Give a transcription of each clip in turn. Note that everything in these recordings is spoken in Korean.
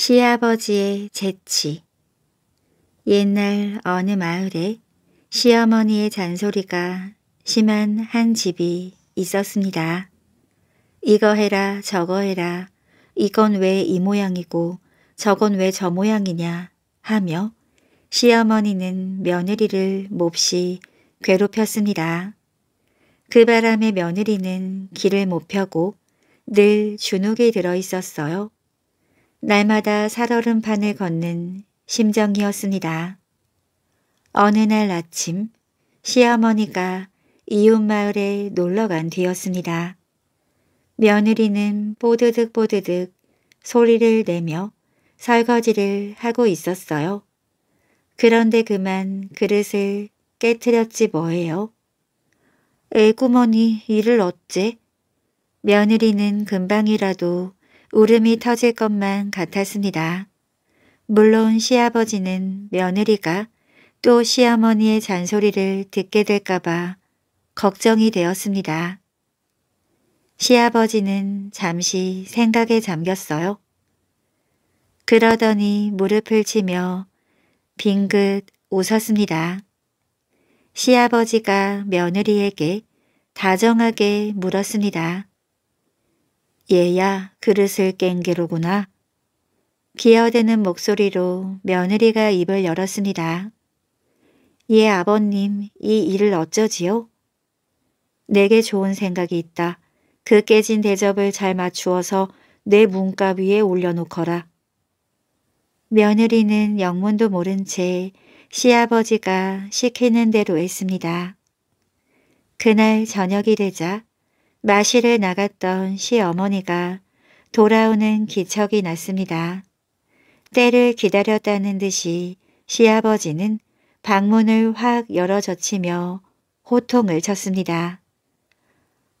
시아버지의 재치 옛날 어느 마을에 시어머니의 잔소리가 심한 한 집이 있었습니다. 이거 해라 저거 해라 이건 왜 이 모양이고 저건 왜 저 모양이냐 하며 시어머니는 며느리를 몹시 괴롭혔습니다. 그 바람에 며느리는 길을 못 펴고 늘 주눅이 들어 있었어요. 날마다 살얼음판을 걷는 심정이었습니다. 어느 날 아침 시어머니가 이웃마을에 놀러간 뒤였습니다. 며느리는 뽀드득 뽀드득 소리를 내며 설거지를 하고 있었어요. 그런데 그만 그릇을 깨뜨렸지 뭐예요. 애구머니 일을 어째? 며느리는 금방이라도 울음이 터질 것만 같았습니다. 물론 시아버지는 며느리가 또 시어머니의 잔소리를 듣게 될까봐 걱정이 되었습니다. 시아버지는 잠시 생각에 잠겼어요. 그러더니 무릎을 치며 빙긋 웃었습니다. 시아버지가 며느리에게 다정하게 물었습니다. 얘야 그릇을 깬 게로구나. 기어대는 목소리로 며느리가 입을 열었습니다. 예 아버님 이 일을 어쩌지요? 내게 좋은 생각이 있다. 그 깨진 대접을 잘 맞추어서 내문가 위에 올려놓거라. 며느리는 영문도 모른 채 시아버지가 시키는 대로 했습니다. 그날 저녁이 되자 마실에 나갔던 시어머니가 돌아오는 기척이 났습니다. 때를 기다렸다는 듯이 시아버지는 방문을 확 열어젖히며 호통을 쳤습니다.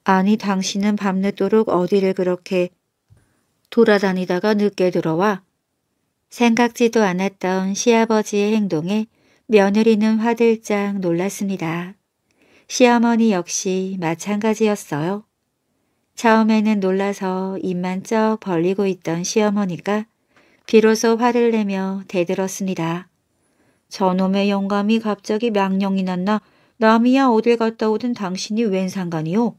아니 당신은 밤늦도록 어디를 그렇게 돌아다니다가 늦게 들어와 생각지도 않았던 시아버지의 행동에 며느리는 화들짝 놀랐습니다. 시어머니 역시 마찬가지였어요. 처음에는 놀라서 입만 쩍 벌리고 있던 시어머니가 비로소 화를 내며 대들었습니다. 저놈의 영감이 갑자기 망령이 났나 남이야 어딜 갔다 오든 당신이 웬상관이오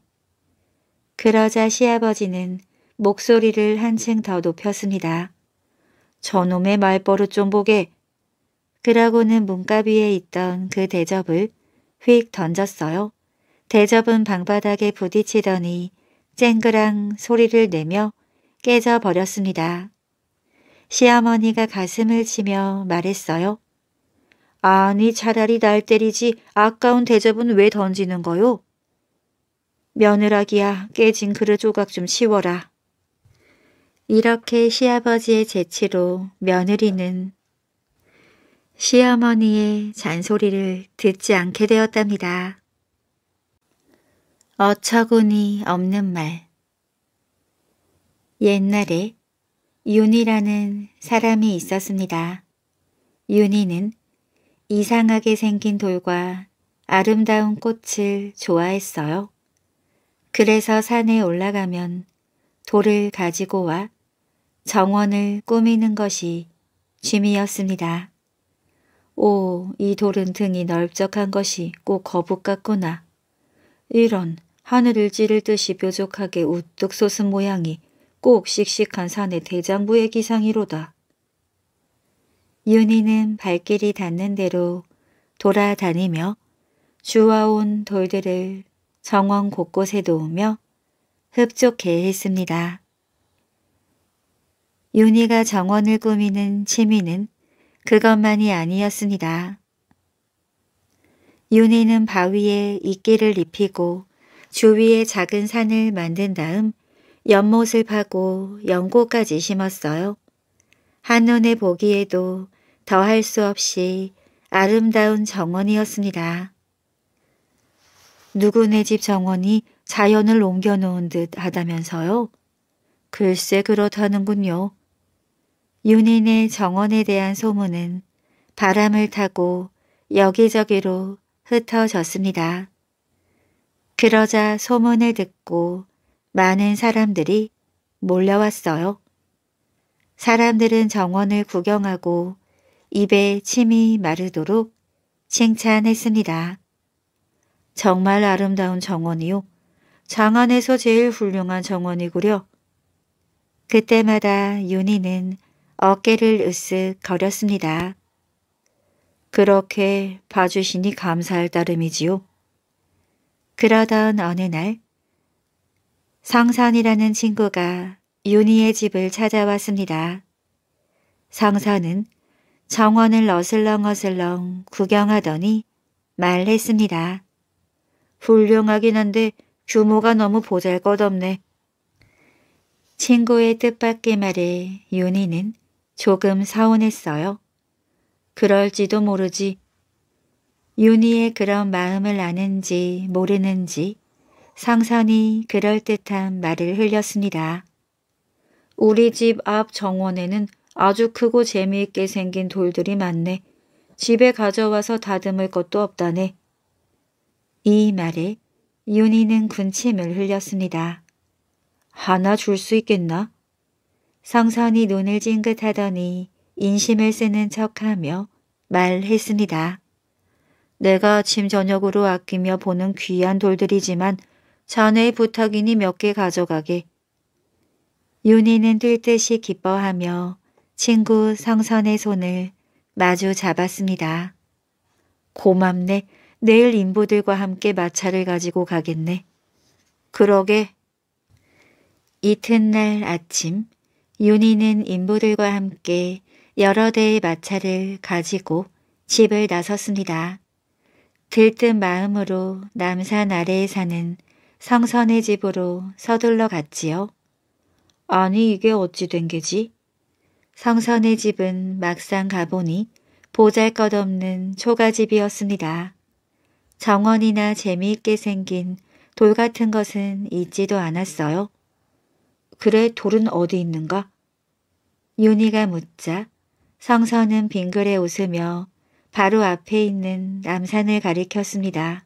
그러자 시아버지는 목소리를 한층 더 높였습니다. 저놈의 말버릇 좀 보게. 그러고는 문가비에 있던 그 대접을 휙 던졌어요. 대접은 방바닥에 부딪히더니 쨍그랑 소리를 내며 깨져 버렸습니다. 시어머니가 가슴을 치며 말했어요. 아니 차라리 날 때리지 아까운 대접은 왜 던지는 거요? 며느라기야 깨진 그릇 조각 좀 치워라. 이렇게 시아버지의 재치로 며느리는 시어머니의 잔소리를 듣지 않게 되었답니다. 어처구니 없는 말. 옛날에 윤이라는 사람이 있었습니다. 윤이는 이상하게 생긴 돌과 아름다운 꽃을 좋아했어요. 그래서 산에 올라가면 돌을 가지고 와 정원을 꾸미는 것이 취미였습니다. 오, 이 돌은 등이 넓적한 것이 꼭 거북 같구나. 이런, 하늘을 찌를 듯이 뾰족하게 우뚝 솟은 모양이 꼭 씩씩한 산의 대장부의 기상이로다. 윤희는 발길이 닿는 대로 돌아다니며 주워온 돌들을 정원 곳곳에 놓으며 흡족해했습니다. 윤희가 정원을 꾸미는 취미는 그것만이 아니었습니다. 윤희는 바위에 이끼를 입히고 주위에 작은 산을 만든 다음 연못을 파고 연고까지 심었어요. 한눈에 보기에도 더할 수 없이 아름다운 정원이었습니다. 누구네 집 정원이 자연을 옮겨놓은 듯 하다면서요? 글쎄 그렇다는군요. 윤인의 정원에 대한 소문은 바람을 타고 여기저기로 흩어졌습니다. 그러자 소문을 듣고 많은 사람들이 몰려왔어요. 사람들은 정원을 구경하고 입에 침이 마르도록 칭찬했습니다. 정말 아름다운 정원이요. 장안에서 제일 훌륭한 정원이구려. 그때마다 윤희는 어깨를 으쓱 거렸습니다. 그렇게 봐주시니 감사할 따름이지요. 그러던 어느 날 성선이라는 친구가 윤희의 집을 찾아왔습니다. 성선은 정원을 어슬렁어슬렁 구경하더니 말했습니다. 훌륭하긴 한데 규모가 너무 보잘것없네. 친구의 뜻밖의 말에 윤희는 조금 서운했어요. 그럴지도 모르지 윤희의 그런 마음을 아는지 모르는지 상선이 그럴듯한 말을 흘렸습니다. 우리 집 앞 정원에는 아주 크고 재미있게 생긴 돌들이 많네. 집에 가져와서 다듬을 것도 없다네. 이 말에 윤희는 군침을 흘렸습니다. 하나 줄 수 있겠나? 상선이 눈을 찡긋하더니 인심을 쓰는 척하며 말했습니다. 내가 짐 저녁으로 아끼며 보는 귀한 돌들이지만 자네의 부탁이니 몇 개 가져가게. 윤희는 뛸 듯이 기뻐하며 친구 성선의 손을 마주 잡았습니다. 고맙네. 내일 인부들과 함께 마차를 가지고 가겠네. 그러게. 이튿날 아침 윤희는 인부들과 함께 여러 대의 마차를 가지고 집을 나섰습니다. 들뜬 마음으로 남산 아래에 사는 성선의 집으로 서둘러 갔지요. 아니 이게 어찌 된 게지? 성선의 집은 막상 가보니 보잘것없는 초가집이었습니다. 정원이나 재미있게 생긴 돌 같은 것은 있지도 않았어요. 그래 돌은 어디 있는가? 윤희가 묻자 성선은 빙그레 웃으며 바로 앞에 있는 남산을 가리켰습니다.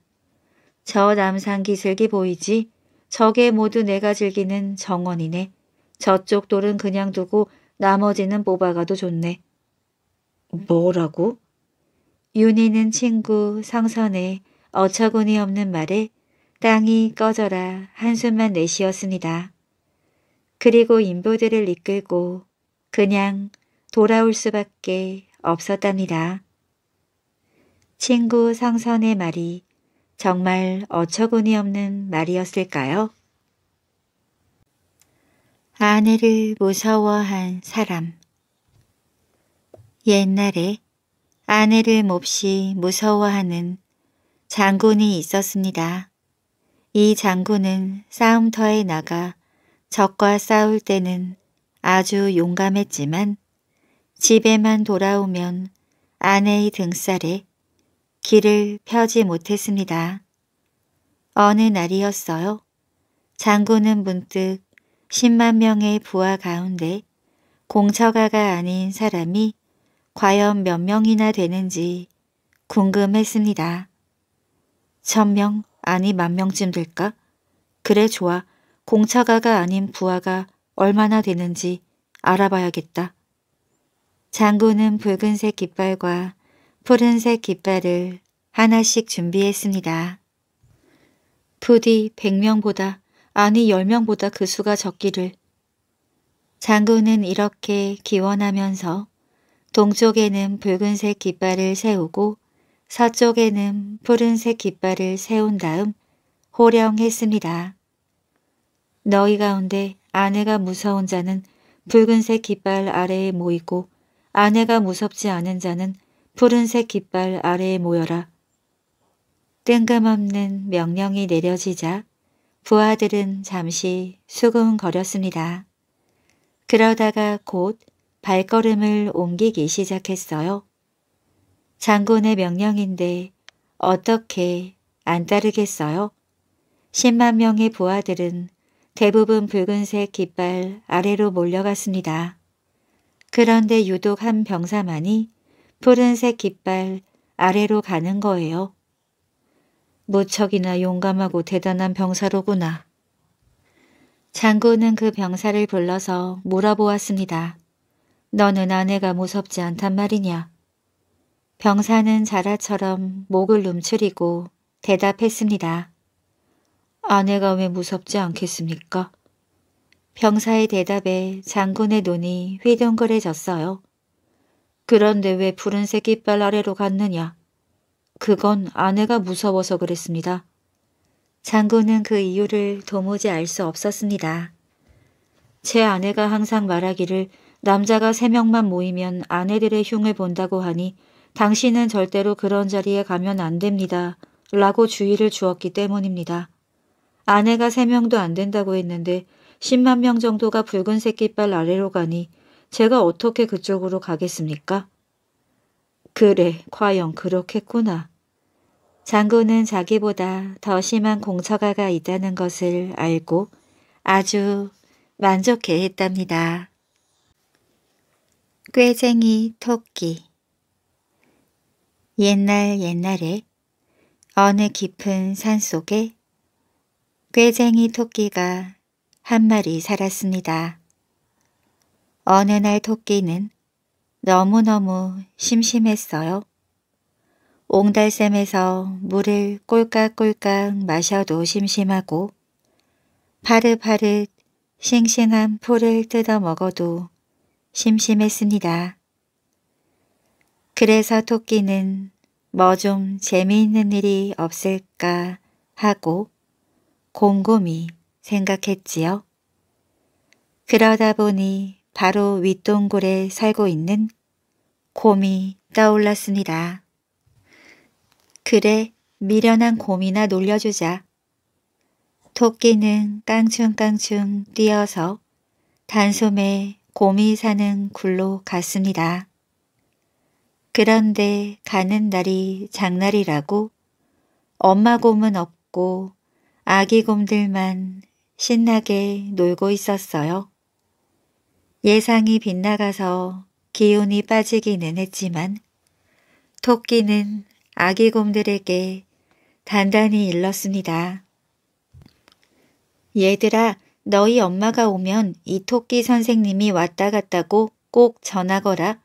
저 남산 기슭이 보이지? 저게 모두 내가 즐기는 정원이네. 저쪽 돌은 그냥 두고 나머지는 뽑아가도 좋네. 뭐라고? 윤희는 친구 성선의 어처구니 없는 말에 땅이 꺼져라 한숨만 내쉬었습니다. 그리고 인부들을 이끌고 그냥 돌아올 수밖에 없었답니다. 친구 상선의 말이 정말 어처구니 없는 말이었을까요? 아내를 무서워한 사람 옛날에 아내를 몹시 무서워하는 장군이 있었습니다. 이 장군은 싸움터에 나가 적과 싸울 때는 아주 용감했지만 집에만 돌아오면 아내의 등살에 길을 펴지 못했습니다. 어느 날이었어요. 장군은 문득 10만 명의 부하 가운데 공처가가 아닌 사람이 과연 몇 명이나 되는지 궁금했습니다. 천 명 아니 만 명쯤 될까? 그래 좋아. 공처가가 아닌 부하가 얼마나 되는지 알아봐야겠다. 장군은 붉은색 깃발과 푸른색 깃발을 하나씩 준비했습니다. 부디 100명보다 아니 10명보다 그 수가 적기를. 장군은 이렇게 기원하면서 동쪽에는 붉은색 깃발을 세우고 서쪽에는 푸른색 깃발을 세운 다음 호령했습니다. 너희 가운데 아내가 무서운 자는 붉은색 깃발 아래에 모이고 아내가 무섭지 않은 자는 푸른색 깃발 아래에 모여라. 뜬금없는 명령이 내려지자 부하들은 잠시 수근거렸습니다. 그러다가 곧 발걸음을 옮기기 시작했어요. 장군의 명령인데 어떻게 안 따르겠어요? 10만 명의 부하들은 대부분 붉은색 깃발 아래로 몰려갔습니다. 그런데 유독 한 병사만이 푸른색 깃발 아래로 가는 거예요. 무척이나 용감하고 대단한 병사로구나. 장군은 그 병사를 불러서 물어보았습니다. 너는 아내가 무섭지 않단 말이냐? 병사는 자라처럼 목을 움츠리고 대답했습니다. 아내가 왜 무섭지 않겠습니까? 병사의 대답에 장군의 눈이 휘둥그레졌어요. 그런데 왜 푸른색 깃발 아래로 갔느냐? 그건 아내가 무서워서 그랬습니다. 장군은 그 이유를 도무지 알 수 없었습니다. 제 아내가 항상 말하기를 남자가 세명만 모이면 아내들의 흉을 본다고 하니 당신은 절대로 그런 자리에 가면 안 됩니다. 라고 주의를 주었기 때문입니다. 아내가 세명도안 된다고 했는데 10만 명 정도가 붉은색 깃발 아래로 가니 제가 어떻게 그쪽으로 가겠습니까? 그래, 과연 그렇겠구나. 장군은 자기보다 더 심한 공처가가 있다는 것을 알고 아주 만족해 했답니다. 꾀쟁이 토끼 옛날 옛날에 어느 깊은 산속에 꾀쟁이 토끼가 한 마리 살았습니다. 어느 날 토끼는 너무너무 심심했어요. 옹달샘에서 물을 꿀깍꿀깍 마셔도 심심하고 파릇파릇 싱싱한 풀을 뜯어 먹어도 심심했습니다. 그래서 토끼는 뭐 좀 재미있는 일이 없을까 하고 곰곰이 생각했지요. 그러다 보니 바로 윗동굴에 살고 있는 곰이 떠올랐습니다. 그래, 미련한 곰이나 놀려주자. 토끼는 깡충깡충 뛰어서 단숨에 곰이 사는 굴로 갔습니다. 그런데 가는 날이 장날이라고 엄마 곰은 없고 아기 곰들만 신나게 놀고 있었어요. 예상이 빗나가서 기운이 빠지기는 했지만 토끼는 아기 곰들에게 단단히 일렀습니다. 얘들아 너희 엄마가 오면 이 토끼 선생님이 왔다 갔다고 꼭 전하거라.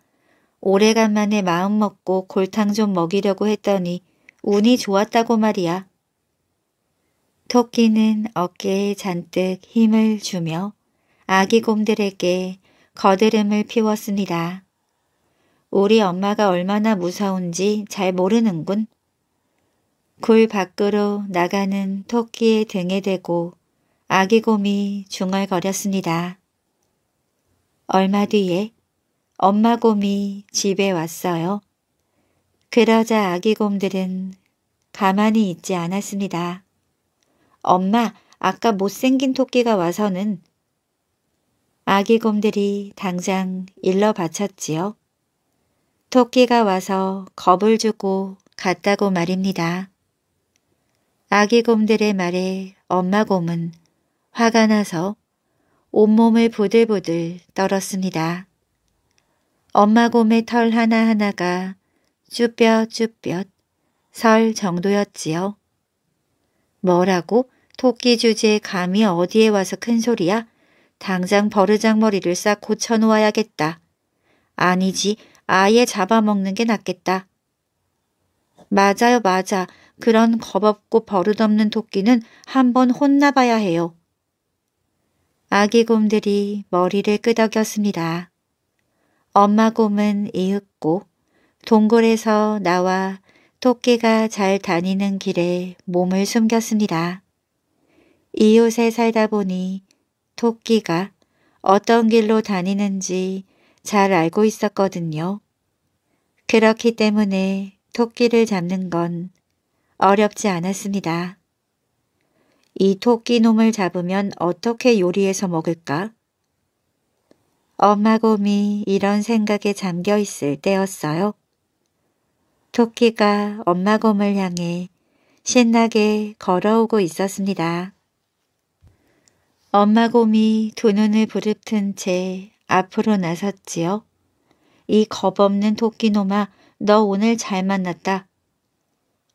오래간만에 마음 먹고 골탕 좀 먹이려고 했더니 운이 좋았다고 말이야. 토끼는 어깨에 잔뜩 힘을 주며 아기 곰들에게 거드름을 피웠습니다. 우리 엄마가 얼마나 무서운지 잘 모르는군. 굴 밖으로 나가는 토끼의 등에 대고 아기 곰이 중얼거렸습니다. 얼마 뒤에 엄마 곰이 집에 왔어요. 그러자 아기 곰들은 가만히 있지 않았습니다. 엄마, 아까 못생긴 토끼가 와서는 아기 곰들이 당장 일러 바쳤지요. 토끼가 와서 겁을 주고 갔다고 말입니다. 아기 곰들의 말에 엄마 곰은 화가 나서 온몸을 보들보들 떨었습니다. 엄마 곰의 털 하나하나가 쭈뼛쭈뼛 설 정도였지요. 뭐라고? 토끼 주제에 감이 어디에 와서 큰 소리야? 당장 버르장머리를 싹 고쳐놓아야겠다. 아니지, 아예 잡아먹는 게 낫겠다. 맞아요, 맞아. 그런 겁없고 버릇없는 토끼는 한 번 혼나봐야 해요. 아기 곰들이 머리를 끄덕였습니다. 엄마 곰은 이윽고 동굴에서 나와 토끼가 잘 다니는 길에 몸을 숨겼습니다. 이웃에 살다 보니 토끼가 어떤 길로 다니는지 잘 알고 있었거든요. 그렇기 때문에 토끼를 잡는 건 어렵지 않았습니다. 이 토끼놈을 잡으면 어떻게 요리해서 먹을까? 엄마 곰이 이런 생각에 잠겨 있을 때였어요. 토끼가 엄마 곰을 향해 신나게 걸어오고 있었습니다. 엄마 곰이 두 눈을 부릅뜬 채 앞으로 나섰지요. 이 겁없는 토끼놈아너 오늘 잘 만났다.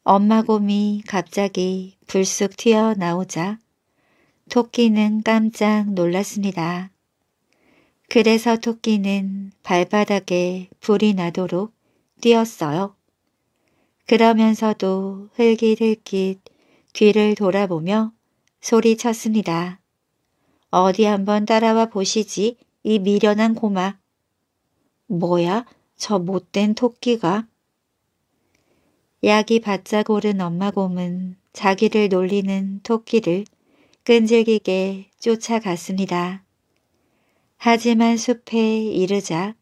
엄마 곰이 갑자기 불쑥 튀어나오자 토끼는 깜짝 놀랐습니다. 그래서 토끼는 발바닥에 불이 나도록 뛰었어요. 그러면서도 흘깃흘깃 뒤를 돌아보며 소리쳤습니다. 어디 한번 따라와 보시지, 이 미련한 고마. 뭐야, 저 못된 토끼가. 약이 바짝 오른 엄마 곰은 자기를 놀리는 토끼를 끈질기게 쫓아갔습니다. 하지만 숲에 이르자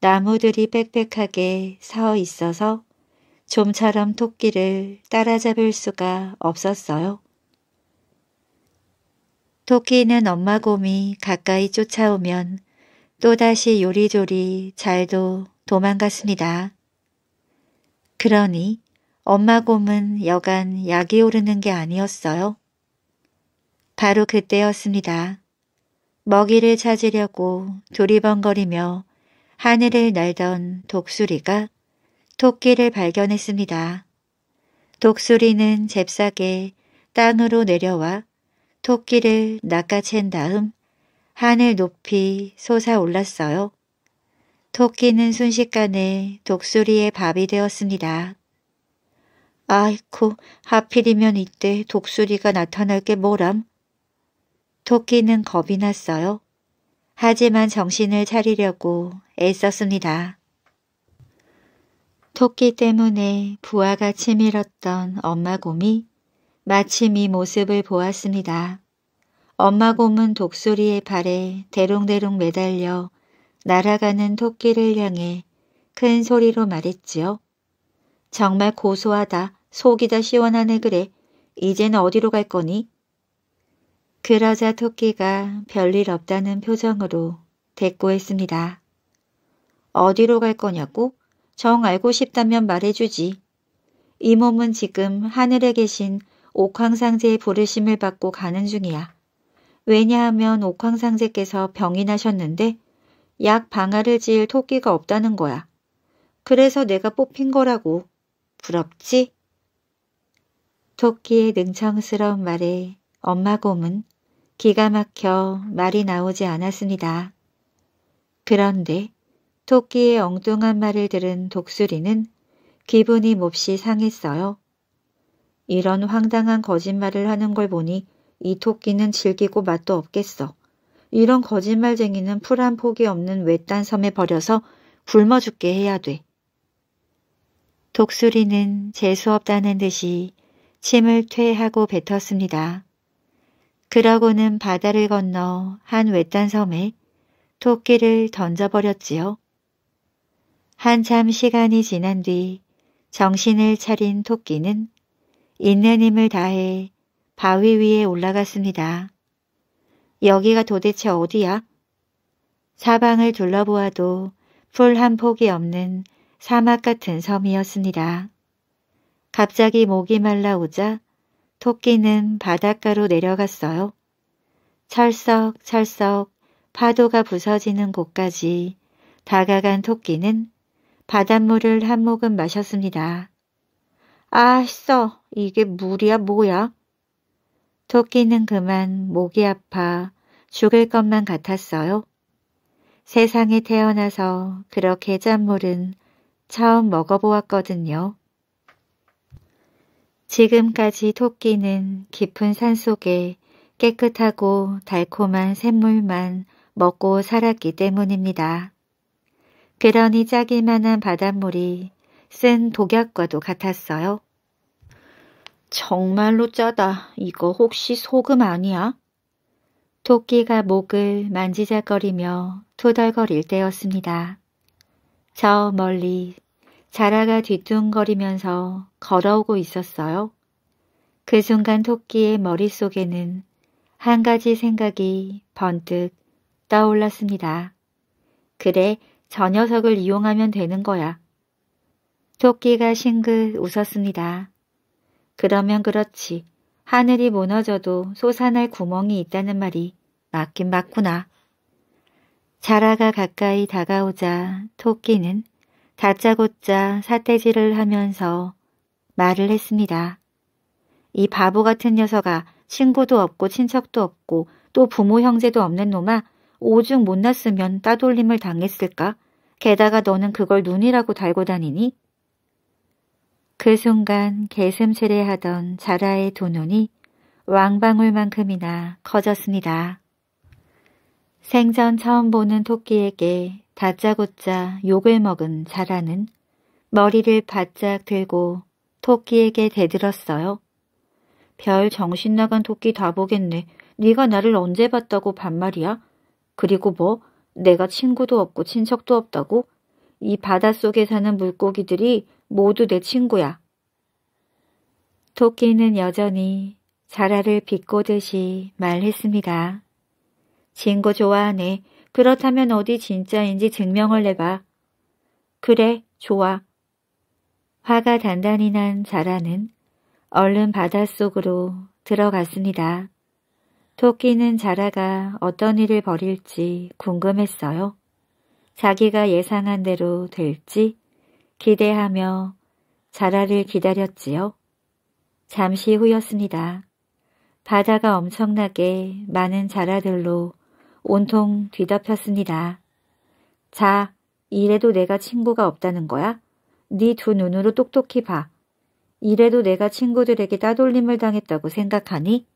나무들이 빽빽하게 서 있어서 좀처럼 토끼를 따라잡을 수가 없었어요. 토끼는 엄마 곰이 가까이 쫓아오면 또다시 요리조리 잘도 도망갔습니다. 그러니 엄마 곰은 여간 약이 오르는 게 아니었어요. 바로 그때였습니다. 먹이를 찾으려고 두리번거리며 하늘을 날던 독수리가 토끼를 발견했습니다. 독수리는 잽싸게 땅으로 내려와 토끼를 낚아챈 다음 하늘 높이 솟아올랐어요. 토끼는 순식간에 독수리의 밥이 되었습니다. 아이쿠 하필이면 이때 독수리가 나타날 게 뭐람? 토끼는 겁이 났어요. 하지만 정신을 차리려고 애썼습니다. 토끼 때문에 부하가 치밀었던 엄마 곰이 마침 이 모습을 보았습니다. 엄마 곰은 독수리의 발에 대롱대롱 매달려 날아가는 토끼를 향해 큰 소리로 말했지요. 정말 고소하다. 속이 다 시원하네 그래. 이젠 어디로 갈 거니? 그러자 토끼가 별일 없다는 표정으로 대꾸했습니다. 어디로 갈 거냐고? 정 알고 싶다면 말해주지. 이 몸은 지금 하늘에 계신 옥황상제의 부르심을 받고 가는 중이야. 왜냐하면 옥황상제께서 병이 나셨는데 약 방아를 지을 토끼가 없다는 거야. 그래서 내가 뽑힌 거라고. 부럽지? 토끼의 능청스러운 말에 엄마 곰은 기가 막혀 말이 나오지 않았습니다. 그런데 토끼의 엉뚱한 말을 들은 독수리는 기분이 몹시 상했어요. 이런 황당한 거짓말을 하는 걸 보니 이 토끼는 즐기고 맛도 없겠어. 이런 거짓말쟁이는 풀 한 포기 없는 외딴 섬에 버려서 굶어 죽게 해야 돼. 독수리는 재수없다는 듯이 침을 퇴하고 뱉었습니다. 그러고는 바다를 건너 한 외딴 섬에 토끼를 던져버렸지요. 한참 시간이 지난 뒤 정신을 차린 토끼는 있는 힘을 다해 바위 위에 올라갔습니다. 여기가 도대체 어디야? 사방을 둘러보아도 풀 한 폭이 없는 사막 같은 섬이었습니다. 갑자기 목이 말라오자 토끼는 바닷가로 내려갔어요. 철썩철썩 파도가 부서지는 곳까지 다가간 토끼는 바닷물을 한 모금 마셨습니다. 아싸 이게 물이야 뭐야? 토끼는 그만 목이 아파 죽을 것만 같았어요. 세상에 태어나서 그렇게 잔물은 처음 먹어보았거든요. 지금까지 토끼는 깊은 산속에 깨끗하고 달콤한 샘물만 먹고 살았기 때문입니다. 그러니 짜기만한 바닷물이 센 독약과도 같았어요. 정말로 짜다. 이거 혹시 소금 아니야? 토끼가 목을 만지작거리며 투덜거릴 때였습니다. 저 멀리 자라가 뒤뚱거리면서 걸어오고 있었어요. 그 순간 토끼의 머릿속에는 한 가지 생각이 번뜩 떠올랐습니다. 그래, 저 녀석을 이용하면 되는 거야. 토끼가 싱글 웃었습니다. 그러면 그렇지. 하늘이 무너져도 솟아날 구멍이 있다는 말이 맞긴 맞구나. 자라가 가까이 다가오자 토끼는 다짜고짜 사태질을 하면서 말을 했습니다. 이 바보 같은 녀석아 친구도 없고 친척도 없고 또 부모 형제도 없는 놈아 오죽 못 났으면 따돌림을 당했을까? 게다가 너는 그걸 눈이라고 달고 다니니? 그 순간 개슴츠레하던 자라의 두 눈이 왕방울만큼이나 커졌습니다. 생전 처음 보는 토끼에게 다짜고짜 욕을 먹은 자라는 머리를 바짝 들고 토끼에게 대들었어요. 별 정신 나간 토끼 다 보겠네. 네가 나를 언제 봤다고 반말이야? 그리고 뭐 내가 친구도 없고 친척도 없다고? 이 바닷속에 사는 물고기들이 모두 내 친구야. 토끼는 여전히 자라를 비꼬듯이 말했습니다. 친구 좋아하네. 그렇다면 어디 진짜인지 증명을 내봐. 그래, 좋아. 화가 단단히 난 자라는 얼른 바닷속으로 들어갔습니다. 토끼는 자라가 어떤 일을 벌일지 궁금했어요. 자기가 예상한 대로 될지 기대하며 자라를 기다렸지요. 잠시 후였습니다. 바다가 엄청나게 많은 자라들로 온통 뒤덮였습니다. 자, 이래도 내가 친구가 없다는 거야? 네 두 눈으로 똑똑히 봐. 이래도 내가 친구들에게 따돌림을 당했다고 생각하니?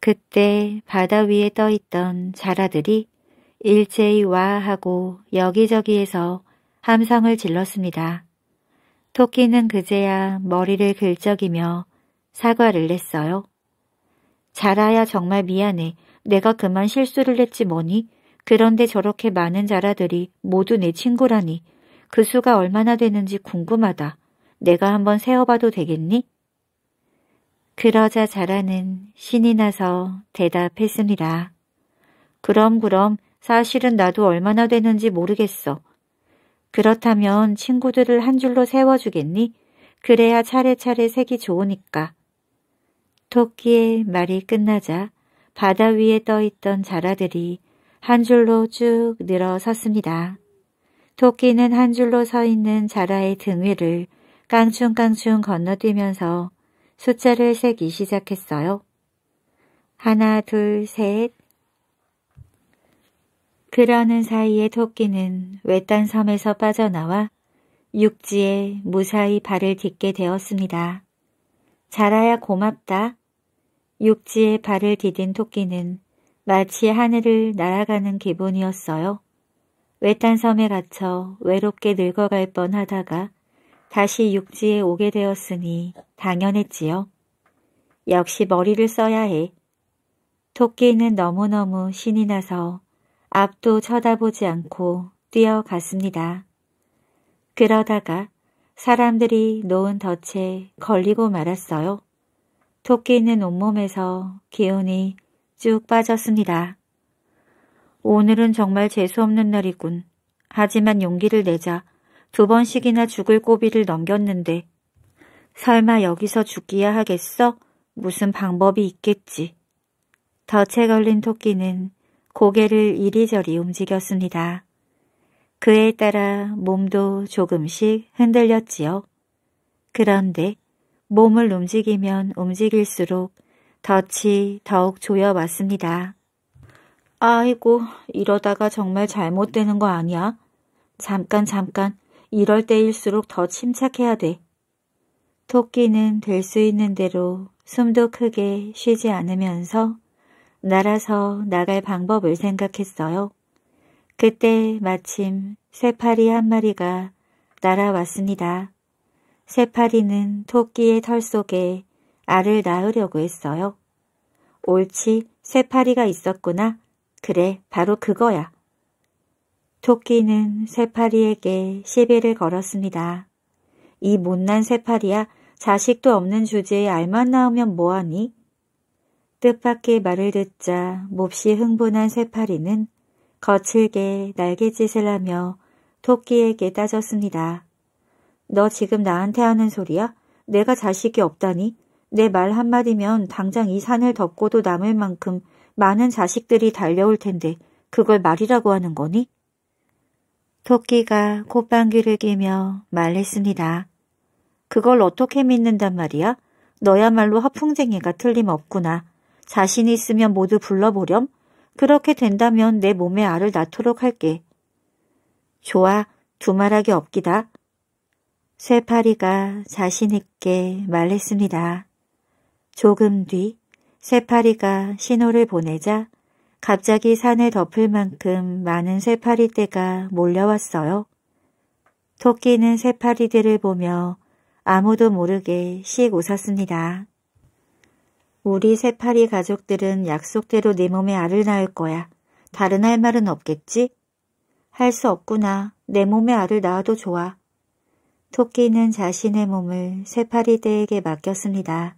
그때 바다 위에 떠있던 자라들이 일제히 와하고 여기저기에서 함성을 질렀습니다. 토끼는 그제야 머리를 긁적이며 사과를 냈어요. 자라야 정말 미안해. 내가 그만 실수를 했지 뭐니? 그런데 저렇게 많은 자라들이 모두 내 친구라니. 그 수가 얼마나 되는지 궁금하다. 내가 한번 세어봐도 되겠니? 그러자 자라는 신이 나서 대답했습니다. 그럼 그럼 사실은 나도 얼마나 되는지 모르겠어. 그렇다면 친구들을 한 줄로 세워주겠니? 그래야 차례차례 색이 좋으니까. 토끼의 말이 끝나자 바다 위에 떠있던 자라들이 한 줄로 쭉 늘어섰습니다. 토끼는 한 줄로 서 있는 자라의 등 위를 깡충깡충 건너뛰면서 숫자를 세기 시작했어요. 하나, 둘, 셋, 그러는 사이에 토끼는 외딴 섬에서 빠져나와 육지에 무사히 발을 딛게 되었습니다. 자라야 고맙다. 육지에 발을 디딘 토끼는 마치 하늘을 날아가는 기분이었어요. 외딴 섬에 갇혀 외롭게 늙어갈 뻔하다가 다시 육지에 오게 되었으니 당연했지요. 역시 머리를 써야 해. 토끼는 너무너무 신이 나서 앞도 쳐다보지 않고 뛰어갔습니다. 그러다가 사람들이 놓은 덫에 걸리고 말았어요. 토끼는 온몸에서 기운이 쭉 빠졌습니다. 오늘은 정말 재수없는 날이군. 하지만 용기를 내자 두 번씩이나 죽을 고비를 넘겼는데 설마 여기서 죽기야 하겠어? 무슨 방법이 있겠지. 덫에 걸린 토끼는 고개를 이리저리 움직였습니다. 그에 따라 몸도 조금씩 흔들렸지요. 그런데 몸을 움직이면 움직일수록 덫이 더욱 조여왔습니다. 아이고, 이러다가 정말 잘못되는 거 아니야? 잠깐 잠깐, 이럴 때일수록 더 침착해야 돼. 토끼는 될 수 있는 대로 숨도 크게 쉬지 않으면서 날아서 나갈 방법을 생각했어요. 그때 마침 새파리 한 마리가 날아왔습니다. 새파리는 토끼의 털 속에 알을 낳으려고 했어요. 옳지, 새파리가 있었구나. 그래, 바로 그거야. 토끼는 새파리에게 시비를 걸었습니다. 이 못난 새파리야, 자식도 없는 주제에 알만 나오면 뭐하니? 뜻밖의 말을 듣자 몹시 흥분한 새파리는 거칠게 날갯짓을 하며 토끼에게 따졌습니다. 너 지금 나한테 하는 소리야? 내가 자식이 없다니? 내 말 한마디면 당장 이 산을 덮고도 남을 만큼 많은 자식들이 달려올 텐데 그걸 말이라고 하는 거니? 토끼가 콧방귀를 끼며 말했습니다. 그걸 어떻게 믿는단 말이야? 너야말로 허풍쟁이가 틀림없구나. 자신 있으면 모두 불러보렴. 그렇게 된다면 내 몸에 알을 낳도록 할게. 좋아, 두말하기 없기다. 쇠파리가 자신있게 말했습니다. 조금 뒤쇠파리가 신호를 보내자 갑자기 산을 덮을 만큼 많은 쇠파리떼가 몰려왔어요. 토끼는 쇠파리들을 보며 아무도 모르게 씩 웃었습니다. 우리 세파리 가족들은 약속대로 내 네 몸에 알을 낳을 거야. 다른 할 말은 없겠지? 할 수 없구나. 내 몸에 알을 낳아도 좋아. 토끼는 자신의 몸을 세파리들에게 맡겼습니다.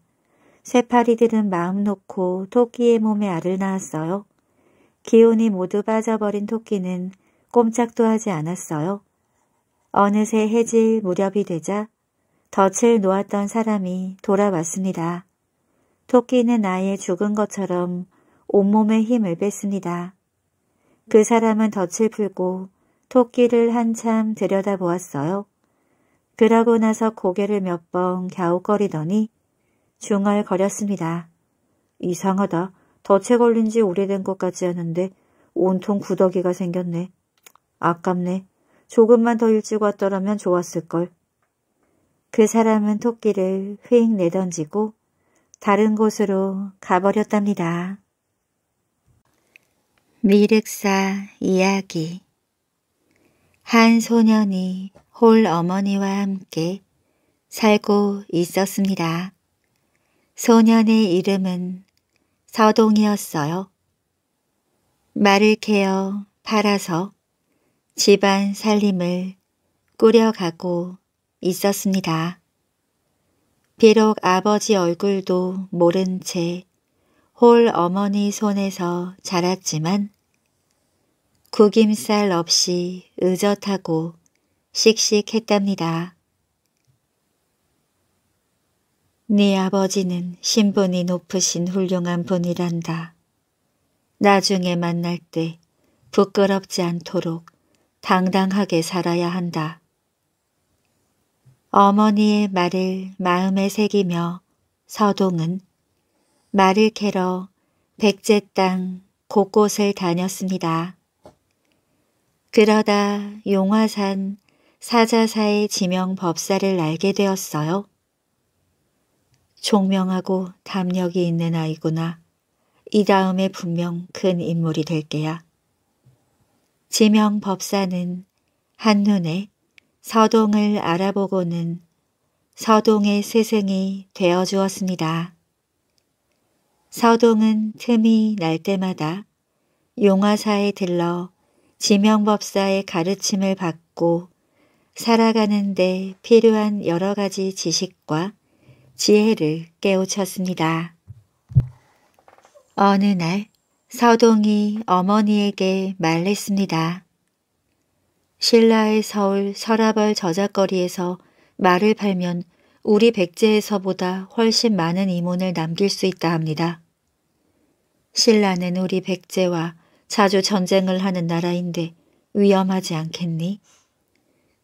세파리들은 마음 놓고 토끼의 몸에 알을 낳았어요. 기운이 모두 빠져버린 토끼는 꼼짝도 하지 않았어요. 어느새 해질 무렵이 되자 덫을 놓았던 사람이 돌아왔습니다. 토끼는 아예 죽은 것처럼 온몸에 힘을 뺐습니다. 그 사람은 덫을 풀고 토끼를 한참 들여다보았어요. 그러고 나서 고개를 몇 번 갸웃거리더니 중얼거렸습니다. 이상하다. 덫에 걸린 지 오래된 것 같지 않은데 온통 구더기가 생겼네. 아깝네. 조금만 더 일찍 왔더라면 좋았을걸. 그 사람은 토끼를 휙 내던지고 다른 곳으로 가버렸답니다. 미륵사 이야기 한 소년이 홀 어머니와 함께 살고 있었습니다. 소년의 이름은 서동이었어요. 말을 캐어 팔아서 집안 살림을 꾸려가고 있었습니다. 비록 아버지 얼굴도 모른 채 홀 어머니 손에서 자랐지만 구김살 없이 의젓하고 씩씩했답니다. 네 아버지는 신분이 높으신 훌륭한 분이란다. 나중에 만날 때 부끄럽지 않도록 당당하게 살아야 한다. 어머니의 말을 마음에 새기며 서동은 말을 캐러 백제 땅 곳곳을 다녔습니다. 그러다 용화산 사자사의 지명 법사를 알게 되었어요. 총명하고 담력이 있는 아이구나. 이 다음에 분명 큰 인물이 될 게야. 지명 법사는 한눈에 서동을 알아보고는 서동의 스승이 되어 주었습니다. 서동은 틈이 날 때마다 용화사에 들러 지명법사의 가르침을 받고 살아가는 데 필요한 여러 가지 지식과 지혜를 깨우쳤습니다. 어느 날 서동이 어머니에게 말했습니다. 신라의 서울 서라벌 저작거리에서 말을 팔면 우리 백제에서보다 훨씬 많은 이문을 남길 수 있다 합니다. 신라는 우리 백제와 자주 전쟁을 하는 나라인데 위험하지 않겠니?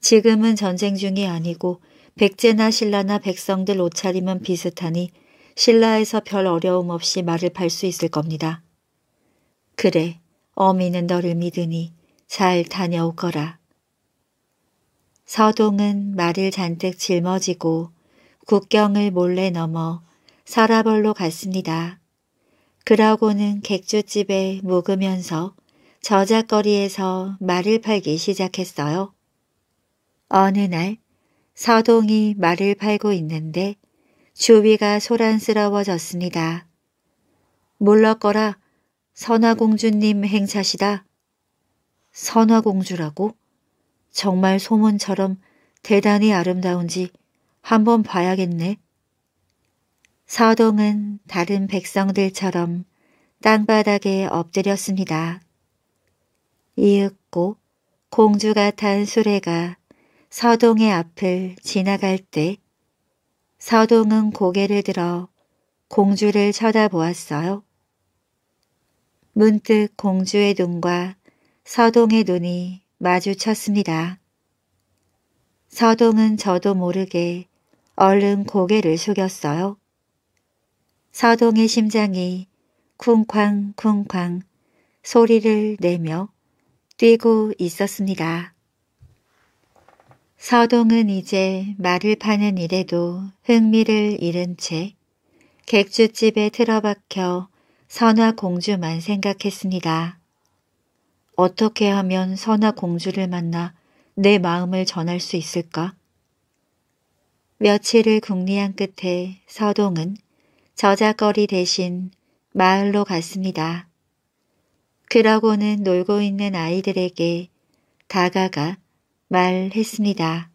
지금은 전쟁 중이 아니고 백제나 신라나 백성들 옷차림은 비슷하니 신라에서 별 어려움 없이 말을 팔 수 있을 겁니다. 그래, 어미는 너를 믿으니 잘 다녀오거라. 서동은 말을 잔뜩 짊어지고 국경을 몰래 넘어 서라벌로 갔습니다. 그러고는 객주집에 묵으면서 저작거리에서 말을 팔기 시작했어요. 어느 날 서동이 말을 팔고 있는데 주위가 소란스러워졌습니다. 물러거라 선화공주님 행차시다. 선화공주라고? 정말 소문처럼 대단히 아름다운지 한번 봐야겠네. 서동은 다른 백성들처럼 땅바닥에 엎드렸습니다. 이윽고 공주가 탄 수레가 서동의 앞을 지나갈 때 서동은 고개를 들어 공주를 쳐다보았어요. 문득 공주의 눈과 서동의 눈이 마주쳤습니다. 서동은 저도 모르게 얼른 고개를 숙였어요. 서동의 심장이 쿵쾅쿵쾅 소리를 내며 뛰고 있었습니다. 서동은 이제 말을 파는 일에도 흥미를 잃은 채 객주집에 틀어박혀 선화공주만 생각했습니다. 어떻게 하면 선하 공주를 만나 내 마음을 전할 수 있을까? 며칠을 궁리한 끝에 서동은 저작거리 대신 마을로 갔습니다. 그러고는 놀고 있는 아이들에게 다가가 말했습니다.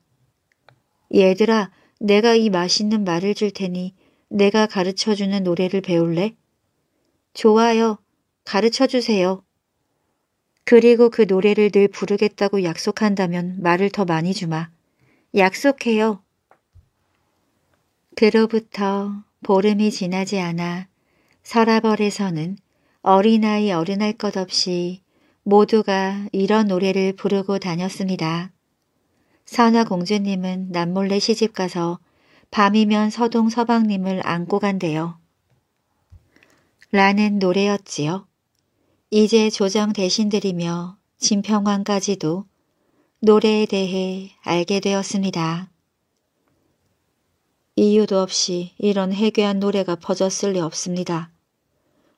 얘들아, 내가 이 맛있는 말을 줄 테니 내가 가르쳐주는 노래를 배울래? 좋아요. 가르쳐주세요. 그리고 그 노래를 늘 부르겠다고 약속한다면 말을 더 많이 주마. 약속해요. 그로부터 보름이 지나지 않아 서라벌에서는 어린아이 어른할 것 없이 모두가 이런 노래를 부르고 다녔습니다. 선화 공주님은 남몰래 시집가서 밤이면 서동 서방님을 안고 간대요. 라는 노래였지요. 이제 조정 대신들이며 진평왕까지도 노래에 대해 알게 되었습니다. 이유도 없이 이런 해괴한 노래가 퍼졌을 리 없습니다.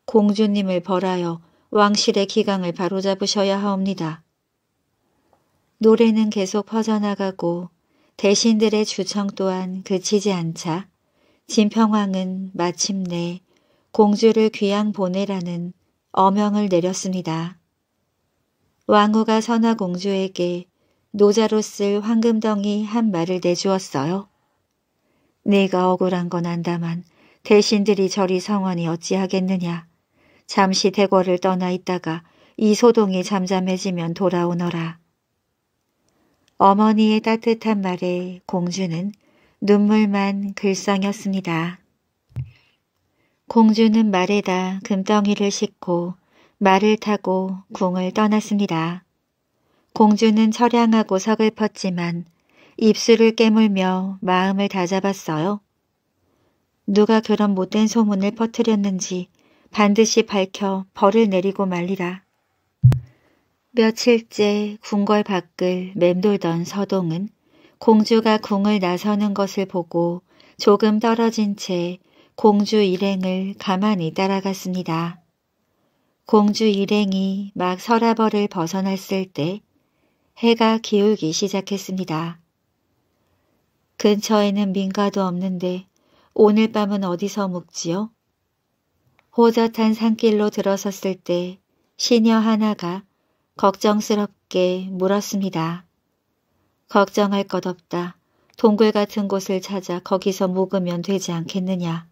공주님을 벌하여 왕실의 기강을 바로잡으셔야 하옵니다. 노래는 계속 퍼져나가고 대신들의 주청 또한 그치지 않자 진평왕은 마침내 공주를 귀양 보내라는 어명을 내렸습니다. 왕후가 선화 공주에게 노자로 쓸 황금덩이 한 말을 내주었어요. 네가 억울한 건 안다만 대신들이 저리 성원이 어찌하겠느냐. 잠시 대궐을 떠나 있다가 이 소동이 잠잠해지면 돌아오너라. 어머니의 따뜻한 말에 공주는 눈물만 글썽였습니다. 공주는 말에다 금덩이를 싣고 말을 타고 궁을 떠났습니다. 공주는 철양하고 서글펐지만 입술을 깨물며 마음을 다잡았어요. 누가 그런 못된 소문을 퍼뜨렸는지 반드시 밝혀 벌을 내리고 말리라. 며칠째 궁궐 밖을 맴돌던 서동은 공주가 궁을 나서는 것을 보고 조금 떨어진 채 공주 일행을 가만히 따라갔습니다. 공주 일행이 막 서라벌을 벗어났을 때 해가 기울기 시작했습니다. 근처에는 민가도 없는데 오늘 밤은 어디서 묵지요? 호젓한 산길로 들어섰을 때 시녀 하나가 걱정스럽게 물었습니다. 걱정할 것 없다. 동굴 같은 곳을 찾아 거기서 묵으면 되지 않겠느냐.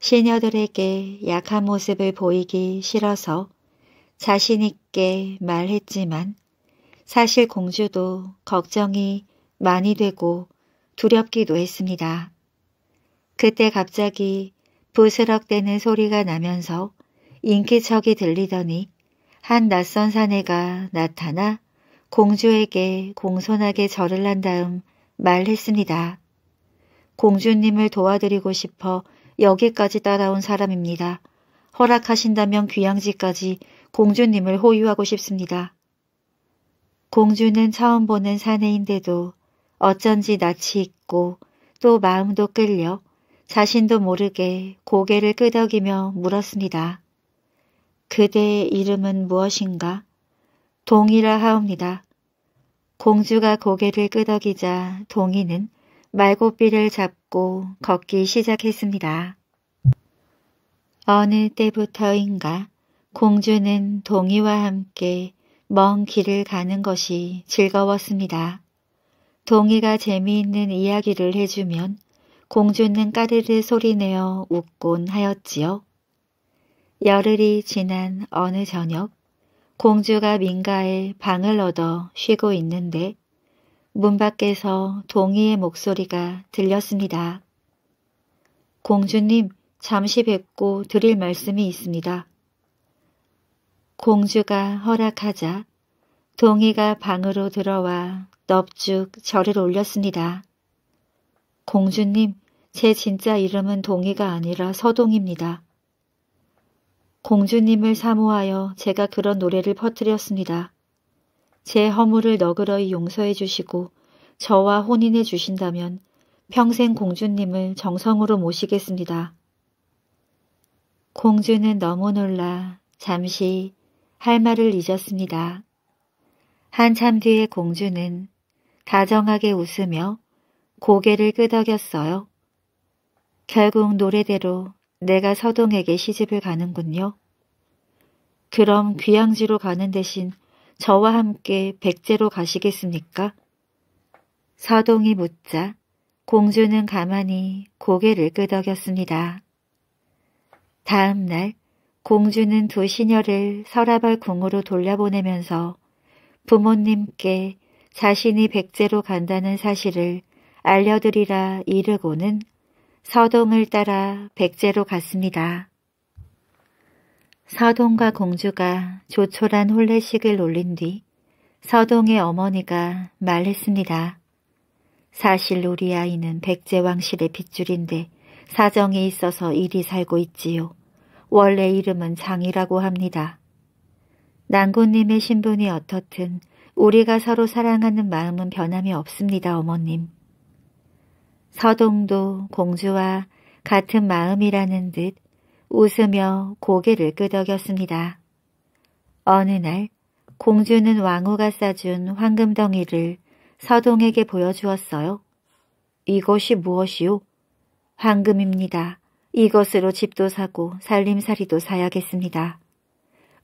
시녀들에게 약한 모습을 보이기 싫어서 자신있게 말했지만 사실 공주도 걱정이 많이 되고 두렵기도 했습니다. 그때 갑자기 부스럭대는 소리가 나면서 인기척이 들리더니 한 낯선 사내가 나타나 공주에게 공손하게 절을 한 다음 말했습니다. 공주님을 도와드리고 싶어 여기까지 따라온 사람입니다. 허락하신다면 귀양지까지 공주님을 호유하고 싶습니다. 공주는 처음 보는 사내인데도 어쩐지 낯이 익고 또 마음도 끌려 자신도 모르게 고개를 끄덕이며 물었습니다. 그대의 이름은 무엇인가? 동이라 하옵니다. 공주가 고개를 끄덕이자 동이는 말고삐를 잡고 걷기 시작했습니다. 어느 때부터인가 공주는 동이와 함께 먼 길을 가는 것이 즐거웠습니다. 동이가 재미있는 이야기를 해주면 공주는 까르르 소리내어 웃곤 하였지요. 열흘이 지난 어느 저녁 공주가 민가에 방을 얻어 쉬고 있는데 문 밖에서 동희의 목소리가 들렸습니다. 공주님, 잠시 뵙고 드릴 말씀이 있습니다. 공주가 허락하자 동희가 방으로 들어와 넙죽 절을 올렸습니다. 공주님, 제 진짜 이름은 동희가 아니라 서동입니다. 공주님을 사모하여 제가 그런 노래를 퍼뜨렸습니다. 제 허물을 너그러이 용서해 주시고 저와 혼인해 주신다면 평생 공주님을 정성으로 모시겠습니다. 공주는 너무 놀라 잠시 할 말을 잊었습니다. 한참 뒤에 공주는 다정하게 웃으며 고개를 끄덕였어요. 결국 노래대로 내가 서동에게 시집을 가는군요. 그럼 귀양지로 가는 대신 저와 함께 백제로 가시겠습니까? 서동이 묻자 공주는 가만히 고개를 끄덕였습니다. 다음 날 공주는 두 시녀를 서라벌 궁으로 돌려보내면서 부모님께 자신이 백제로 간다는 사실을 알려드리라 이르고는 서동을 따라 백제로 갔습니다. 서동과 공주가 조촐한 혼례식을 올린 뒤 서동의 어머니가 말했습니다. 사실 우리 아이는 백제왕실의 빗줄인데 사정이 있어서 이리 살고 있지요. 원래 이름은 장이라고 합니다. 난군님의 신분이 어떻든 우리가 서로 사랑하는 마음은 변함이 없습니다, 어머님. 서동도 공주와 같은 마음이라는 듯 웃으며 고개를 끄덕였습니다. 어느 날 공주는 왕후가 싸준 황금덩이를 서동에게 보여주었어요. 이것이 무엇이요? 황금입니다. 이것으로 집도 사고 살림살이도 사야겠습니다.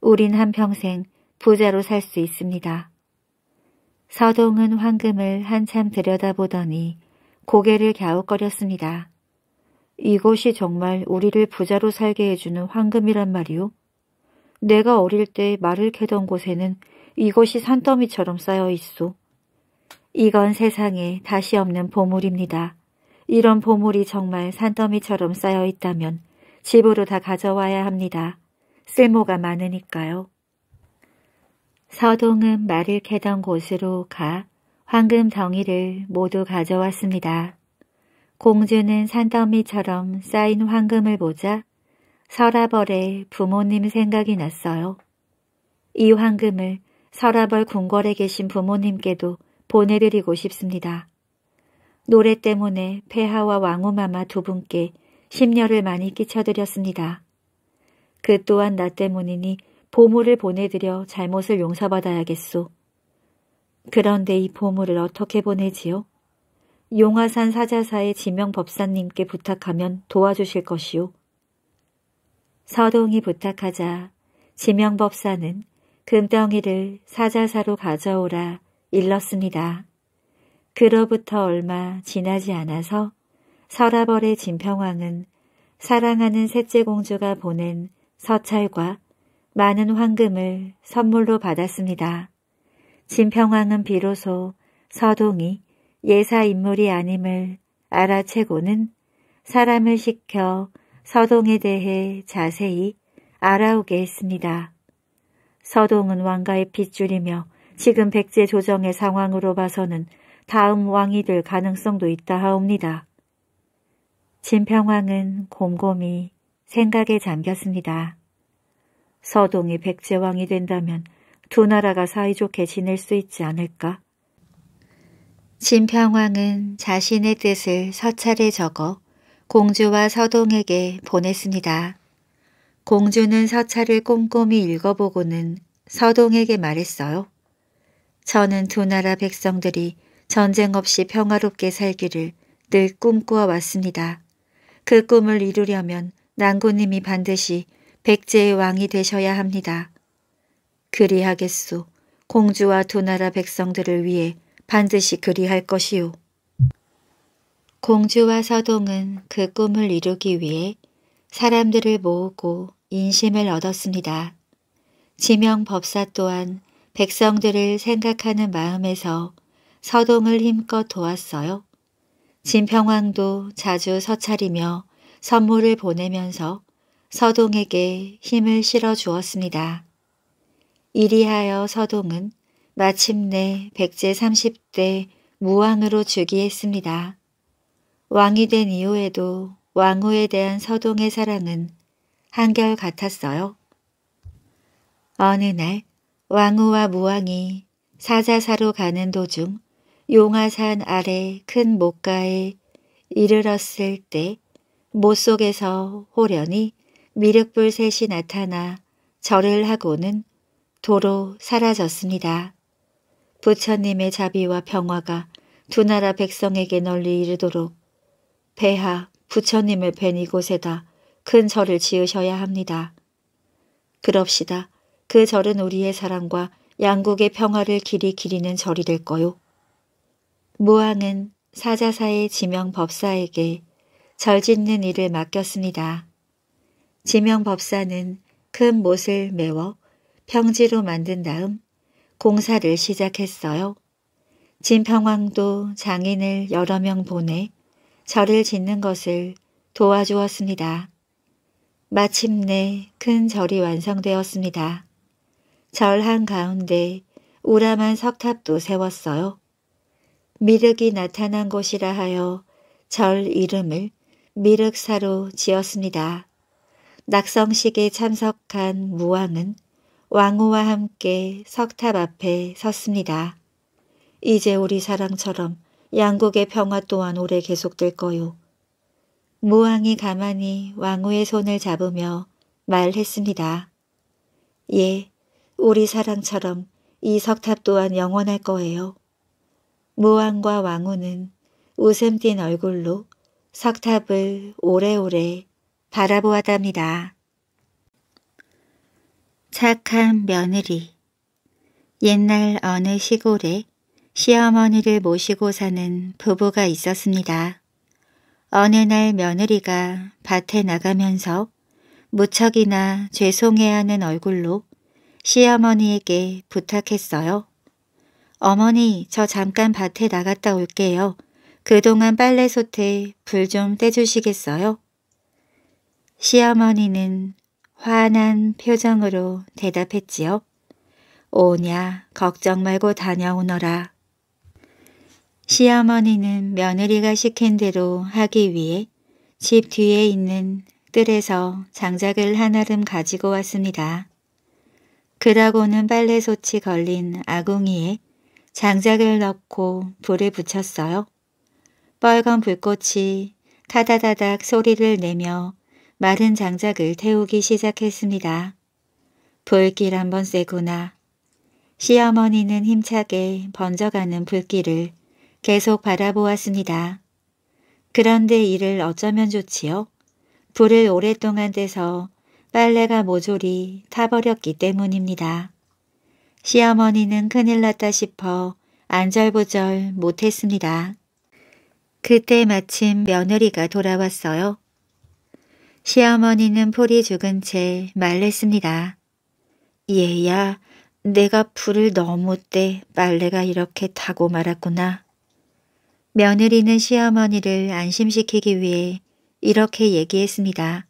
우린 한평생 부자로 살 수 있습니다. 서동은 황금을 한참 들여다보더니 고개를 갸웃거렸습니다. 이것이 정말 우리를 부자로 살게 해주는 황금이란 말이오. 내가 어릴 때 말을 캐던 곳에는 이것이 산더미처럼 쌓여 있소. 이건 세상에 다시 없는 보물입니다. 이런 보물이 정말 산더미처럼 쌓여 있다면 집으로 다 가져와야 합니다. 쓸모가 많으니까요. 서동은 말을 캐던 곳으로 가 황금 덩이를 모두 가져왔습니다. 공주는 산더미처럼 쌓인 황금을 보자 서라벌의 부모님 생각이 났어요. 이 황금을 서라벌 궁궐에 계신 부모님께도 보내드리고 싶습니다. 노래 때문에 폐하와 왕후마마 두 분께 심려를 많이 끼쳐드렸습니다. 그 또한 나 때문이니 보물을 보내드려 잘못을 용서받아야겠소. 그런데 이 보물을 어떻게 보내지요? 용화산 사자사의 지명 법사님께 부탁하면 도와주실 것이오. 서동이 부탁하자 지명 법사는 금덩이를 사자사로 가져오라 일렀습니다. 그로부터 얼마 지나지 않아서 서라벌의 진평왕은 사랑하는 셋째 공주가 보낸 서찰과 많은 황금을 선물로 받았습니다. 진평왕은 비로소 서동이 예사 인물이 아님을 알아채고는 사람을 시켜 서동에 대해 자세히 알아오게 했습니다. 서동은 왕가의 핏줄이며 지금 백제 조정의 상황으로 봐서는 다음 왕이 될 가능성도 있다 하옵니다. 진평왕은 곰곰이 생각에 잠겼습니다. 서동이 백제왕이 된다면 두 나라가 사이좋게 지낼 수 있지 않을까? 진평왕은 자신의 뜻을 서찰에 적어 공주와 서동에게 보냈습니다. 공주는 서찰을 꼼꼼히 읽어보고는 서동에게 말했어요. 저는 두 나라 백성들이 전쟁 없이 평화롭게 살기를 늘 꿈꾸어 왔습니다. 그 꿈을 이루려면 난구님이 반드시 백제의 왕이 되셔야 합니다. 그리하겠소. 공주와 두 나라 백성들을 위해 반드시 그리할 것이요. 공주와 서동은 그 꿈을 이루기 위해 사람들을 모으고 인심을 얻었습니다. 지명 법사 또한 백성들을 생각하는 마음에서 서동을 힘껏 도왔어요. 진평왕도 자주 서찰이며 선물을 보내면서 서동에게 힘을 실어 주었습니다. 이리하여 서동은 마침내 백제 30대 무왕으로 즉위했습니다. 왕이 된 이후에도 왕후에 대한 서동의 사랑은 한결같았어요. 어느 날 왕후와 무왕이 사자사로 가는 도중 용화산 아래 큰 목가에 이르렀을 때 못 속에서 호련히 미륵불 셋이 나타나 절을 하고는 도로 사라졌습니다. 부처님의 자비와 평화가 두 나라 백성에게 널리 이르도록 배하 부처님을 뵌 이곳에다 큰 절을 지으셔야 합니다. 그럽시다. 그 절은 우리의 사랑과 양국의 평화를 길이 기리는 절이 될 거요. 무왕은 사자사의 지명 법사에게 절 짓는 일을 맡겼습니다. 지명 법사는 큰 못을 메워 평지로 만든 다음 공사를 시작했어요. 진평왕도 장인을 여러 명 보내 절을 짓는 것을 도와주었습니다. 마침내 큰 절이 완성되었습니다. 절 한가운데 우람한 석탑도 세웠어요. 미륵이 나타난 곳이라 하여 절 이름을 미륵사로 지었습니다. 낙성식에 참석한 무왕은 왕후와 함께 석탑 앞에 섰습니다. 이제 우리 사랑처럼 양국의 평화 또한 오래 계속될 거요. 무왕이 가만히 왕후의 손을 잡으며 말했습니다. 예, 우리 사랑처럼 이 석탑 또한 영원할 거예요. 무왕과 왕후는 웃음 띤 얼굴로 석탑을 오래오래 바라보았답니다. 착한 며느리 옛날 어느 시골에 시어머니를 모시고 사는 부부가 있었습니다. 어느 날 며느리가 밭에 나가면서 무척이나 죄송해하는 얼굴로 시어머니에게 부탁했어요. 어머니 저 잠깐 밭에 나갔다 올게요. 그동안 빨래솥에 불 좀 떼주시겠어요? 시어머니는 화난 표정으로 대답했지요. 오냐 걱정 말고 다녀오너라. 시어머니는 며느리가 시킨 대로 하기 위해 집 뒤에 있는 뜰에서 장작을 한 아름 가지고 왔습니다. 그러고는 빨래솥이 걸린 아궁이에 장작을 넣고 불을 붙였어요. 빨간 불꽃이 타다다닥 소리를 내며 마른 장작을 태우기 시작했습니다. 불길 한번 쐬구나. 시어머니는 힘차게 번져가는 불길을 계속 바라보았습니다. 그런데 이를 어쩌면 좋지요? 불을 오랫동안 떼서 빨래가 모조리 타버렸기 때문입니다. 시어머니는 큰일 났다 싶어 안절부절 못했습니다. 그때 마침 며느리가 돌아왔어요. 시어머니는 폴이 죽은 채 말랬습니다. 얘야, 내가 풀을 너무 때 빨래가 이렇게 타고 말았구나. 며느리는 시어머니를 안심시키기 위해 이렇게 얘기했습니다.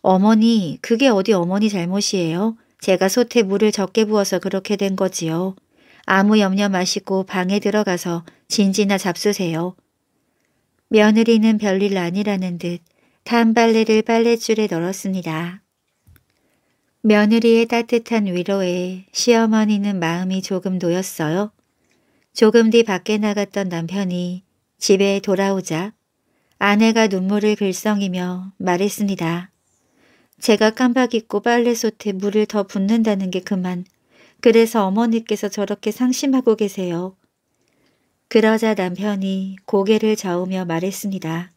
어머니, 그게 어디 어머니 잘못이에요? 제가 솥에 물을 적게 부어서 그렇게 된 거지요. 아무 염려 마시고 방에 들어가서 진지나 잡수세요. 며느리는 별일 아니라는 듯 탄발레를 빨랫줄에 널었습니다. 며느리의 따뜻한 위로에 시어머니는 마음이 조금 놓였어요. 조금 뒤 밖에 나갔던 남편이 집에 돌아오자 아내가 눈물을 글썽이며 말했습니다. 제가 깜박 잊고 빨래솥에 물을 더 붓는다는 게 그만. 그래서 어머니께서 저렇게 상심하고 계세요. 그러자 남편이 고개를 저으며 말했습니다.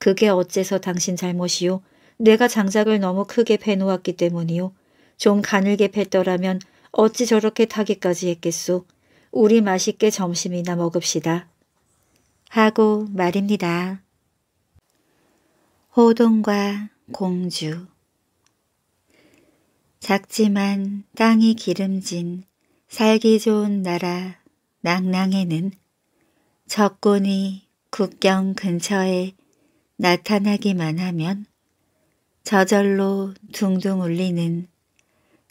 그게 어째서 당신 잘못이요? 내가 장작을 너무 크게 패놓았기 때문이요. 좀 가늘게 팼더라면 어찌 저렇게 타기까지 했겠소. 우리 맛있게 점심이나 먹읍시다. 하고 말입니다. 호동과 공주 작지만 땅이 기름진 살기 좋은 나라 낭낭에는 적군이 국경 근처에 나타나기만 하면 저절로 둥둥 울리는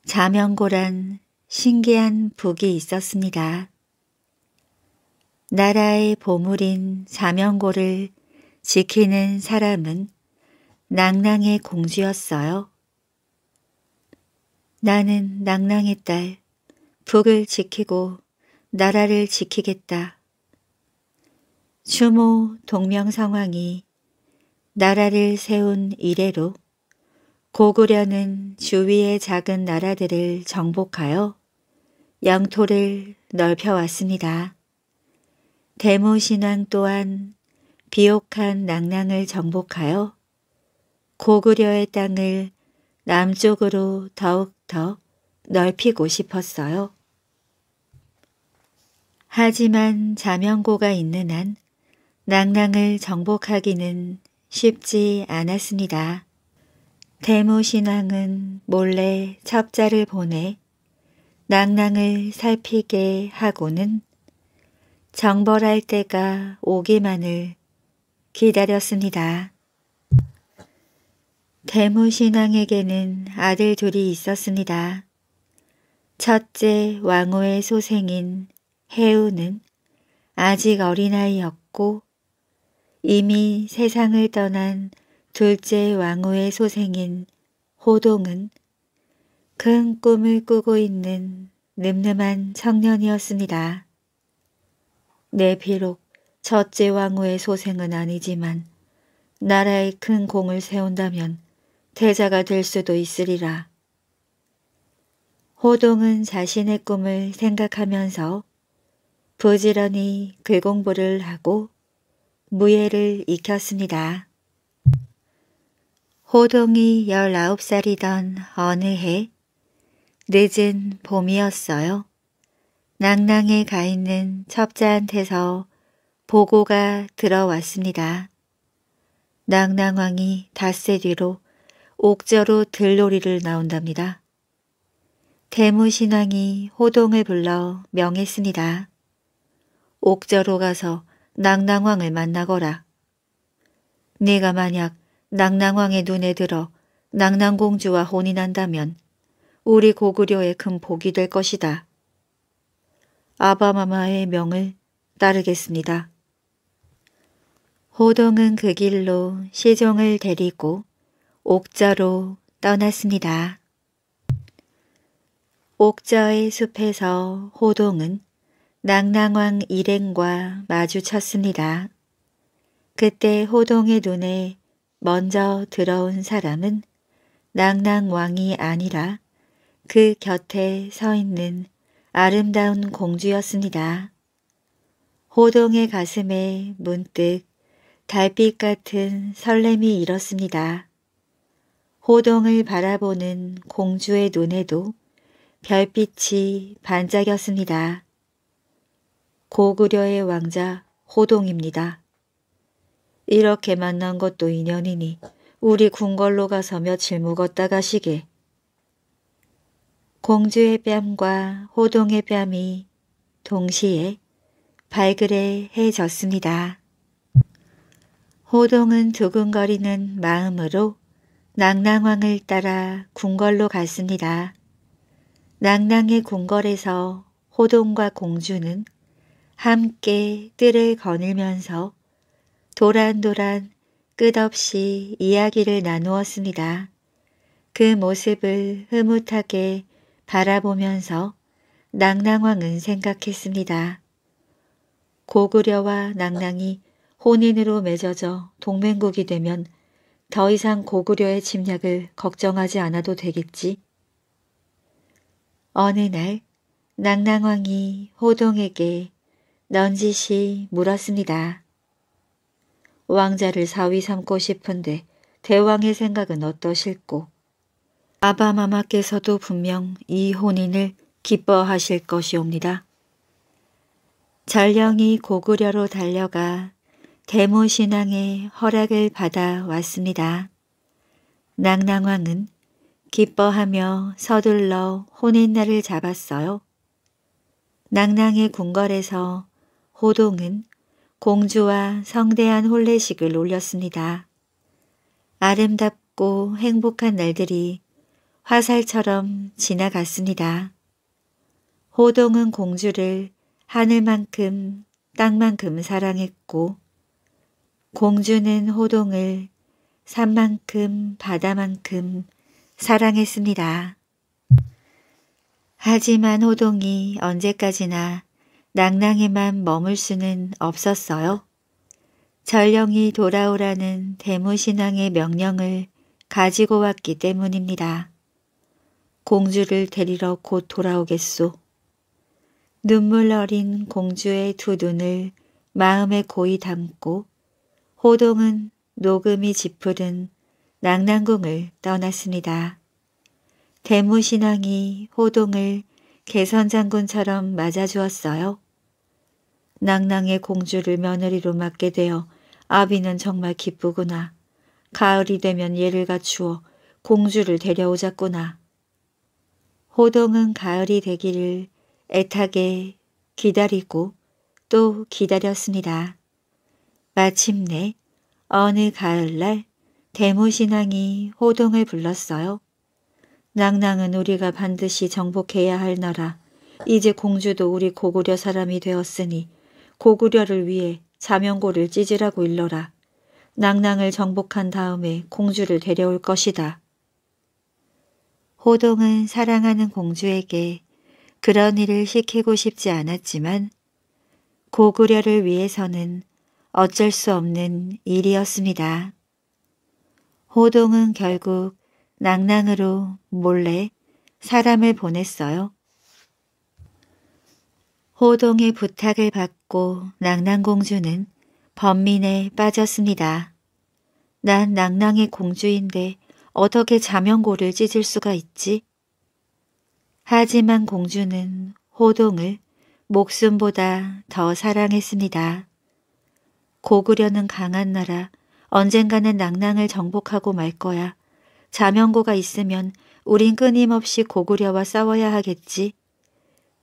자명고란 신기한 북이 있었습니다. 나라의 보물인 자명고를 지키는 사람은 낭낭의 공주였어요. 나는 낭낭의 딸, 북을 지키고 나라를 지키겠다. 추모 동명상황이 나라를 세운 이래로 고구려는 주위의 작은 나라들을 정복하여 영토를 넓혀왔습니다. 대모신왕 또한 비옥한 낙랑을 정복하여 고구려의 땅을 남쪽으로 더욱더 넓히고 싶었어요. 하지만 자명고가 있는 한 낙랑을 정복하기는 쉽지 않았습니다. 대무신왕은 몰래 첩자를 보내 낭낭을 살피게 하고는 정벌할 때가 오기만을 기다렸습니다. 대무신왕에게는 아들 둘이 있었습니다. 첫째 왕후의 소생인 해우는 아직 어린아이였고 이미 세상을 떠난 둘째 왕후의 소생인 호동은 큰 꿈을 꾸고 있는 늠름한 청년이었습니다. 내 비록 첫째 왕후의 소생은 아니지만 나라에 큰 공을 세운다면 태자가 될 수도 있으리라. 호동은 자신의 꿈을 생각하면서 부지런히 글공부를 하고 무예를 익혔습니다. 호동이 19살이던 어느 해 늦은 봄이었어요. 낭낭에 가 있는 첩자한테서 보고가 들어왔습니다. 낭낭왕이 닷새 뒤로 옥저로 들놀이를 나온답니다. 대무신왕이 호동을 불러 명했습니다. 옥저로 가서 낙랑왕을 만나거라. 네가 만약 낙랑왕의 눈에 들어 낙랑공주와 혼인한다면 우리 고구려의 큰 복이 될 것이다. 아바마마의 명을 따르겠습니다. 호동은 그 길로 시종을 데리고 옥자로 떠났습니다. 옥자의 숲에서 호동은 낭낭왕 일행과 마주쳤습니다. 그때 호동의 눈에 먼저 들어온 사람은 낭낭왕이 아니라 그 곁에 서 있는 아름다운 공주였습니다. 호동의 가슴에 문득 달빛 같은 설렘이 일었습니다. 호동을 바라보는 공주의 눈에도 별빛이 반짝였습니다. 고구려의 왕자 호동입니다. 이렇게 만난 것도 인연이니 우리 궁궐로 가서 며칠 묵었다 가시게. 공주의 뺨과 호동의 뺨이 동시에 발그레 해졌습니다. 호동은 두근거리는 마음으로 낭낭왕을 따라 궁궐로 갔습니다. 낭낭의 궁궐에서 호동과 공주는 함께 뜰을 거닐면서 도란도란 끝없이 이야기를 나누었습니다. 그 모습을 흐뭇하게 바라보면서 낭낭왕은 생각했습니다. 고구려와 낭낭이 혼인으로 맺어져 동맹국이 되면 더 이상 고구려의 침략을 걱정하지 않아도 되겠지. 어느 날 낭낭왕이 호동에게 넌지시 물었습니다. 왕자를 사위 삼고 싶은데 대왕의 생각은 어떠실꼬? 아바마마께서도 분명 이 혼인을 기뻐하실 것이옵니다. 전령이 고구려로 달려가 대모신앙의 허락을 받아 왔습니다. 낭낭왕은 기뻐하며 서둘러 혼인날을 잡았어요. 낭낭의 궁궐에서 호동은 공주와 성대한 혼례식을 올렸습니다. 아름답고 행복한 날들이 화살처럼 지나갔습니다. 호동은 공주를 하늘만큼 땅만큼 사랑했고 공주는 호동을 산만큼 바다만큼 사랑했습니다. 하지만 호동이 언제까지나 낭낭에만 머물 수는 없었어요. 전령이 돌아오라는 대무신왕의 명령을 가지고 왔기 때문입니다. 공주를 데리러 곧 돌아오겠소. 눈물 어린 공주의 두 눈을 마음에 고이 담고 호동은 녹음이 짚푸른 낙랑궁을 떠났습니다. 대무신왕이 호동을 개선장군처럼 맞아주었어요. 낭낭의 공주를 며느리로 맡게 되어 아비는 정말 기쁘구나. 가을이 되면 예를 갖추어 공주를 데려오자꾸나. 호동은 가을이 되기를 애타게 기다리고 또 기다렸습니다. 마침내 어느 가을날 대모신앙이 호동을 불렀어요. 낭낭은 우리가 반드시 정복해야 할 나라. 이제 공주도 우리 고구려 사람이 되었으니 고구려를 위해 자명고를 찢으라고 일러라. 낭낭을 정복한 다음에 공주를 데려올 것이다. 호동은 사랑하는 공주에게 그런 일을 시키고 싶지 않았지만 고구려를 위해서는 어쩔 수 없는 일이었습니다. 호동은 결국 낭낭으로 몰래 사람을 보냈어요. 호동의 부탁을 받고 낭낭공주는 범민에 빠졌습니다. 난 낭낭의 공주인데 어떻게 자명고를 찢을 수가 있지? 하지만 공주는 호동을 목숨보다 더 사랑했습니다. 고구려는 강한 나라, 언젠가는 낭낭을 정복하고 말 거야. 자명고가 있으면 우린 끊임없이 고구려와 싸워야 하겠지.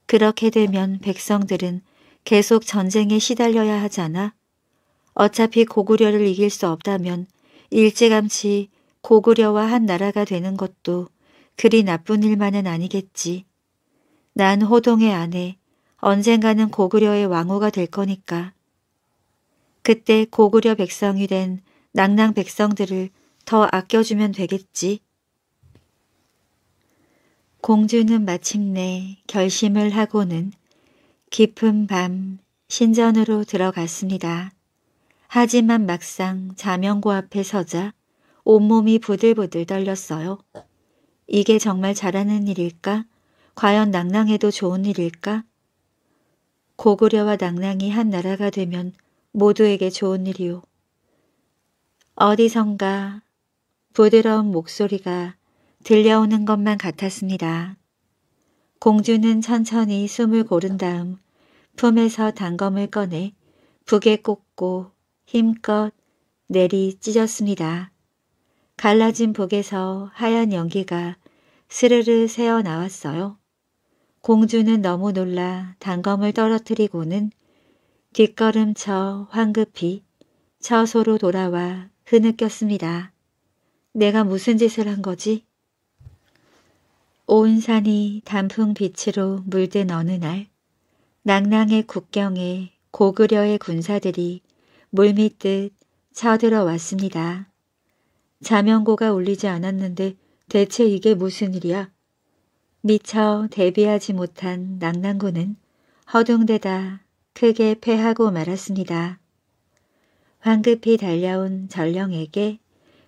그렇게 되면 백성들은 계속 전쟁에 시달려야 하잖아. 어차피 고구려를 이길 수 없다면 일찌감치 고구려와 한 나라가 되는 것도 그리 나쁜 일만은 아니겠지. 난 호동의 아내, 언젠가는 고구려의 왕후가 될 거니까. 그때 고구려 백성이 된낭랑 백성들을 더 아껴주면 되겠지. 공주는 마침내 결심을 하고는 깊은 밤 신전으로 들어갔습니다. 하지만 막상 자명고 앞에 서자 온몸이 부들부들 떨렸어요. 이게 정말 잘하는 일일까? 과연 낭랑해도 좋은 일일까? 고구려와 낭랑이 한 나라가 되면 모두에게 좋은 일이요. 어디선가 부드러운 목소리가 들려오는 것만 같았습니다. 공주는 천천히 숨을 고른 다음 품에서 단검을 꺼내 북에 꽂고 힘껏 내리 찢었습니다. 갈라진 북에서 하얀 연기가 스르르 새어 나왔어요. 공주는 너무 놀라 단검을 떨어뜨리고는 뒷걸음쳐 황급히 처소로 돌아와 흐느꼈습니다. 내가 무슨 짓을 한 거지? 온 산이 단풍빛으로 물든 어느 날낭낭의 국경에 고구려의 군사들이 물밑듯 쳐들어 왔습니다. 자명고가 울리지 않았는데 대체 이게 무슨 일이야? 미처 대비하지 못한 낭낭군은 허둥대다 크게 패하고 말았습니다. 황급히 달려온 전령에게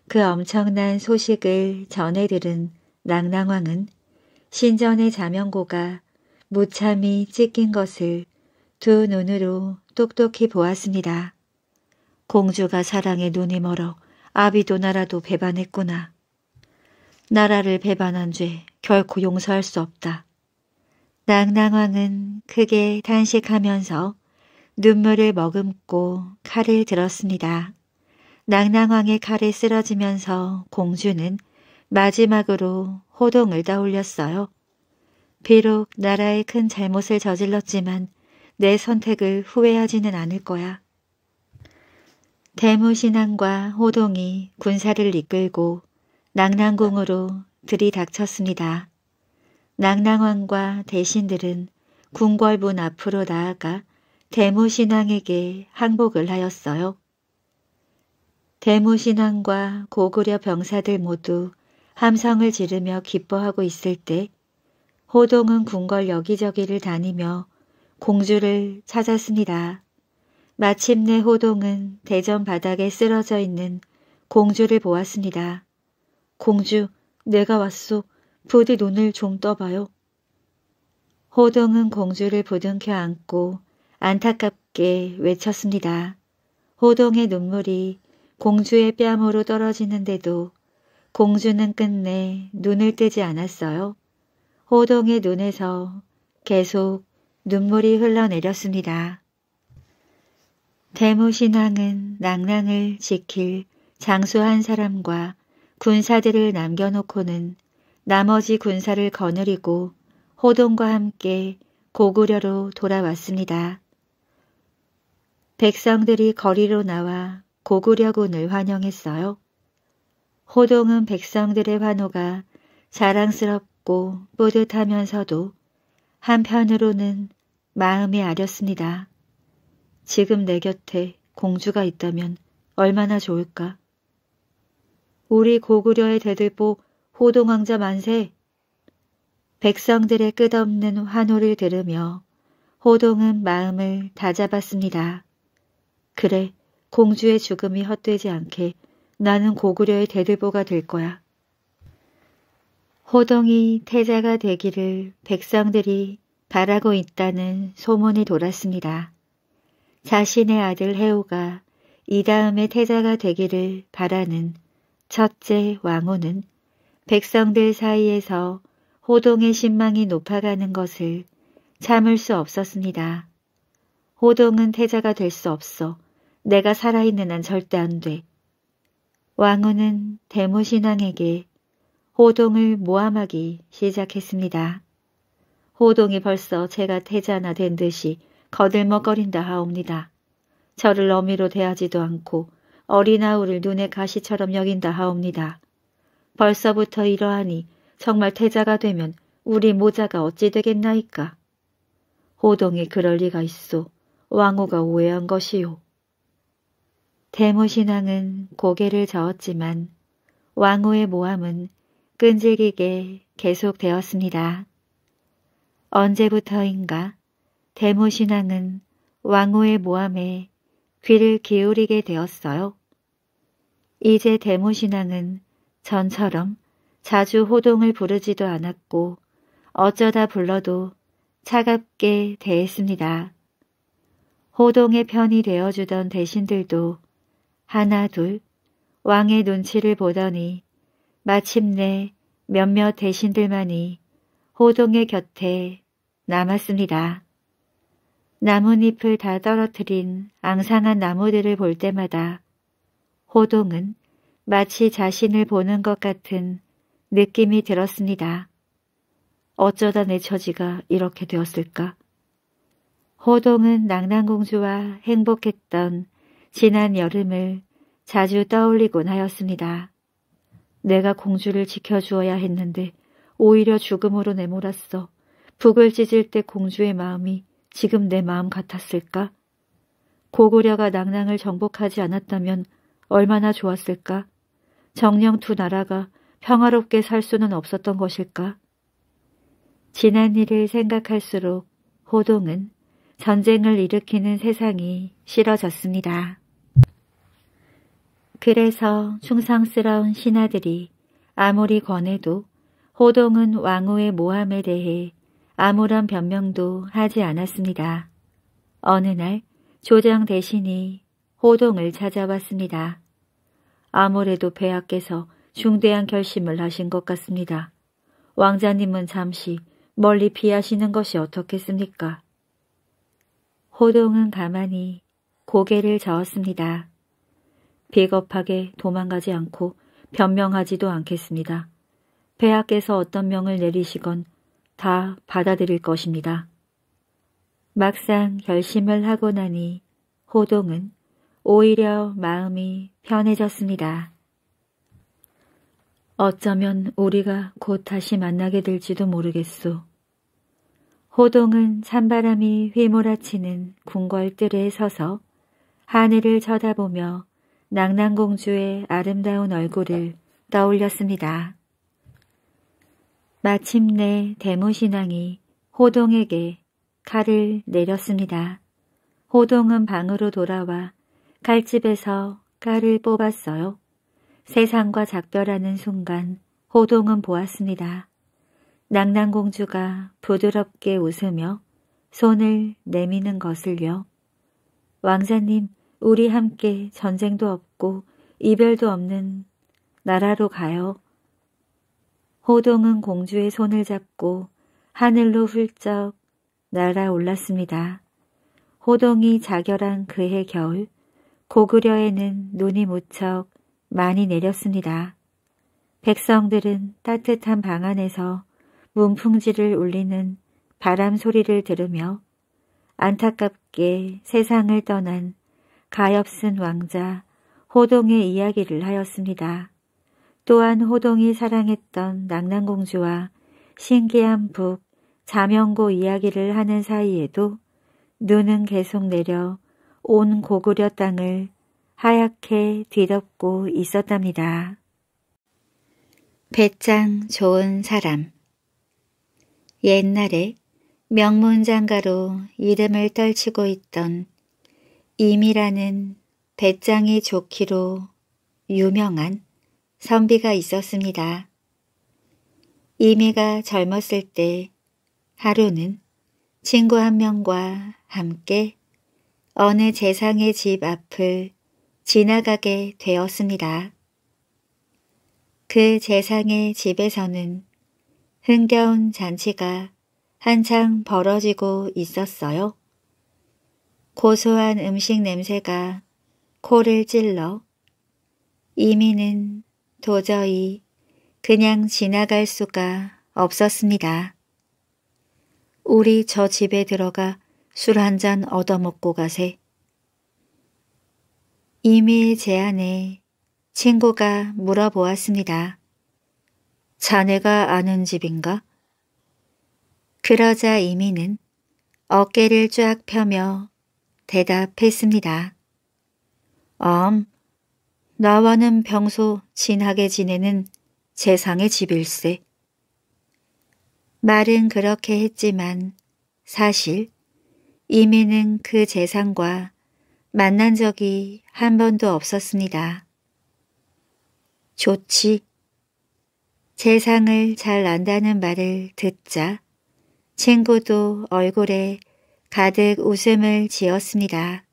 그 엄청난 소식을 전해 들은 낙랑왕은 신전의 자명고가 무참히 찢긴 것을 두 눈으로 똑똑히 보았습니다. 공주가 사랑에 눈이 멀어 아비도 나라도 배반했구나. 나라를 배반한 죄 결코 용서할 수 없다. 낙랑왕은 크게 탄식하면서 눈물을 머금고 칼을 들었습니다. 낭낭왕의 칼에 쓰러지면서 공주는 마지막으로 호동을 떠올렸어요. 비록 나라의 큰 잘못을 저질렀지만 내 선택을 후회하지는 않을 거야. 대무신왕과 호동이 군사를 이끌고 낭낭궁으로 들이닥쳤습니다. 낭낭왕과 대신들은 궁궐문 앞으로 나아가 대무신왕에게 항복을 하였어요. 대무신왕과 고구려 병사들 모두 함성을 지르며 기뻐하고 있을 때 호동은 궁궐 여기저기를 다니며 공주를 찾았습니다. 마침내 호동은 대전 바닥에 쓰러져 있는 공주를 보았습니다. 공주, 내가 왔소. 부디 눈을 좀 떠봐요. 호동은 공주를 부둥켜 안고 안타깝게 외쳤습니다. 호동의 눈물이 공주의 뺨으로 떨어지는데도 공주는 끝내 눈을 뜨지 않았어요. 호동의 눈에서 계속 눈물이 흘러내렸습니다. 대무신왕은 낭랑을 지킬 장수한 사람과 군사들을 남겨놓고는 나머지 군사를 거느리고 호동과 함께 고구려로 돌아왔습니다. 백성들이 거리로 나와 고구려군을 환영했어요. 호동은 백성들의 환호가 자랑스럽고 뿌듯하면서도 한편으로는 마음이 아렸습니다. 지금 내 곁에 공주가 있다면 얼마나 좋을까? 우리 고구려의 대들보 호동왕자 만세! 백성들의 끝없는 환호를 들으며 호동은 마음을 다잡았습니다. 그래, 공주의 죽음이 헛되지 않게 나는 고구려의 대들보가 될 거야. 호동이 태자가 되기를 백성들이 바라고 있다는 소문이 돌았습니다. 자신의 아들 해오가 이 다음에 태자가 되기를 바라는 첫째 왕후는 백성들 사이에서 호동의 신망이 높아가는 것을 참을 수 없었습니다. 호동은 태자가 될 수 없어 내가 살아있는 한 절대 안 돼. 왕후는 대모신왕에게 호동을 모함하기 시작했습니다. 호동이 벌써 제가 태자나 된 듯이 거들먹거린다 하옵니다. 저를 어미로 대하지도 않고 어린아우를 눈의 가시처럼 여긴다 하옵니다. 벌써부터 이러하니 정말 태자가 되면 우리 모자가 어찌 되겠나이까. 호동이 그럴 리가 있어. 왕후가 오해한 것이요. 대무신왕은 고개를 저었지만 왕후의 모함은 끈질기게 계속되었습니다. 언제부터인가 대무신왕은 왕후의 모함에 귀를 기울이게 되었어요. 이제 대무신왕은 전처럼 자주 호동을 부르지도 않았고 어쩌다 불러도 차갑게 대했습니다. 호동의 편이 되어주던 대신들도 하나 둘 왕의 눈치를 보더니 마침내 몇몇 대신들만이 호동의 곁에 남았습니다. 나뭇잎을 다 떨어뜨린 앙상한 나무들을 볼 때마다 호동은 마치 자신을 보는 것 같은 느낌이 들었습니다. 어쩌다 내 처지가 이렇게 되었을까? 호동은 낭낭공주와 행복했던 지난 여름을 자주 떠올리곤 하였습니다. 내가 공주를 지켜주어야 했는데 오히려 죽음으로 내몰았어. 북을 찢을 때 공주의 마음이 지금 내 마음 같았을까? 고구려가 낭랑을 정복하지 않았다면 얼마나 좋았을까? 정령 두 나라가 평화롭게 살 수는 없었던 것일까? 지난 일을 생각할수록 호동은 전쟁을 일으키는 세상이 싫어졌습니다. 그래서 충성스러운 신하들이 아무리 권해도 호동은 왕후의 모함에 대해 아무런 변명도 하지 않았습니다. 어느 날 조정 대신이 호동을 찾아왔습니다. 아무래도 배하께서 중대한 결심을 하신 것 같습니다. 왕자님은 잠시 멀리 피하시는 것이 어떻겠습니까? 호동은 가만히 고개를 저었습니다. 비겁하게 도망가지 않고 변명하지도 않겠습니다. 폐하께서 어떤 명을 내리시건 다 받아들일 것입니다. 막상 결심을 하고 나니 호동은 오히려 마음이 편해졌습니다. 어쩌면 우리가 곧 다시 만나게 될지도 모르겠소. 호동은 찬바람이 휘몰아치는 궁궐뜰에 서서 하늘을 쳐다보며 낭낭공주의 아름다운 얼굴을 떠올렸습니다. 마침내 대무신앙이 호동에게 칼을 내렸습니다. 호동은 방으로 돌아와 칼집에서 칼을 뽑았어요. 세상과 작별하는 순간 호동은 보았습니다. 낭낭공주가 부드럽게 웃으며 손을 내미는 것을요. 왕자님, 우리 함께 전쟁도 없고 이별도 없는 나라로 가요. 호동은 공주의 손을 잡고 하늘로 훌쩍 날아올랐습니다. 호동이 자결한 그해 겨울 고구려에는 눈이 무척 많이 내렸습니다. 백성들은 따뜻한 방 안에서 문풍지를 울리는 바람 소리를 들으며 안타깝게 세상을 떠난 가엾은 왕자 호동의 이야기를 하였습니다. 또한 호동이 사랑했던 낙랑공주와 신기한 북 자명고 이야기를 하는 사이에도 눈은 계속 내려 온 고구려 땅을 하얗게 뒤덮고 있었답니다. 배짱 좋은 사람 옛날에 명문장가로 이름을 떨치고 있던 임이라는 배짱이 좋기로 유명한 선비가 있었습니다. 임이가 젊었을 때 하루는 친구 한 명과 함께 어느 재상의 집 앞을 지나가게 되었습니다. 그 재상의 집에서는 흥겨운 잔치가 한창 벌어지고 있었어요. 고소한 음식 냄새가 코를 찔러 이미는 도저히 그냥 지나갈 수가 없었습니다. 우리 저 집에 들어가 술 한 잔 얻어먹고 가세. 이미의 제안에 친구가 물어보았습니다. 자네가 아는 집인가? 그러자 이미는 어깨를 쫙 펴며 대답했습니다. 엄, 나와는 평소 친하게 지내는 세상의 집일세. 말은 그렇게 했지만 사실 이미는 그 재상과 만난 적이 한 번도 없었습니다. 좋지. 재상을 잘 안다는 말을 듣자 친구도 얼굴에 가득 웃음을 지었습니다.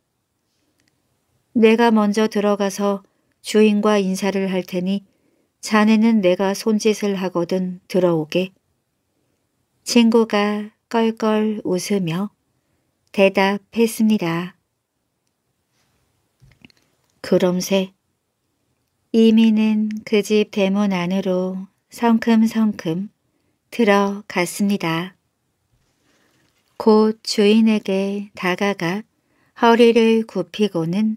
내가 먼저 들어가서 주인과 인사를 할 테니 자네는 내가 손짓을 하거든 들어오게. 친구가 껄껄 웃으며 대답했습니다. 그럼새 이미는 그 집 대문 안으로 성큼성큼 들어갔습니다. 곧 주인에게 다가가 허리를 굽히고는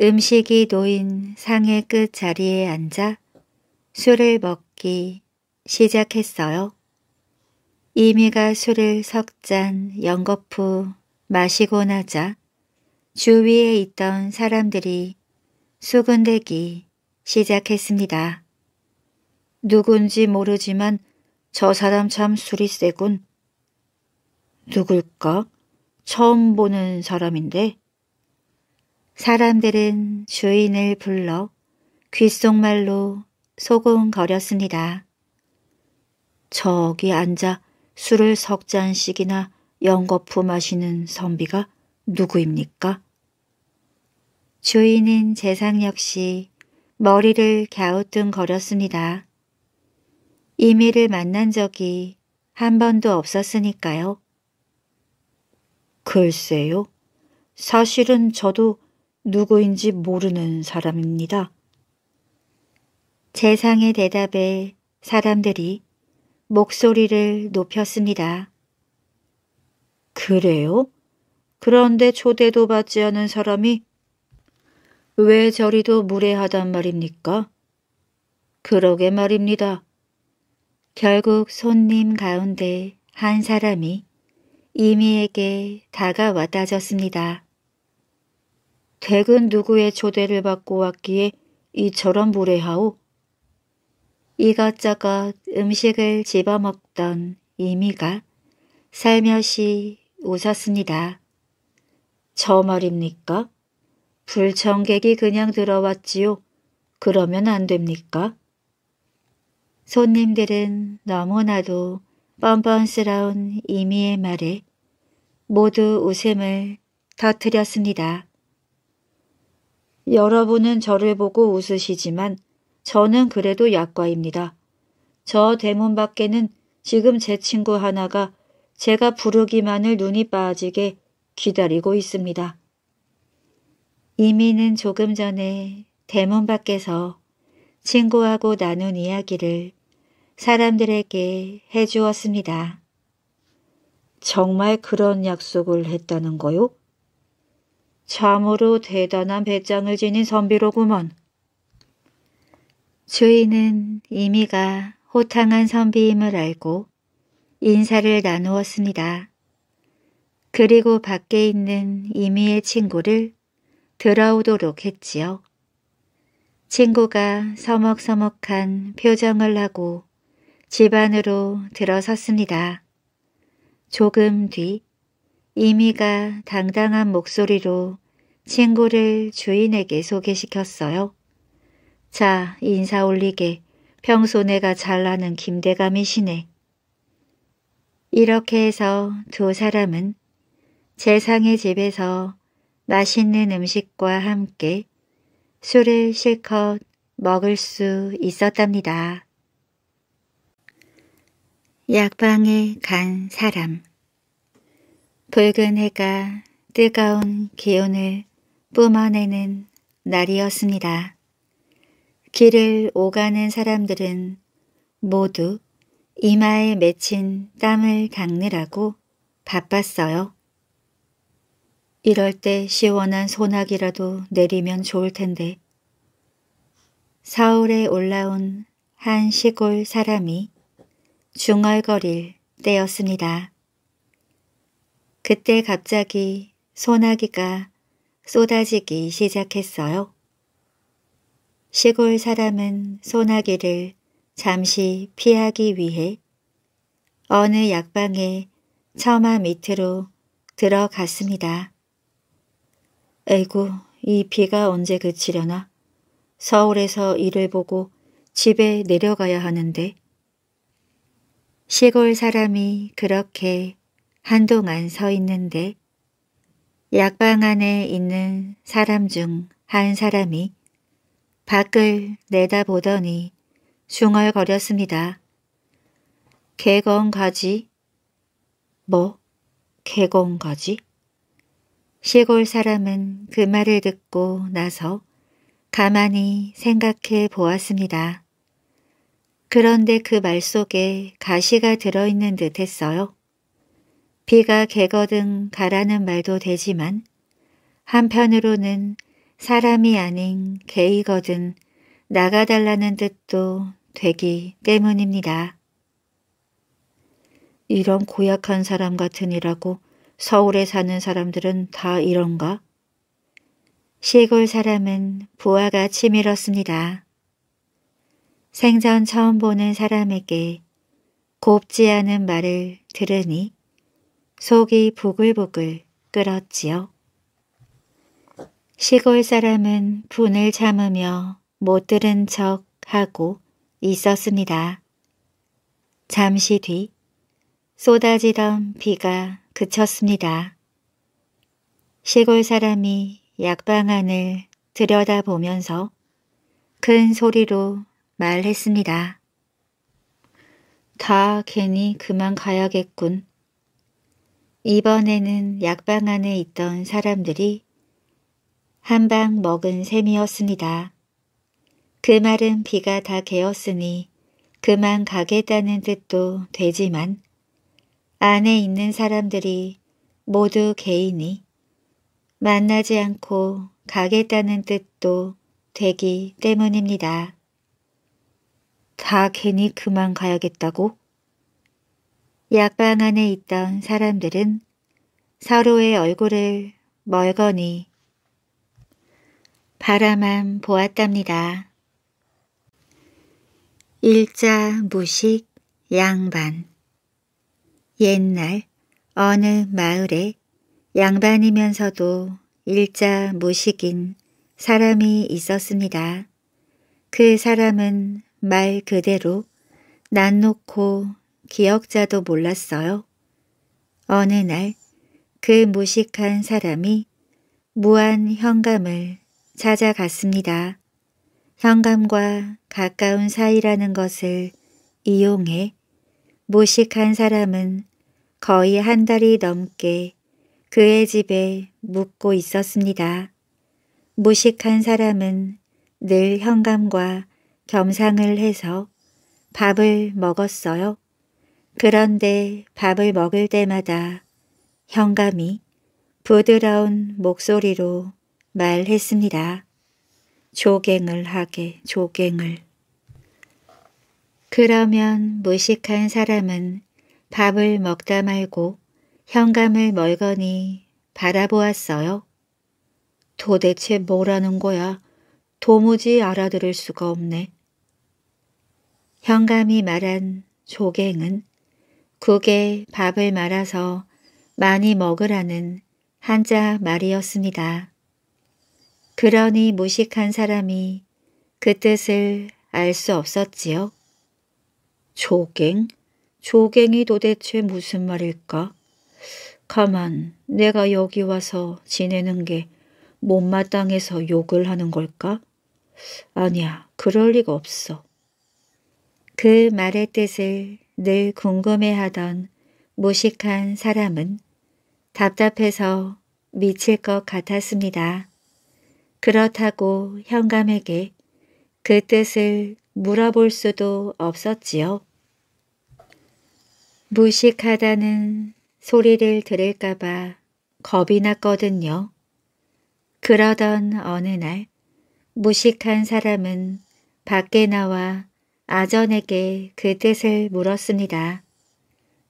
음식이 놓인 상의 끝자리에 앉아 술을 먹기 시작했어요. 이미가 술을 석잔 연거푸 마시고 나자 주위에 있던 사람들이 수군대기 시작했습니다. 누군지 모르지만 저 사람 참 술이 세군. 누굴까? 처음 보는 사람인데? 사람들은 주인을 불러 귓속말로 소곤거렸습니다. 저기 앉아 술을 석 잔씩이나 연거푸 마시는 선비가 누구입니까? 주인은 재상 역시 머리를 갸우뚱거렸습니다. 이미를 만난 적이 한 번도 없었으니까요. 글쎄요. 사실은 저도 누구인지 모르는 사람입니다. 재상의 대답에 사람들이 목소리를 높였습니다. 그래요? 그런데 초대도 받지 않은 사람이 왜 저리도 무례하단 말입니까? 그러게 말입니다. 결국 손님 가운데 한 사람이 이미에게 다가와다 졌습니다. 댁은 누구의 초대를 받고 왔기에 이처럼 무례하오? 이것저것 음식을 집어먹던 이미가 살며시 웃었습니다. 저 말입니까? 불청객이 그냥 들어왔지요. 그러면 안 됩니까? 손님들은 너무나도 뻔뻔스러운 이미의 말에 모두 웃음을 터뜨렸습니다. 여러분은 저를 보고 웃으시지만 저는 그래도 약과입니다. 저 대문 밖에는 지금 제 친구 하나가 제가 부르기만을 눈이 빠지게 기다리고 있습니다. 이미는 조금 전에 대문 밖에서 친구하고 나눈 이야기를 사람들에게 해 주었습니다. 정말 그런 약속을 했다는 거요? 참으로 대단한 배짱을 지닌 선비로구먼. 주인은 이미가 호탕한 선비임을 알고 인사를 나누었습니다. 그리고 밖에 있는 이미의 친구를 들어오도록 했지요. 친구가 서먹서먹한 표정을 하고 집 안으로 들어섰습니다. 조금 뒤 이미가 당당한 목소리로 친구를 주인에게 소개시켰어요. 자, 인사 올리게. 평소 내가 잘나는 김대감이시네. 이렇게 해서 두 사람은 재상의 집에서 맛있는 음식과 함께 술을 실컷 먹을 수 있었답니다. 약방에 간 사람 붉은 해가 뜨거운 기운을 뿜어내는 날이었습니다. 길을 오가는 사람들은 모두 이마에 맺힌 땀을 닦느라고 바빴어요. 이럴 때 시원한 소나기라도 내리면 좋을 텐데. 서울에 올라온 한 시골 사람이 중얼거릴 때였습니다. 그때 갑자기 소나기가 쏟아지기 시작했어요. 시골 사람은 소나기를 잠시 피하기 위해 어느 약방의 처마 밑으로 들어갔습니다. 에이구, 이 비가 언제 그치려나? 서울에서 일을 보고 집에 내려가야 하는데 시골 사람이 그렇게 한동안 서 있는데 약방 안에 있는 사람 중 한 사람이 밖을 내다보더니 중얼거렸습니다. 개건거지? 뭐? 개건거지? 시골 사람은 그 말을 듣고 나서 가만히 생각해 보았습니다. 그런데 그 말 속에 가시가 들어있는 듯 했어요. 비가 개거든 가라는 말도 되지만 한편으로는 사람이 아닌 개이거든 나가달라는 뜻도 되기 때문입니다. 이런 고약한 사람 같으니라고 서울에 사는 사람들은 다 이런가? 시골 사람은 부하가 치밀었습니다. 생전 처음 보는 사람에게 곱지 않은 말을 들으니 속이 부글부글 끓었지요. 시골 사람은 분을 참으며 못 들은 척 하고 있었습니다. 잠시 뒤 쏟아지던 비가 그쳤습니다. 시골 사람이 약방 안을 들여다보면서 큰 소리로 말했습니다. 다 괜히 그만 가야겠군. 이번에는 약방 안에 있던 사람들이 한 방 먹은 셈이었습니다. 그 말은 비가 다 개었으니 그만 가겠다는 뜻도 되지만 안에 있는 사람들이 모두 개인이 만나지 않고 가겠다는 뜻도 되기 때문입니다. 다 괜히 그만 가야겠다고? 약방 안에 있던 사람들은 서로의 얼굴을 멀거니 바라만 보았답니다. 일자 무식 양반 옛날 어느 마을에 양반이면서도 일자 무식인 사람이 있었습니다. 그 사람은 말 그대로 난 놓고 기억자도 몰랐어요. 어느 날 그 무식한 사람이 무한 현감을 찾아갔습니다. 현감과 가까운 사이라는 것을 이용해 무식한 사람은 거의 한 달이 넘게 그의 집에 묵고 있었습니다. 무식한 사람은 늘 현감과 겸상을 해서 밥을 먹었어요. 그런데 밥을 먹을 때마다 현감이 부드러운 목소리로 말했습니다. 조갱을 하게 조갱을. 그러면 무식한 사람은 밥을 먹다 말고 현감을 멀거니 바라보았어요. 도대체 뭐라는 거야? 도무지 알아들을 수가 없네. 현감이 말한 조갱은 국에 밥을 말아서 많이 먹으라는 한자 말이었습니다. 그러니 무식한 사람이 그 뜻을 알 수 없었지요. 조갱? 조갱이 도대체 무슨 말일까? 가만, 내가 여기 와서 지내는 게 못마땅해서 욕을 하는 걸까? 아니야, 그럴 리가 없어. 그 말의 뜻을 늘 궁금해하던 무식한 사람은 답답해서 미칠 것 같았습니다. 그렇다고 현감에게 그 뜻을 물어볼 수도 없었지요. 무식하다는 소리를 들을까봐 겁이 났거든요. 그러던 어느 날 무식한 사람은 밖에 나와 아전에게 그 뜻을 물었습니다.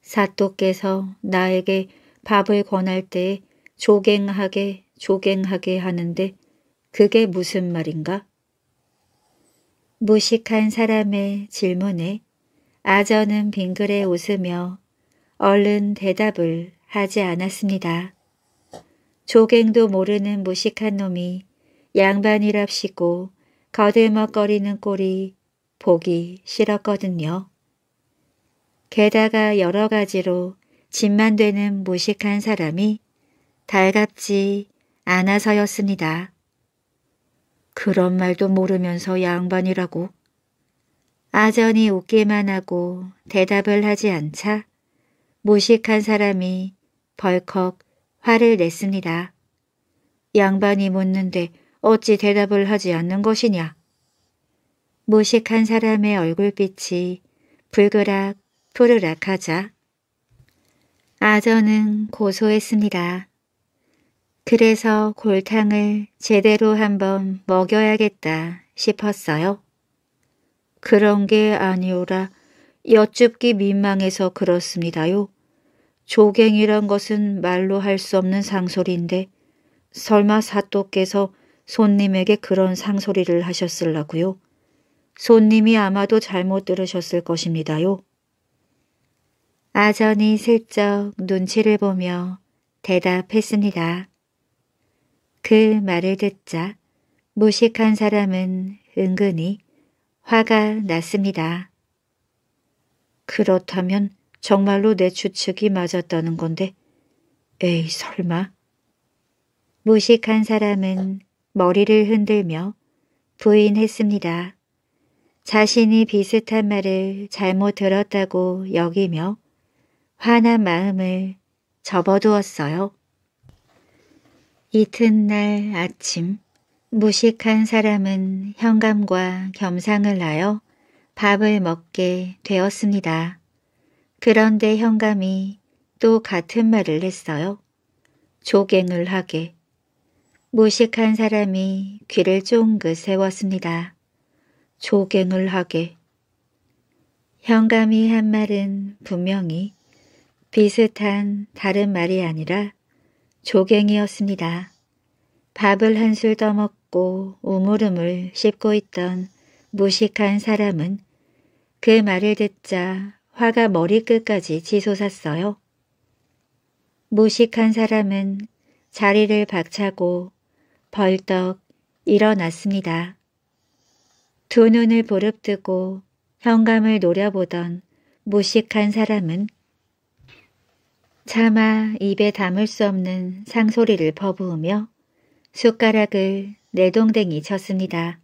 사또께서 나에게 밥을 권할 때 조갱하게 조갱하게 하는데 그게 무슨 말인가? 무식한 사람의 질문에 아전은 빙그레 웃으며 얼른 대답을 하지 않았습니다. 조갱도 모르는 무식한 놈이 양반이랍시고 거들먹거리는 꼴이 보기 싫었거든요. 게다가 여러 가지로 집만 되는 무식한 사람이 달갑지 않아서였습니다. 그런 말도 모르면서 양반이라고 아전이 웃기만 하고 대답을 하지 않자 무식한 사람이 벌컥 화를 냈습니다. 양반이 묻는데 어찌 대답을 하지 않는 것이냐. 무식한 사람의 얼굴빛이 불그락 푸르락하자 아저는 고소했습니다. 그래서 골탕을 제대로 한번 먹여야겠다 싶었어요. 그런 게 아니오라 여쭙기 민망해서 그렇습니다요. 조갱이란 것은 말로 할 수 없는 상소리인데 설마 사또께서 손님에게 그런 상소리를 하셨을라고요. 손님이 아마도 잘못 들으셨을 것입니다요. 아전이 슬쩍 눈치를 보며 대답했습니다. 그 말을 듣자 무식한 사람은 은근히 화가 났습니다. 그렇다면 정말로 내 추측이 맞았다는 건데 에이 설마? 무식한 사람은 머리를 흔들며 부인했습니다. 자신이 비슷한 말을 잘못 들었다고 여기며 화난 마음을 접어두었어요. 이튿날 아침 무식한 사람은 현감과 겸상을 하여 밥을 먹게 되었습니다. 그런데 현감이 또 같은 말을 했어요. 조갱을 하게. 무식한 사람이 귀를 쫑긋 세웠습니다. 조갱을 하게. 현감이 한 말은 분명히 비슷한 다른 말이 아니라 조갱이었습니다. 밥을 한 술 더먹고 우물음을 씹고 있던 무식한 사람은 그 말을 듣자 화가 머리끝까지 치솟았어요. 무식한 사람은 자리를 박차고 벌떡 일어났습니다. 두 눈을 부릅뜨고 현감을 노려보던 무식한 사람은 차마 입에 담을 수 없는 상소리를 퍼부으며 숟가락을 내동댕이 쳤습니다.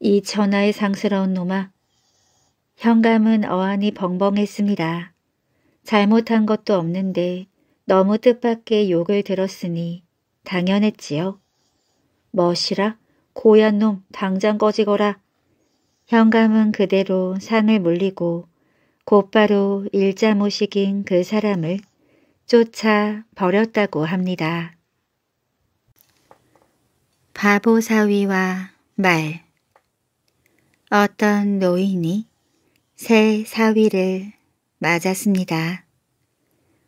이 천하의 상스러운 놈아. 현감은 어안이 벙벙했습니다. 잘못한 것도 없는데 너무 뜻밖의 욕을 들었으니 당연했지요. 멋이라? 고얀 놈 당장 꺼지거라. 현감은 그대로 상을 물리고 곧바로 일자 모식인 그 사람을 쫓아 버렸다고 합니다. 바보사위와 말 어떤 노인이 새 사위를 맞았습니다.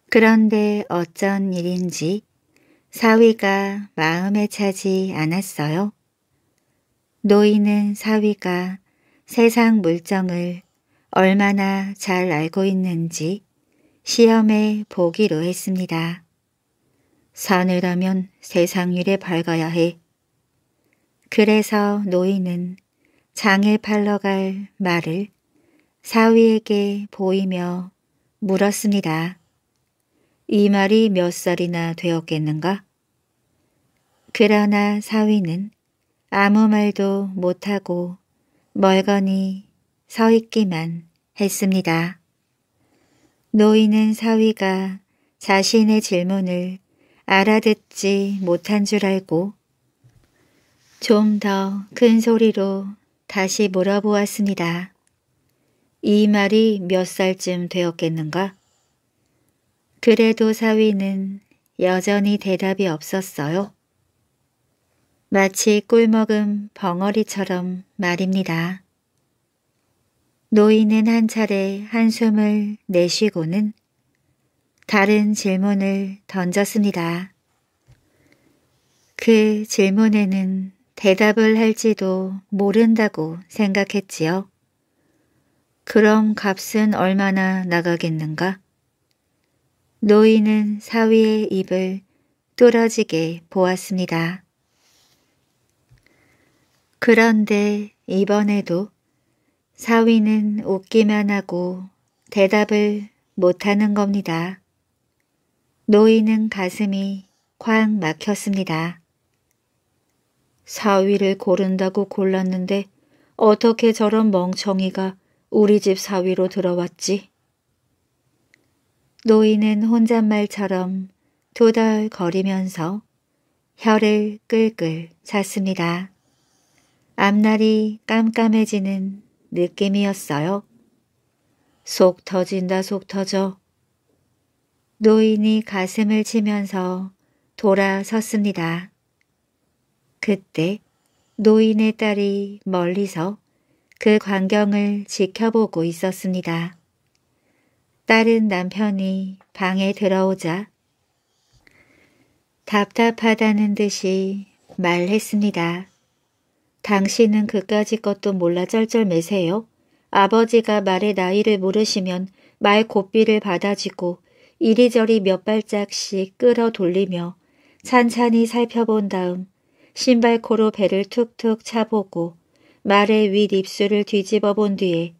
그런데 어쩐 일인지 사위가 마음에 차지 않았어요. 노인은 사위가 세상 물정을 얼마나 잘 알고 있는지 시험해 보기로 했습니다. 사내라면 세상 일에 밝아야 해. 그래서 노인은 장에 팔러 갈 말을 사위에게 보이며 물었습니다. 이 말이 몇 살이나 되었겠는가? 그러나 사위는 아무 말도 못하고 멀거니 서 있기만 했습니다. 노인은 사위가 자신의 질문을 알아듣지 못한 줄 알고 좀 더 큰 소리로 다시 물어보았습니다. 이 말이 몇 살쯤 되었겠는가? 그래도 사위는 여전히 대답이 없었어요. 마치 꿀먹은 벙어리처럼 말입니다. 노인은 한 차례 한숨을 내쉬고는 다른 질문을 던졌습니다. 그 질문에는 대답을 할지도 모른다고 생각했지요. 그럼 값은 얼마나 나가겠는가? 노인은 사위의 입을 뚫어지게 보았습니다. 그런데 이번에도 사위는 웃기만 하고 대답을 못하는 겁니다. 노인은 가슴이 꽉 막혔습니다. 사위를 고른다고 골랐는데 어떻게 저런 멍청이가 우리 집 사위로 들어왔지? 노인은 혼잣말처럼 도덜거리면서 혀를 끌끌 찼습니다. 앞날이 깜깜해지는 느낌이었어요. 속 터진다 속 터져. 노인이 가슴을 치면서 돌아섰습니다. 그때 노인의 딸이 멀리서 그 광경을 지켜보고 있었습니다. 딸은 남편이 방에 들어오자 답답하다는 듯이 말했습니다. 당신은 그까지 것도 몰라 쩔쩔매세요. 아버지가 말의 나이를 모르시면 말 고삐를 받아지고 이리저리 몇 발짝씩 끌어돌리며 찬찬히 살펴본 다음 신발코로 배를 툭툭 차보고 말의 윗 입술을 뒤집어 본 뒤에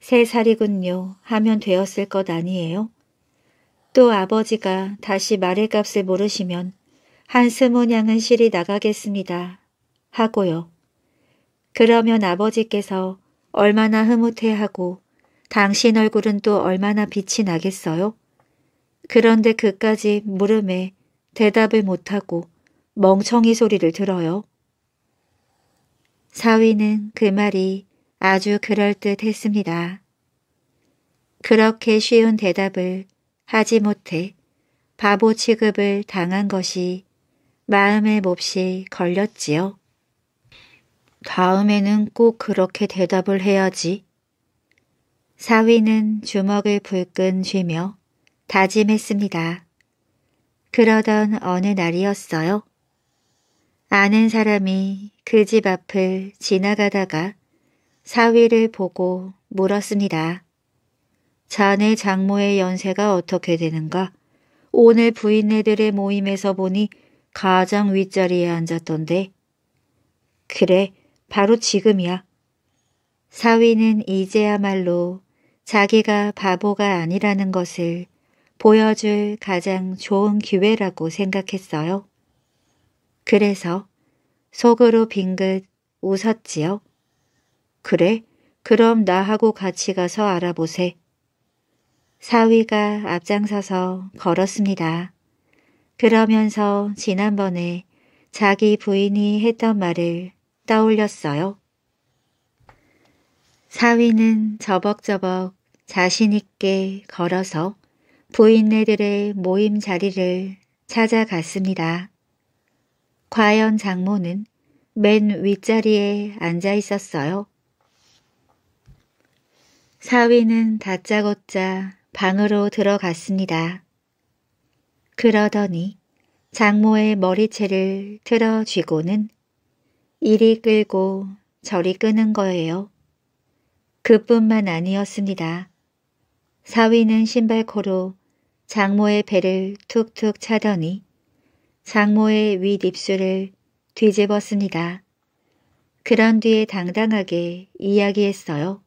세 살이군요 하면 되었을 것 아니에요? 또 아버지가 다시 말의 값을 모르시면 한스무냥은 실이 나가겠습니다. 하고요. 그러면 아버지께서 얼마나 흐뭇해하고 당신 얼굴은 또 얼마나 빛이 나겠어요? 그런데 그까지 물음에 대답을 못하고 멍청이 소리를 들어요. 사위는 그 말이 아주 그럴듯 했습니다. 그렇게 쉬운 대답을 하지 못해 바보 취급을 당한 것이 마음에 몹시 걸렸지요. 다음에는 꼭 그렇게 대답을 해야지. 사위는 주먹을 불끈 쥐며 다짐했습니다. 그러던 어느 날이었어요. 아는 사람이 그 집 앞을 지나가다가 사위를 보고 물었습니다. 자네 장모의 연세가 어떻게 되는가? 오늘 부인네들의 모임에서 보니 가장 윗자리에 앉았던데. 그래, 바로 지금이야. 사위는 이제야말로 자기가 바보가 아니라는 것을 보여줄 가장 좋은 기회라고 생각했어요. 그래서 속으로 빙긋 웃었지요. 그래, 그럼 나하고 같이 가서 알아보세. 사위가 앞장서서 걸었습니다. 그러면서 지난번에 자기 부인이 했던 말을 떠올렸어요. 사위는 저벅저벅 자신있게 걸어서 부인네들의 모임 자리를 찾아갔습니다. 과연 장모는 맨 윗자리에 앉아 있었어요. 사위는 다짜고짜 방으로 들어갔습니다. 그러더니 장모의 머리채를 틀어쥐고는 이리 끌고 저리 끄는 거예요. 그뿐만 아니었습니다. 사위는 신발코로 장모의 배를 툭툭 차더니 장모의 윗입술을 뒤집었습니다. 그런 뒤에 당당하게 이야기했어요.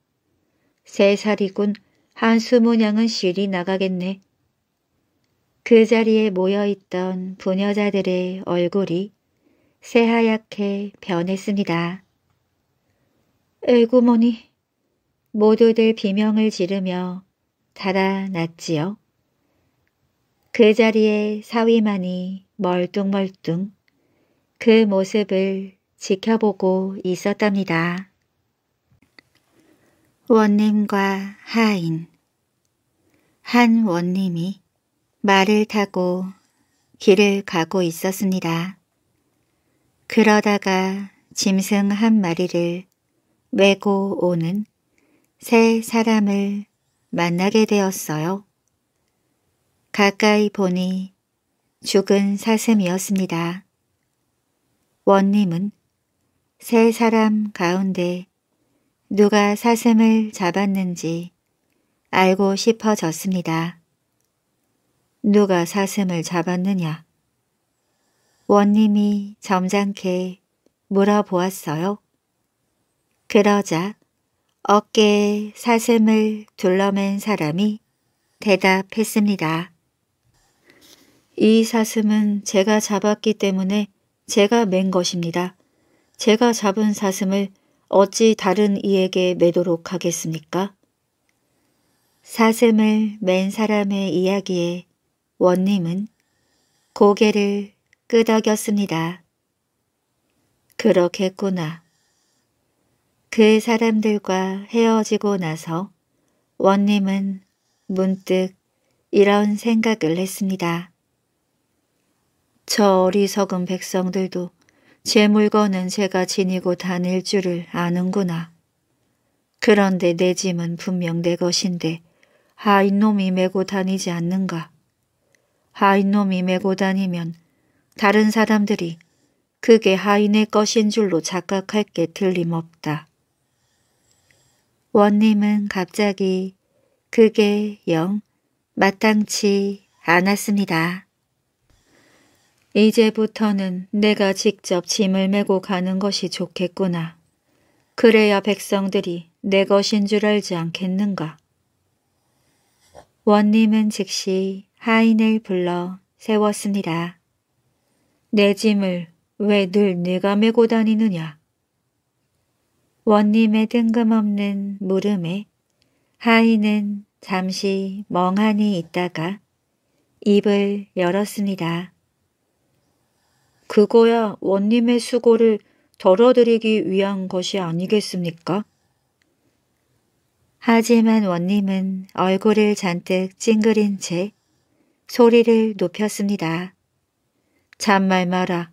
세 살이군 한수문냥은 실이 나가겠네. 그 자리에 모여있던 부녀자들의 얼굴이 새하얗게 변했습니다. 에구머니 모두들 비명을 지르며 달아났지요. 그 자리에 사위만이 멀뚱멀뚱 그 모습을 지켜보고 있었답니다. 원님과 하인 한 원님이 말을 타고 길을 가고 있었습니다. 그러다가 짐승 한 마리를 메고 오는 세 사람을 만나게 되었어요. 가까이 보니 죽은 사슴이었습니다. 원님은 세 사람 가운데 누가 사슴을 잡았는지 알고 싶어졌습니다. 누가 사슴을 잡았느냐? 원님이 점잖게 물어보았어요. 그러자 어깨에 사슴을 둘러맨 사람이 대답했습니다. 이 사슴은 제가 잡았기 때문에 제가 맨 것입니다. 제가 잡은 사슴을 어찌 다른 이에게 매도록 하겠습니까? 사슴을 맨 사람의 이야기에 원님은 고개를 끄덕였습니다. 그렇겠구나. 그 사람들과 헤어지고 나서 원님은 문득 이런 생각을 했습니다. 저 어리석은 백성들도 제 물건은 제가 지니고 다닐 줄을 아는구나. 그런데 내 짐은 분명 내 것인데 하인놈이 메고 다니지 않는가. 하인놈이 메고 다니면 다른 사람들이 그게 하인의 것인 줄로 착각할 게 틀림없다. 원님은 갑자기 그게 영 마땅치 않았습니다. 이제부터는 내가 직접 짐을 메고 가는 것이 좋겠구나. 그래야 백성들이 내 것인 줄 알지 않겠는가. 원님은 즉시 하인을 불러 세웠습니다. 내 짐을 왜 늘내가 메고 다니느냐? 원님의 뜬금없는 물음에 하이는 잠시 멍하니 있다가 입을 열었습니다. 그거야 원님의 수고를 덜어드리기 위한 것이 아니겠습니까? 하지만 원님은 얼굴을 잔뜩 찡그린 채 소리를 높였습니다. 참말 마라.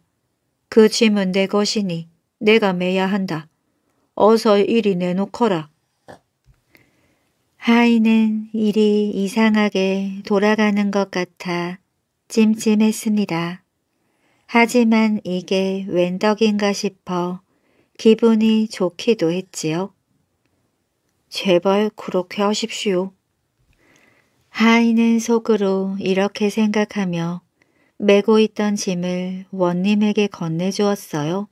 그 짐은 내 것이니 내가 매야 한다. 어서 이리 내놓거라. 하인은 일이 이상하게 돌아가는 것 같아 찜찜했습니다. 하지만 이게 웬 덕인가 싶어 기분이 좋기도 했지요. 제발 그렇게 하십시오. 하인은 속으로 이렇게 생각하며 메고 있던 짐을 원님에게 건네주었어요.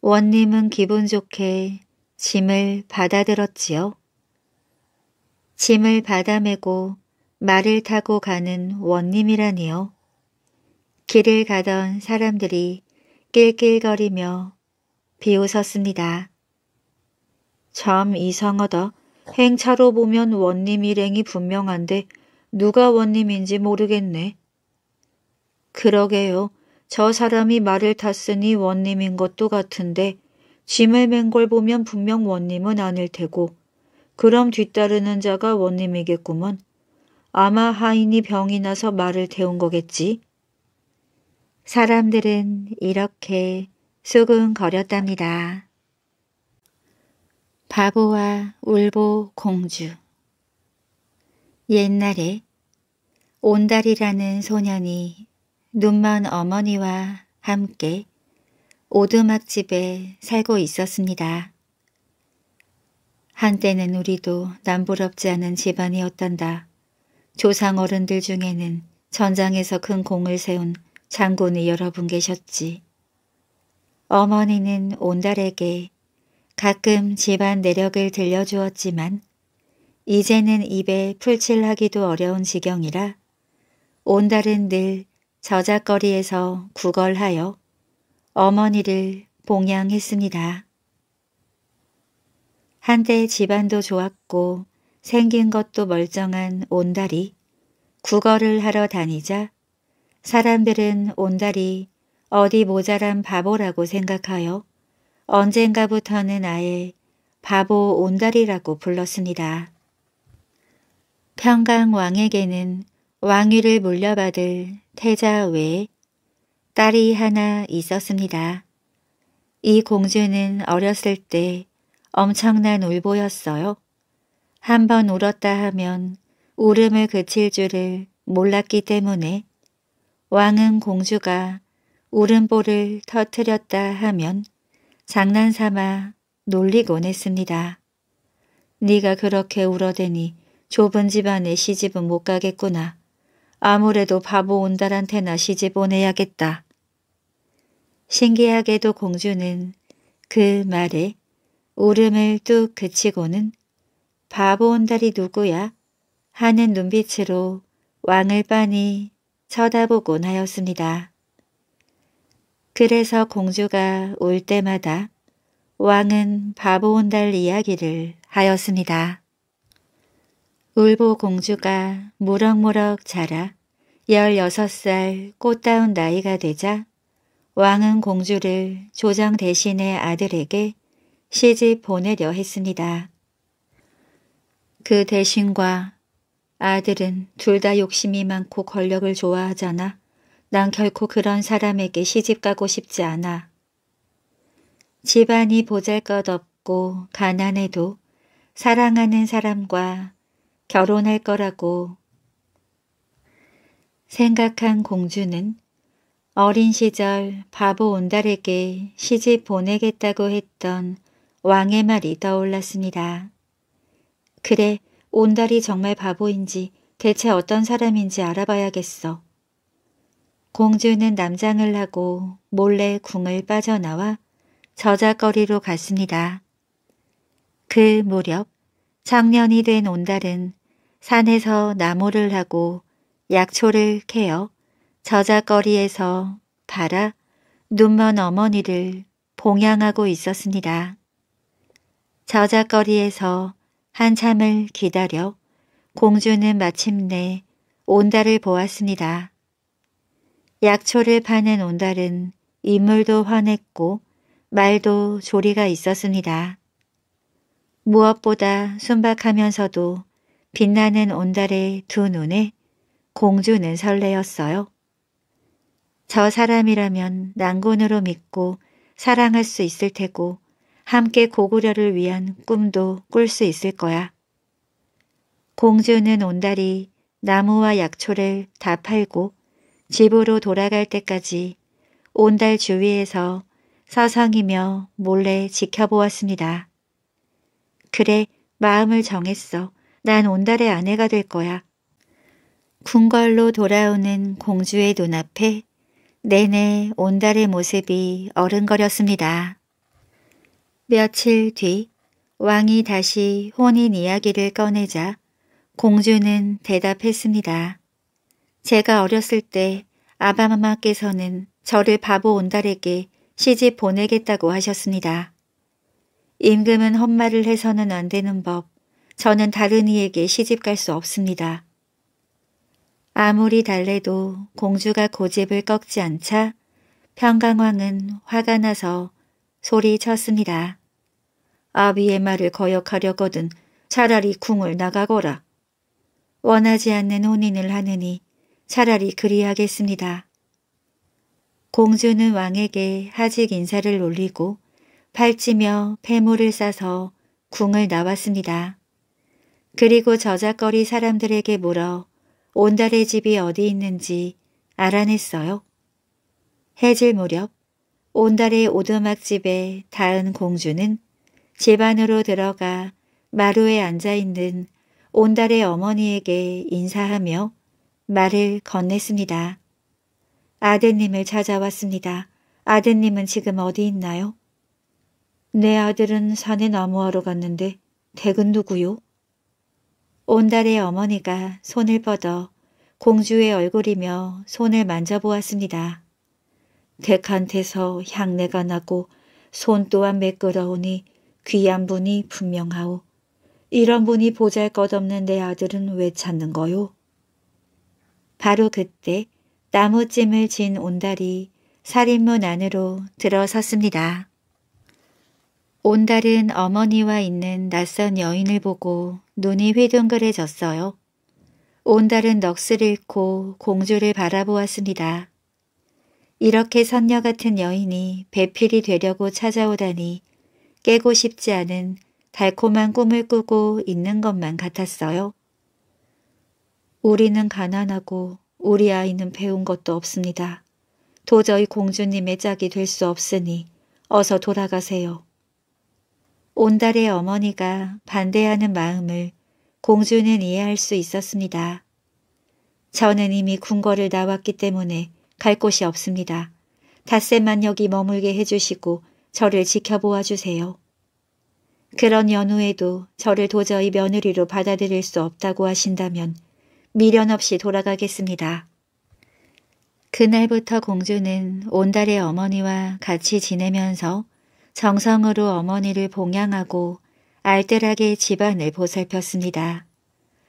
원님은 기분 좋게 짐을 받아들었지요. 짐을 받아매고 말을 타고 가는 원님이라니요. 길을 가던 사람들이 낄낄거리며 비웃었습니다. 참 이상하다. 행차로 보면 원님 일행이 분명한데 누가 원님인지 모르겠네. 그러게요. 저 사람이 말을 탔으니 원님인 것도 같은데 짐을 맨 걸 보면 분명 원님은 아닐 테고 그럼 뒤따르는 자가 원님이겠구먼. 아마 하인이 병이 나서 말을 태운 거겠지. 사람들은 이렇게 수근거렸답니다. 바보와 울보 공주 옛날에 온달이라는 소년이 눈먼 어머니와 함께 오두막집에 살고 있었습니다. 한때는 우리도 남부럽지 않은 집안이었단다. 조상 어른들 중에는 전장에서 큰 공을 세운 장군이 여러분 계셨지. 어머니는 온달에게 가끔 집안 내력을 들려주었지만 이제는 입에 풀칠하기도 어려운 지경이라 온달은 늘 저작거리에서 구걸하여 어머니를 봉양했습니다. 한때 집안도 좋았고 생긴 것도 멀쩡한 온달이 구걸을 하러 다니자 사람들은 온달이 어디 모자란 바보라고 생각하여 언젠가부터는 아예 바보 온달이라고 불렀습니다. 평강왕에게는 왕위를 물려받을 태자 외에 딸이 하나 있었습니다. 이 공주는 어렸을 때 엄청난 울보였어요. 한번 울었다 하면 울음을 그칠 줄을 몰랐기 때문에 왕은 공주가 울음보를 터트렸다 하면 장난삼아 놀리곤 했습니다. 네가 그렇게 울어대니 좁은 집안에 시집은 못 가겠구나. 아무래도 바보 온달한테나 시집 보내야겠다. 신기하게도 공주는 그 말에 울음을 뚝 그치고는 바보 온달이 누구야? 하는 눈빛으로 왕을 빤히 쳐다보곤 하였습니다. 그래서 공주가 올 때마다 왕은 바보 온달 이야기를 하였습니다. 울보 공주가 무럭무럭 자라 16살 꽃다운 나이가 되자 왕은 공주를 조정 대신의 아들에게 시집 보내려 했습니다. 그 대신과 아들은 둘 다 욕심이 많고 권력을 좋아하잖아. 난 결코 그런 사람에게 시집 가고 싶지 않아. 집안이 보잘것없고 가난해도 사랑하는 사람과 결혼할 거라고 생각한 공주는 어린 시절 바보 온달에게 시집 보내겠다고 했던 왕의 말이 떠올랐습니다. 그래, 온달이 정말 바보인지 대체 어떤 사람인지 알아봐야겠어. 공주는 남장을 하고 몰래 궁을 빠져나와 저작거리로 갔습니다. 그 무렵 청년이 된 온달은 산에서 나무를 하고 약초를 캐어 저작거리에서 바라 눈먼 어머니를 봉양하고 있었습니다. 저작거리에서 한참을 기다려 공주는 마침내 온달을 보았습니다. 약초를 파는 온달은 인물도 화냈고 말도 조리가 있었습니다. 무엇보다 순박하면서도 빛나는 온달의 두 눈에 공주는 설레었어요. 저 사람이라면 난군으로 믿고 사랑할 수 있을 테고 함께 고구려를 위한 꿈도 꿀 수 있을 거야. 공주는 온달이 나무와 약초를 다 팔고 집으로 돌아갈 때까지 온달 주위에서 서성이며 몰래 지켜보았습니다. 그래 마음을 정했어. 난 온달의 아내가 될 거야. 궁궐로 돌아오는 공주의 눈앞에 내내 온달의 모습이 어른거렸습니다. 며칠 뒤 왕이 다시 혼인 이야기를 꺼내자 공주는 대답했습니다. 제가 어렸을 때 아바마마께서는 저를 바보 온달에게 시집 보내겠다고 하셨습니다. 임금은 헛말을 해서는 안 되는 법, 저는 다른 이에게 시집 갈수 없습니다. 아무리 달래도 공주가 고집을 꺾지 않자 평강왕은 화가 나서 소리쳤습니다. 아비의 말을 거역하려거든 차라리 궁을 나가거라. 원하지 않는 혼인을 하느니 차라리 그리하겠습니다. 공주는 왕에게 하직 인사를 올리고 팔찌며 폐물을 싸서 궁을 나왔습니다. 그리고 저작거리 사람들에게 물어 온달의 집이 어디 있는지 알아냈어요. 해질 무렵 온달의 오두막집에 닿은 공주는 집 안으로 들어가 마루에 앉아있는 온달의 어머니에게 인사하며 말을 건넸습니다. 아드님을 찾아왔습니다. 아드님은 지금 어디 있나요? 내 아들은 산에 나무하러 갔는데 댁은 누구요? 온달의 어머니가 손을 뻗어 공주의 얼굴이며 손을 만져보았습니다. 대한테서 향내가 나고 손 또한 매끄러우니 귀한 분이 분명하오. 이런 분이 보잘것없는 내 아들은 왜 찾는 거요? 바로 그때 나무찜을 진 온달이 살인문 안으로 들어섰습니다. 온달은 어머니와 있는 낯선 여인을 보고 눈이 휘둥그레졌어요. 온달은 넋을 잃고 공주를 바라보았습니다. 이렇게 선녀 같은 여인이 배필이 되려고 찾아오다니 깨고 싶지 않은 달콤한 꿈을 꾸고 있는 것만 같았어요. 우리는 가난하고 우리 아이는 배운 것도 없습니다. 도저히 공주님의 짝이 될 수 없으니 어서 돌아가세요. 온달의 어머니가 반대하는 마음을 공주는 이해할 수 있었습니다. 저는 이미 궁궐을 나왔기 때문에 갈 곳이 없습니다. 닷새만 여기 머물게 해주시고 저를 지켜보아 주세요. 그런 연후에도 저를 도저히 며느리로 받아들일 수 없다고 하신다면 미련 없이 돌아가겠습니다. 그날부터 공주는 온달의 어머니와 같이 지내면서 정성으로 어머니를 봉양하고 알뜰하게 집안을 보살폈습니다.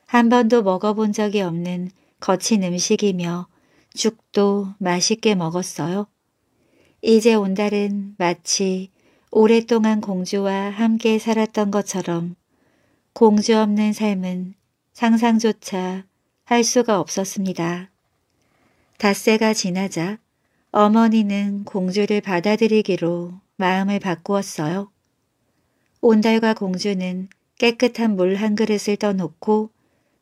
한 번도 먹어본 적이 없는 거친 음식이며 죽도 맛있게 먹었어요. 이제 온달은 마치 오랫동안 공주와 함께 살았던 것처럼 공주 없는 삶은 상상조차 할 수가 없었습니다. 닷새가 지나자 어머니는 공주를 받아들이기로 마음을 바꾸었어요. 온달과 공주는 깨끗한 물 한 그릇을 떠놓고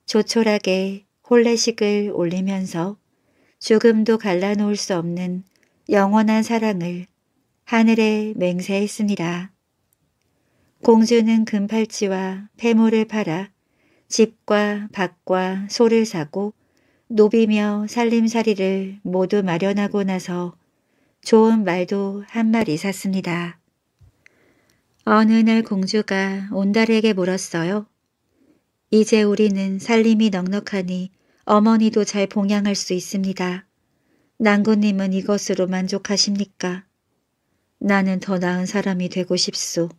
조촐하게 홀레식을 올리면서 죽음도 갈라놓을 수 없는 영원한 사랑을 하늘에 맹세했습니다. 공주는 금팔찌와 폐모를 팔아 집과 밭과 소를 사고 노비며 살림살이를 모두 마련하고 나서 좋은 말도 한 마리 샀습니다. 어느 날 공주가 온달에게 물었어요. 이제 우리는 살림이 넉넉하니 어머니도 잘 봉양할 수 있습니다. 난구님은 이것으로 만족하십니까? 나는 더 나은 사람이 되고 싶소.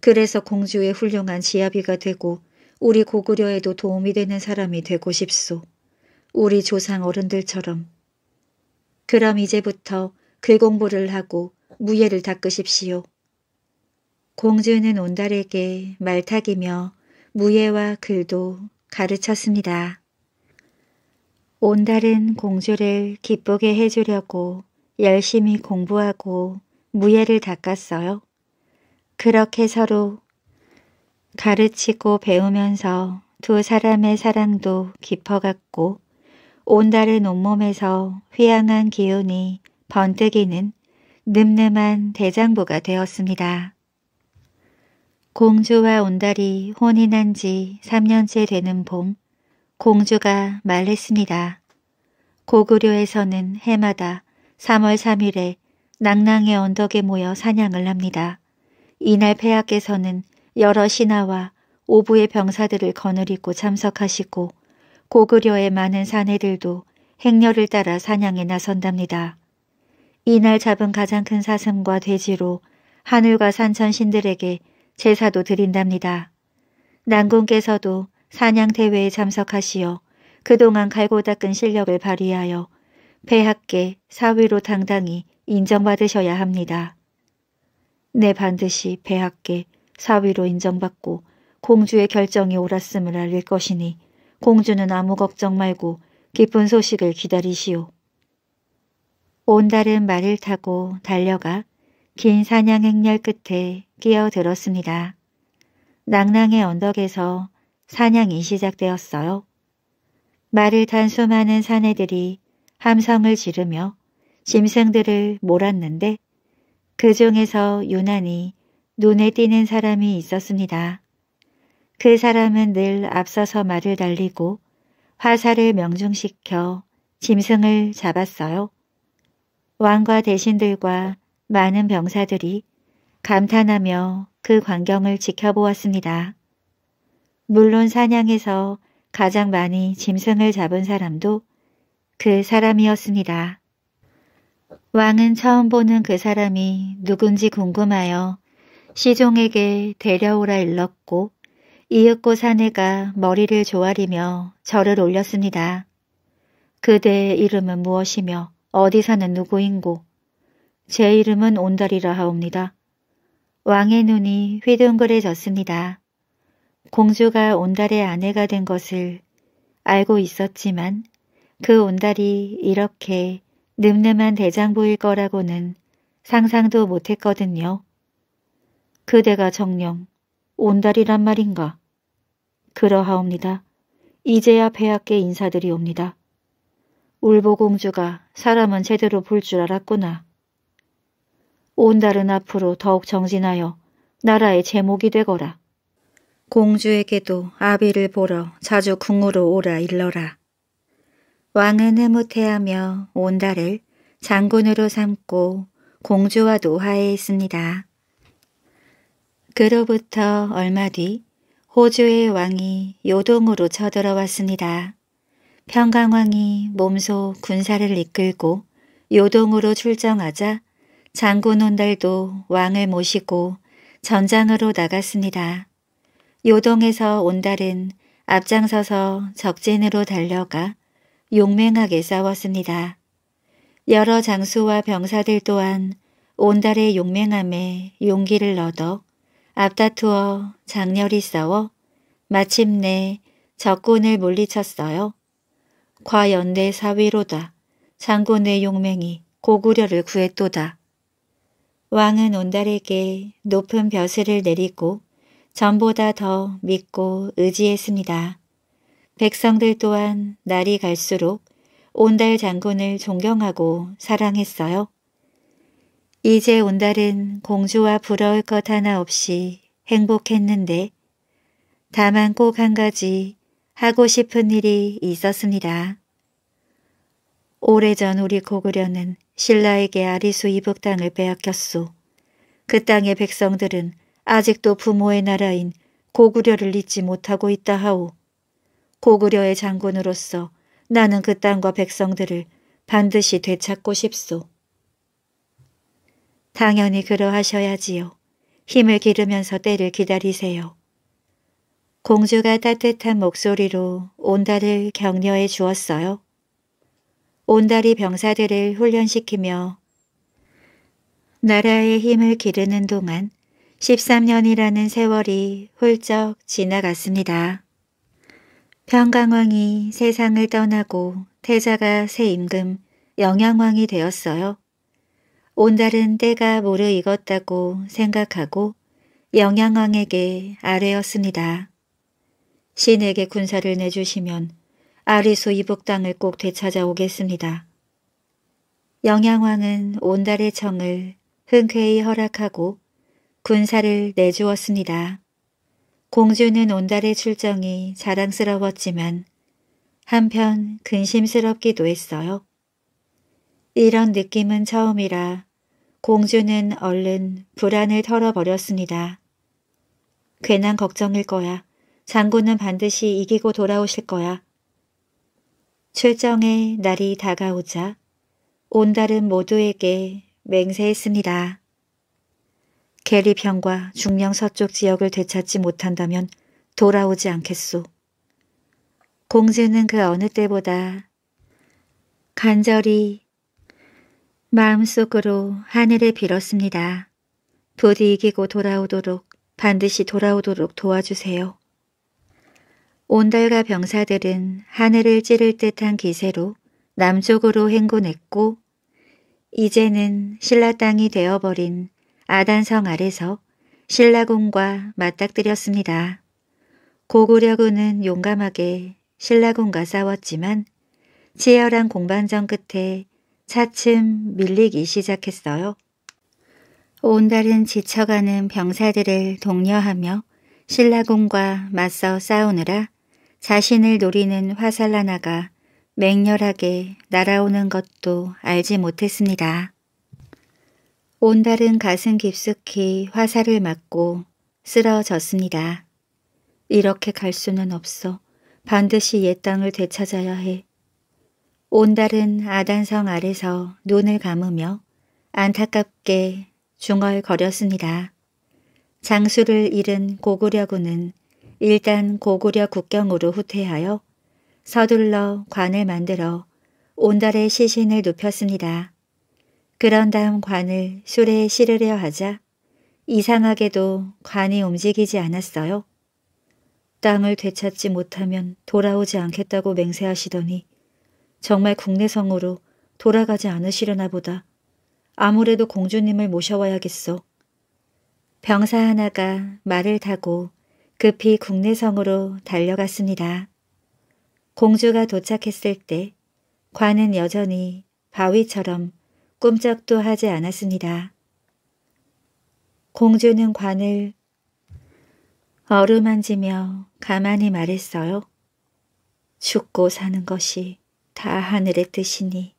그래서 공주의 훌륭한 지아비가 되고 우리 고구려에도 도움이 되는 사람이 되고 싶소. 우리 조상 어른들처럼. 그럼 이제부터 글공부를 하고 무예를 닦으십시오. 공주는 온달에게 말타기며 무예와 글도 가르쳤습니다. 온달은 공주를 기쁘게 해주려고 열심히 공부하고 무예를 닦았어요. 그렇게 서로 가르치고 배우면서 두 사람의 사랑도 깊어갔고 온달은 온몸에서 휘황한 기운이 번뜩이는 늠름한 대장부가 되었습니다. 공주와 온달이 혼인한 지 3년째 되는 봄, 공주가 말했습니다. 고구려에서는 해마다 3월 3일에 낭랑의 언덕에 모여 사냥을 합니다. 이날 폐하께서는 여러 신하와 오부의 병사들을 거느리고 참석하시고 고구려의 많은 사내들도 행렬을 따라 사냥에 나선답니다. 이날 잡은 가장 큰 사슴과 돼지로 하늘과 산천 신들에게 제사도 드린답니다. 난군께서도 사냥 대회에 참석하시어 그동안 갈고 닦은 실력을 발휘하여 배학계 사위로 당당히 인정받으셔야 합니다. 네, 반드시 배학계 사위로 인정받고 공주의 결정이 옳았음을 알릴 것이니 공주는 아무 걱정 말고 기쁜 소식을 기다리시오. 온다른 말을 타고 달려가 긴 사냥 행렬 끝에 끼어들었습니다. 낭낭의 언덕에서 사냥이 시작되었어요. 말을 탄 수많은 사내들이 함성을 지르며 짐승들을 몰았는데 그 중에서 유난히 눈에 띄는 사람이 있었습니다. 그 사람은 늘 앞서서 말을 달리고 화살을 명중시켜 짐승을 잡았어요. 왕과 대신들과 많은 병사들이 감탄하며 그 광경을 지켜보았습니다. 물론 사냥에서 가장 많이 짐승을 잡은 사람도 그 사람이었습니다. 왕은 처음 보는 그 사람이 누군지 궁금하여 시종에게 데려오라 일렀고 이윽고 사내가 머리를 조아리며 절을 올렸습니다. 그대의 이름은 무엇이며 어디 사는 누구인고. 제 이름은 온달이라 하옵니다. 왕의 눈이 휘둥그레졌습니다. 공주가 온달의 아내가 된 것을 알고 있었지만 그 온달이 이렇게 늠름한 대장부일 거라고는 상상도 못했거든요. 그대가 정령 온달이란 말인가? 그러하옵니다. 이제야 폐하께 인사들이옵니다 울보공주가 사람은 제대로 볼 줄 알았구나. 온달은 앞으로 더욱 정진하여 나라의 제목이 되거라. 공주에게도 아비를 보러 자주 궁으로 오라 일러라. 왕은 흐뭇해하며 온달을 장군으로 삼고 공주와도 화해했습니다. 그로부터 얼마 뒤 호주의 왕이 요동으로 쳐들어왔습니다. 평강왕이 몸소 군사를 이끌고 요동으로 출정하자 장군 온달도 왕을 모시고 전장으로 나갔습니다. 요동에서 온달은 앞장서서 적진으로 달려가 용맹하게 싸웠습니다. 여러 장수와 병사들 또한 온달의 용맹함에 용기를 얻어 앞다투어 장렬히 싸워 마침내 적군을 물리쳤어요. 과연 내 사위로다. 장군내 용맹이 고구려를 구했도다. 왕은 온달에게 높은 벼슬을 내리고 전보다 더 믿고 의지했습니다. 백성들 또한 날이 갈수록 온달 장군을 존경하고 사랑했어요. 이제 온달은 공주와 부러울 것 하나 없이 행복했는데 다만 꼭 한 가지 하고 싶은 일이 있었습니다. 오래전 우리 고구려는 신라에게 아리수 이북 땅을 빼앗겼소. 그 땅의 백성들은 아직도 부모의 나라인 고구려를 잊지 못하고 있다 하오. 고구려의 장군으로서 나는 그 땅과 백성들을 반드시 되찾고 싶소. 당연히 그러하셔야지요. 힘을 기르면서 때를 기다리세요. 공주가 따뜻한 목소리로 온달을 격려해 주었어요. 온달이 병사들을 훈련시키며 나라의 힘을 기르는 동안 13년이라는 세월이 훌쩍 지나갔습니다. 평강왕이 세상을 떠나고 태자가 새 임금 영양왕이 되었어요. 온달은 때가 무르 익었다고 생각하고 영양왕에게 아뢰었습니다. 신에게 군사를 내주시면 아리소 이북 땅을 꼭 되찾아오겠습니다. 영양왕은 온달의 청을 흔쾌히 허락하고 군사를 내주었습니다. 공주는 온달의 출정이 자랑스러웠지만 한편 근심스럽기도 했어요. 이런 느낌은 처음이라 공주는 얼른 불안을 털어버렸습니다. 괜한 걱정일 거야. 장군은 반드시 이기고 돌아오실 거야. 출정의 날이 다가오자 온달은 모두에게 맹세했습니다. 계리평과 중령 서쪽 지역을 되찾지 못한다면 돌아오지 않겠소. 공주는 그 어느 때보다 간절히 마음속으로 하늘을 빌었습니다. 부디 이기고 돌아오도록 반드시 돌아오도록 도와주세요. 온달과 병사들은 하늘을 찌를 듯한 기세로 남쪽으로 행군했고 이제는 신라 땅이 되어버린 아단성 아래서 신라군과 맞닥뜨렸습니다. 고구려군은 용감하게 신라군과 싸웠지만 치열한 공반전 끝에 차츰 밀리기 시작했어요. 온달은 지쳐가는 병사들을 독려하며 신라군과 맞서 싸우느라 자신을 노리는 화살 하나가 맹렬하게 날아오는 것도 알지 못했습니다. 온달은 가슴 깊숙이 화살을 맞고 쓰러졌습니다. 이렇게 갈 수는 없어. 반드시 옛 땅을 되찾아야 해. 온달은 아단성 아래서 눈을 감으며 안타깝게 중얼거렸습니다. 장수를 잃은 고구려군은 일단 고구려 국경으로 후퇴하여 서둘러 관을 만들어 온달의 시신을 눕혔습니다. 그런 다음 관을 술에 실으려 하자 이상하게도 관이 움직이지 않았어요. 땅을 되찾지 못하면 돌아오지 않겠다고 맹세하시더니 정말 국내성으로 돌아가지 않으시려나 보다. 아무래도 공주님을 모셔와야겠어. 병사 하나가 말을 타고 급히 국내성으로 달려갔습니다. 공주가 도착했을 때 관은 여전히 바위처럼 꿈쩍도 하지 않았습니다. 공주는 관을 어루만지며 가만히 말했어요. 죽고 사는 것이 다 하늘의 뜻이니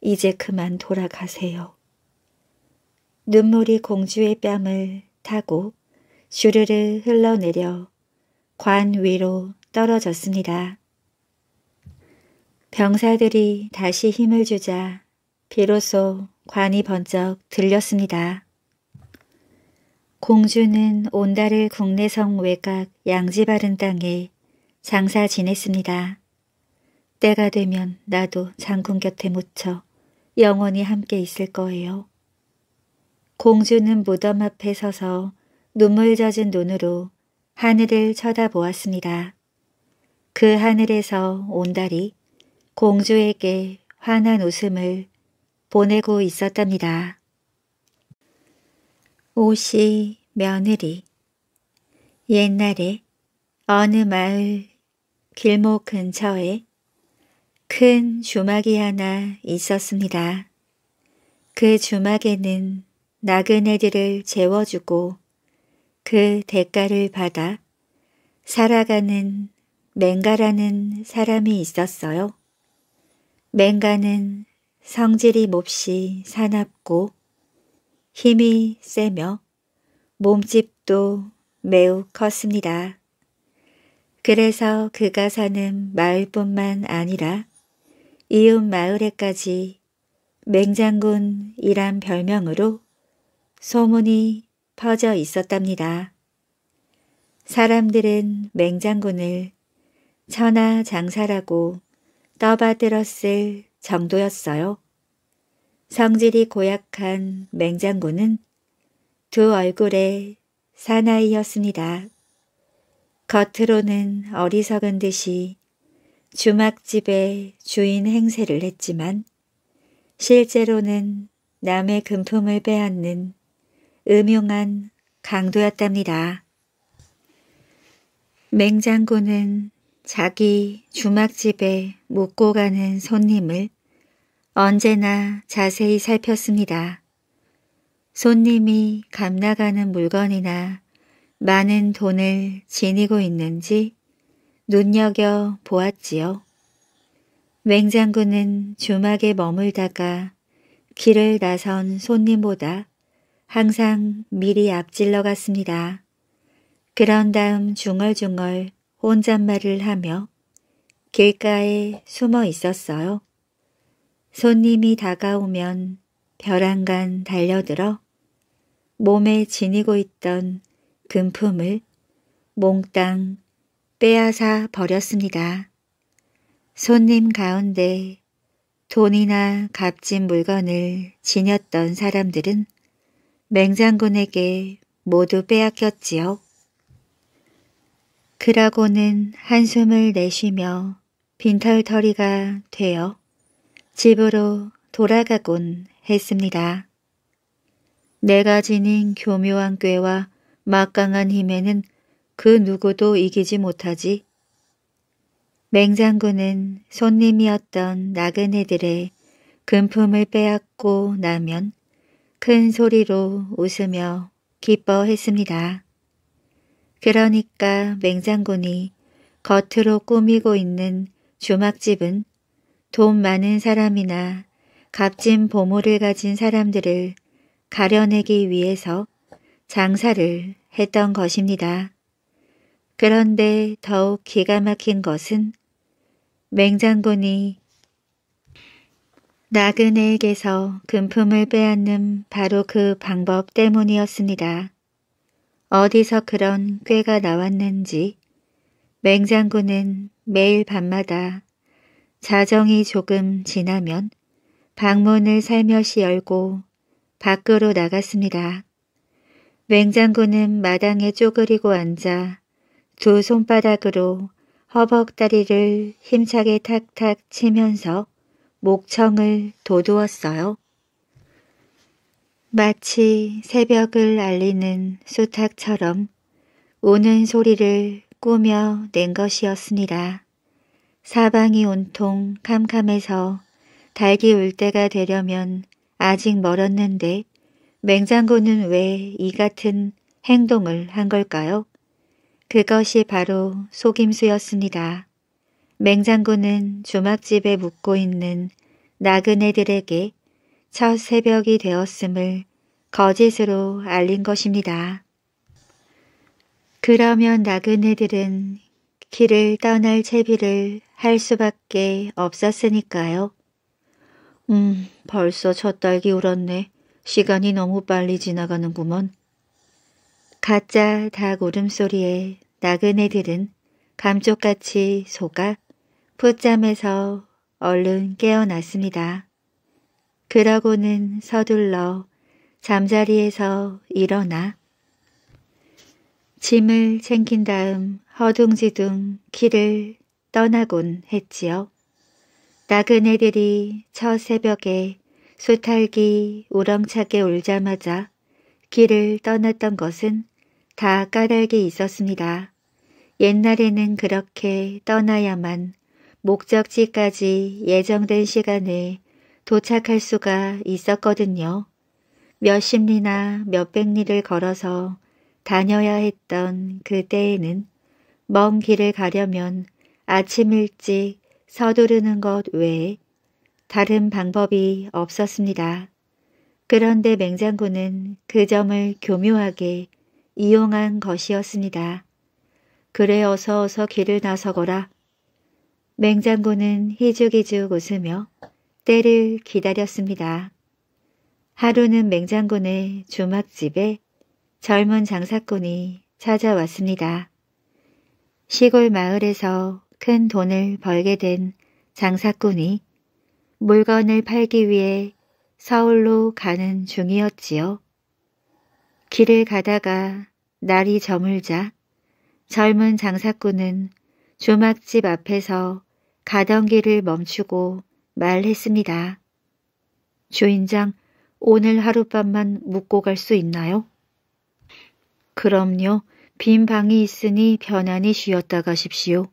이제 그만 돌아가세요. 눈물이 공주의 뺨을 타고 슈르르 흘러내려 관 위로 떨어졌습니다. 병사들이 다시 힘을 주자 비로소 관이 번쩍 들렸습니다. 공주는 온달을 국내성 외곽 양지바른 땅에 장사 지냈습니다. 때가 되면 나도 장군 곁에 묻혀 영원히 함께 있을 거예요. 공주는 무덤 앞에 서서 눈물 젖은 눈으로 하늘을 쳐다보았습니다. 그 하늘에서 온달이 공주에게 환한 웃음을 보내고 있었답니다. 옷이 며느리 옛날에 어느 마을 길목 근처에 큰 주막이 하나 있었습니다. 그 주막에는 나그네들을 재워주고 그 대가를 받아 살아가는 맹가라는 사람이 있었어요. 맹가는 성질이 몹시 사납고 힘이 세며 몸집도 매우 컸습니다. 그래서 그가 사는 마을뿐만 아니라 이웃 마을에까지 맹장군이란 별명으로 소문이 퍼져 있었답니다. 사람들은 맹장군을 천하 장사라고 떠받들었을 정도였어요. 성질이 고약한 맹장군은 두 얼굴의 사나이였습니다. 겉으로는 어리석은 듯이 주막집의 주인 행세를 했지만 실제로는 남의 금품을 빼앗는 음흉한 강도였답니다. 맹장군은 자기 주막집에 묵고 가는 손님을 언제나 자세히 살폈습니다. 손님이 감나가는 물건이나 많은 돈을 지니고 있는지 눈여겨 보았지요. 맹장군은 주막에 머물다가 길을 나선 손님보다 항상 미리 앞질러 갔습니다. 그런 다음 중얼중얼 혼잣말을 하며 길가에 숨어 있었어요. 손님이 다가오면 벼랑간 달려들어 몸에 지니고 있던 금품을 몽땅 빼앗아 버렸습니다. 손님 가운데 돈이나 값진 물건을 지녔던 사람들은 맹장군에게 모두 빼앗겼지요. 그라고는 한숨을 내쉬며 빈털터리가 되어 집으로 돌아가곤 했습니다. 내가 지닌 교묘한 꾀와 막강한 힘에는 그 누구도 이기지 못하지. 맹장군은 손님이었던 나그네들의 금품을 빼앗고 나면 큰 소리로 웃으며 기뻐했습니다. 그러니까 맹장군이 겉으로 꾸미고 있는 주막집은 돈 많은 사람이나 값진 보물을 가진 사람들을 가려내기 위해서 장사를 했던 것입니다. 그런데 더욱 기가 막힌 것은 맹장군이 나그네에게서 금품을 빼앗는 바로 그 방법 때문이었습니다. 어디서 그런 꾀가 나왔는지 맹장군은 매일 밤마다 자정이 조금 지나면 방문을 살며시 열고 밖으로 나갔습니다. 맹장군은 마당에 쪼그리고 앉아 두 손바닥으로 허벅다리를 힘차게 탁탁 치면서 목청을 도두었어요. 마치 새벽을 알리는 수탉처럼 우는 소리를 꾸며 낸것이었습니다 사방이 온통 캄캄해서 달기 울 때가 되려면 아직 멀었는데 맹장군은 왜 이 같은 행동을 한 걸까요? 그것이 바로 속임수였습니다. 맹장군은 주막집에 묵고 있는 나그네들에게 첫 새벽이 되었음을 거짓으로 알린 것입니다. 그러면 나그네들은 길을 떠날 채비를 할 수밖에 없었으니까요. 음, 벌써 첫 딸기 울었네. 시간이 너무 빨리 지나가는구먼. 가짜 닭 울음소리에 나그네들은 감쪽같이 속아 풋잠에서 얼른 깨어났습니다. 그러고는 서둘러 잠자리에서 일어나 짐을 챙긴 다음 허둥지둥 길을 떠나곤 했지요. 나그네들이 첫 새벽에 소탈기 우렁차게 울자마자 길을 떠났던 것은 다 까닭이 있었습니다. 옛날에는 그렇게 떠나야만 목적지까지 예정된 시간에 도착할 수가 있었거든요. 몇 십 리나 몇 백 리를 걸어서 다녀야 했던 그때에는 먼 길을 가려면 아침 일찍 서두르는 것 외에 다른 방법이 없었습니다. 그런데 맹장군은 그 점을 교묘하게 이용한 것이었습니다. 그래 어서 어서 길을 나서거라. 맹장군은 희죽희죽 웃으며 때를 기다렸습니다. 하루는 맹장군의 주막집에 젊은 장사꾼이 찾아왔습니다. 시골 마을에서 큰 돈을 벌게 된 장사꾼이 물건을 팔기 위해 서울로 가는 중이었지요. 길을 가다가 날이 저물자 젊은 장사꾼은 주막집 앞에서 가던 길을 멈추고 말했습니다. 주인장, 오늘 하룻밤만 묵고 갈 수 있나요? 그럼요. 빈 방이 있으니 편안히 쉬었다 가십시오.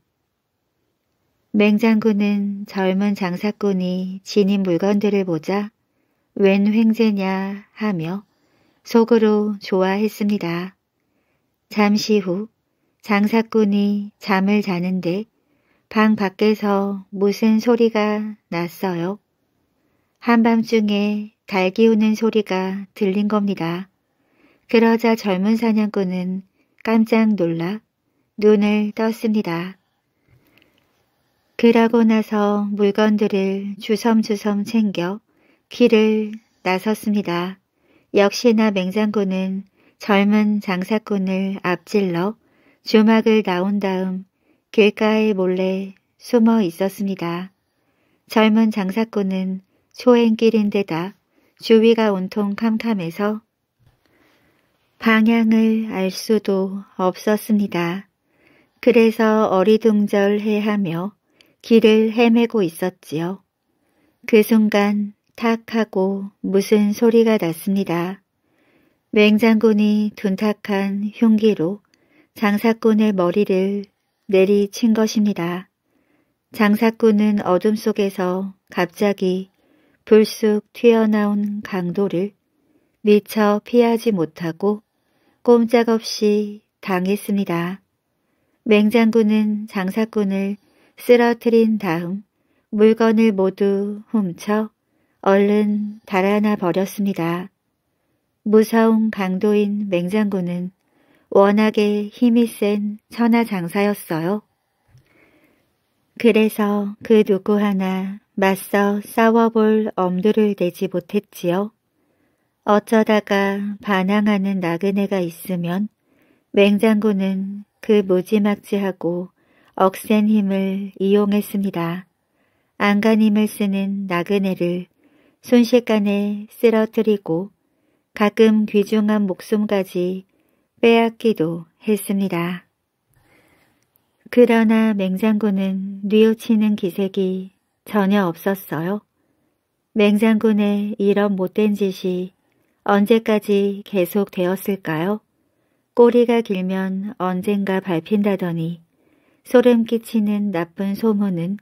맹장군은 젊은 장사꾼이 지닌 물건들을 보자 웬 횡재냐 하며 속으로 좋아했습니다. 잠시 후 장사꾼이 잠을 자는데 방 밖에서 무슨 소리가 났어요? 한밤중에 달 기우는 소리가 들린 겁니다. 그러자 젊은 사냥꾼은 깜짝 놀라 눈을 떴습니다. 그러고 나서 물건들을 주섬주섬 챙겨 길을 나섰습니다. 역시나 맹장군은 젊은 장사꾼을 앞질러 주막을 나온 다음 길가에 몰래 숨어 있었습니다. 젊은 장사꾼은 초행길인데다 주위가 온통 캄캄해서 방향을 알 수도 없었습니다. 그래서 어리둥절해하며 길을 헤매고 있었지요. 그 순간 탁 하고 무슨 소리가 났습니다. 맹장군이 둔탁한 흉기로 장사꾼의 머리를 내리친 것입니다. 장사꾼은 어둠 속에서 갑자기 불쑥 튀어나온 강도를 미처 피하지 못하고 꼼짝없이 당했습니다. 맹장군은 장사꾼을 쓰러뜨린 다음 물건을 모두 훔쳐 얼른 달아나 버렸습니다. 무서운 강도인 맹장군은 워낙에 힘이 센 천하장사였어요. 그래서 그 누구 하나 맞서 싸워볼 엄두를 내지 못했지요. 어쩌다가 반항하는 나그네가 있으면 맹장군은 그 무지막지하고 억센 힘을 이용했습니다. 안간 힘을 쓰는 나그네를 순식간에 쓰러뜨리고 가끔 귀중한 목숨까지 빼앗기도 했습니다. 그러나 맹장군은 뉘우치는 기색이 전혀 없었어요. 맹장군의 이런 못된 짓이 언제까지 계속되었을까요? 꼬리가 길면 언젠가 밟힌다더니 소름 끼치는 나쁜 소문은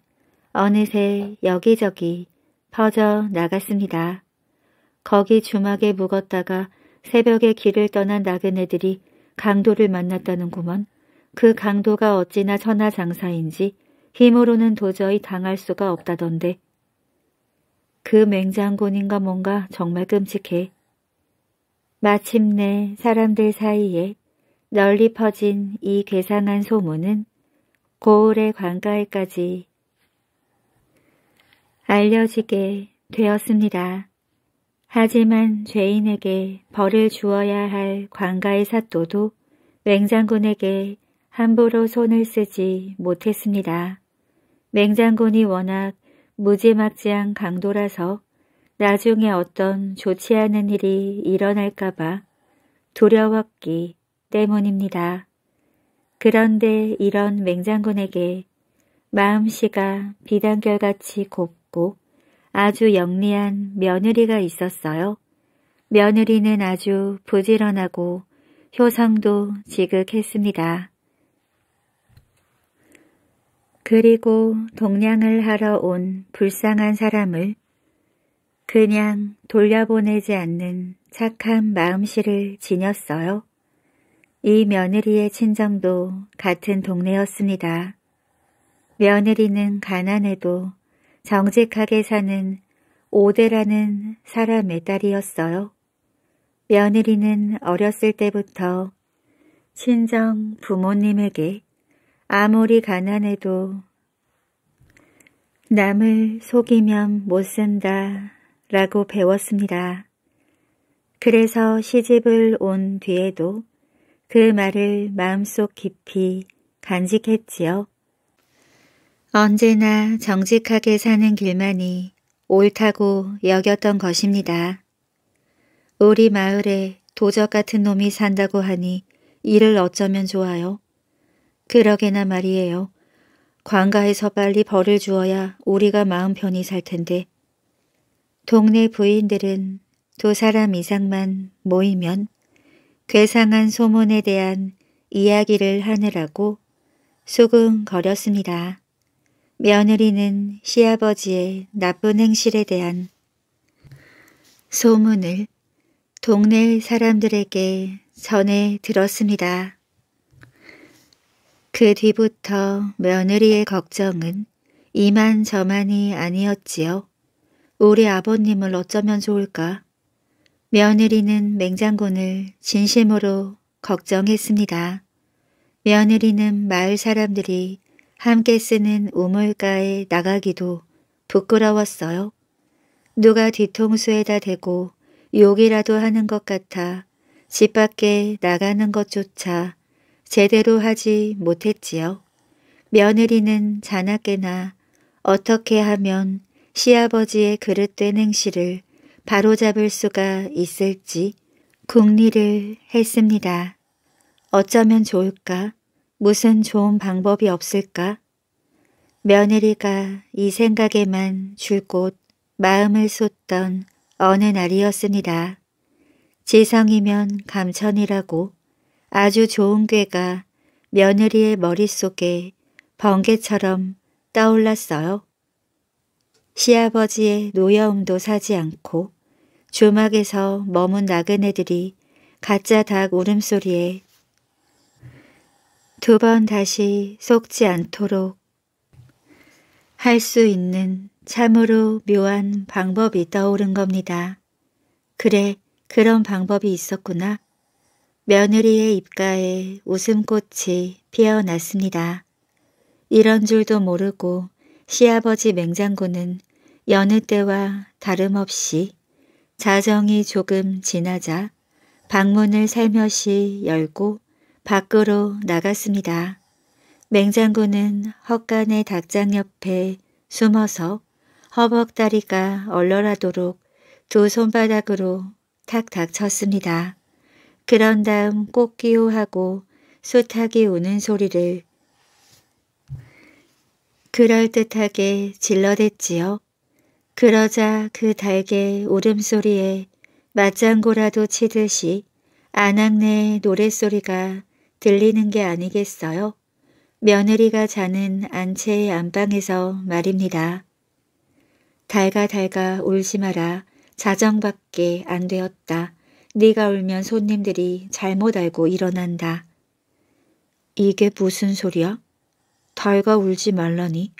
어느새 여기저기 퍼져 나갔습니다. 거기 주막에 묵었다가 새벽에 길을 떠난 나그네들이 강도를 만났다는구먼. 그 강도가 어찌나 천하장사인지 힘으로는 도저히 당할 수가 없다던데. 그 맹장군인가 뭔가 정말 끔찍해. 마침내 사람들 사이에 널리 퍼진 이 괴상한 소문은 고을의 관가에까지 알려지게 되었습니다. 하지만 죄인에게 벌을 주어야 할광가의 사또도 맹장군에게 함부로 손을 쓰지 못했습니다. 맹장군이 워낙 무지막지한 강도라서 나중에 어떤 좋지 않은 일이 일어날까봐 두려웠기 때문입니다. 그런데 이런 맹장군에게 마음씨가 비단결같이 곱고 아주 영리한 며느리가 있었어요. 며느리는 아주 부지런하고 효성도 지극했습니다. 그리고 동냥을 하러 온 불쌍한 사람을 그냥 돌려보내지 않는 착한 마음씨를 지녔어요. 이 며느리의 친정도 같은 동네였습니다. 며느리는 가난해도 정직하게 사는 오대라는 사람의 딸이었어요. 며느리는 어렸을 때부터 친정 부모님에게 아무리 가난해도 남을 속이면 못 쓴다 라고 배웠습니다. 그래서 시집을 온 뒤에도 그 말을 마음속 깊이 간직했지요. 언제나 정직하게 사는 길만이 옳다고 여겼던 것입니다. 우리 마을에 도적 같은 놈이 산다고 하니 이를 어쩌면 좋아요. 그러게나 말이에요. 관가에서 빨리 벌을 주어야 우리가 마음 편히 살 텐데. 동네 부인들은 두 사람 이상만 모이면 괴상한 소문에 대한 이야기를 하느라고 수근거렸습니다 며느리는 시아버지의 나쁜 행실에 대한 소문을 동네 사람들에게 전해 들었습니다. 그 뒤부터 며느리의 걱정은 이만저만이 아니었지요. 우리 아버님을 어쩌면 좋을까? 며느리는 맹장군을 진심으로 걱정했습니다. 며느리는 마을 사람들이 함께 쓰는 우물가에 나가기도 부끄러웠어요. 누가 뒤통수에다 대고 욕이라도 하는 것 같아 집 밖에 나가는 것조차 제대로 하지 못했지요. 며느리는 자나깨나 어떻게 하면 시아버지의 그릇된 행실을 바로잡을 수가 있을지 궁리를 했습니다. 어쩌면 좋을까? 무슨 좋은 방법이 없을까? 며느리가 이 생각에만 줄곧 마음을 쏟던 어느 날이었습니다. 지성이면 감천이라고 아주 좋은 괴가 며느리의 머릿속에 번개처럼 떠올랐어요. 시아버지의 노여움도 사지 않고 주막에서 머문 나그네들이 가짜 닭 울음소리에 두번 다시 속지 않도록 할 수 있는 참으로 묘한 방법이 떠오른 겁니다. 그래, 그런 방법이 있었구나. 며느리의 입가에 웃음꽃이 피어났습니다. 이런 줄도 모르고 시아버지 맹장군은 여느 때와 다름없이 자정이 조금 지나자 방문을 살며시 열고 밖으로 나갔습니다. 맹장군은 헛간의 닭장 옆에 숨어서 허벅다리가 얼얼하도록 두 손바닥으로 탁탁 쳤습니다. 그런 다음 꽃기호 하고 수탉이 우는 소리를 그럴듯하게 질러댔지요. 그러자 그 닭의 울음소리에 맞장구라도 치듯이 안악내의 노랫소리가 들리는 게 아니겠어요? 며느리가 자는 안채의 안방에서 말입니다. 달가달가 울지 마라. 자정밖에 안 되었다. 네가 울면 손님들이 잘못 알고 일어난다. 이게 무슨 소리야? 달가 울지 말라니?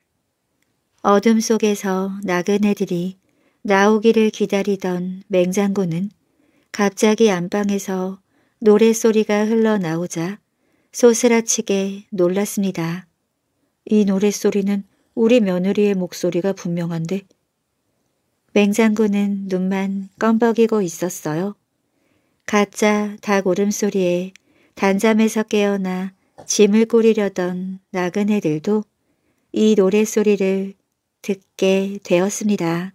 어둠 속에서 나그네들이 나오기를 기다리던 맹장군은 갑자기 안방에서 노랫소리가 흘러나오자 소스라치게 놀랐습니다. 이 노랫소리는 우리 며느리의 목소리가 분명한데 맹장군은 눈만 껌벅이고 있었어요. 가짜 닭 울음소리에 단잠에서 깨어나 짐을 꾸리려던 나그네들도 이 노랫소리를 듣게 되었습니다.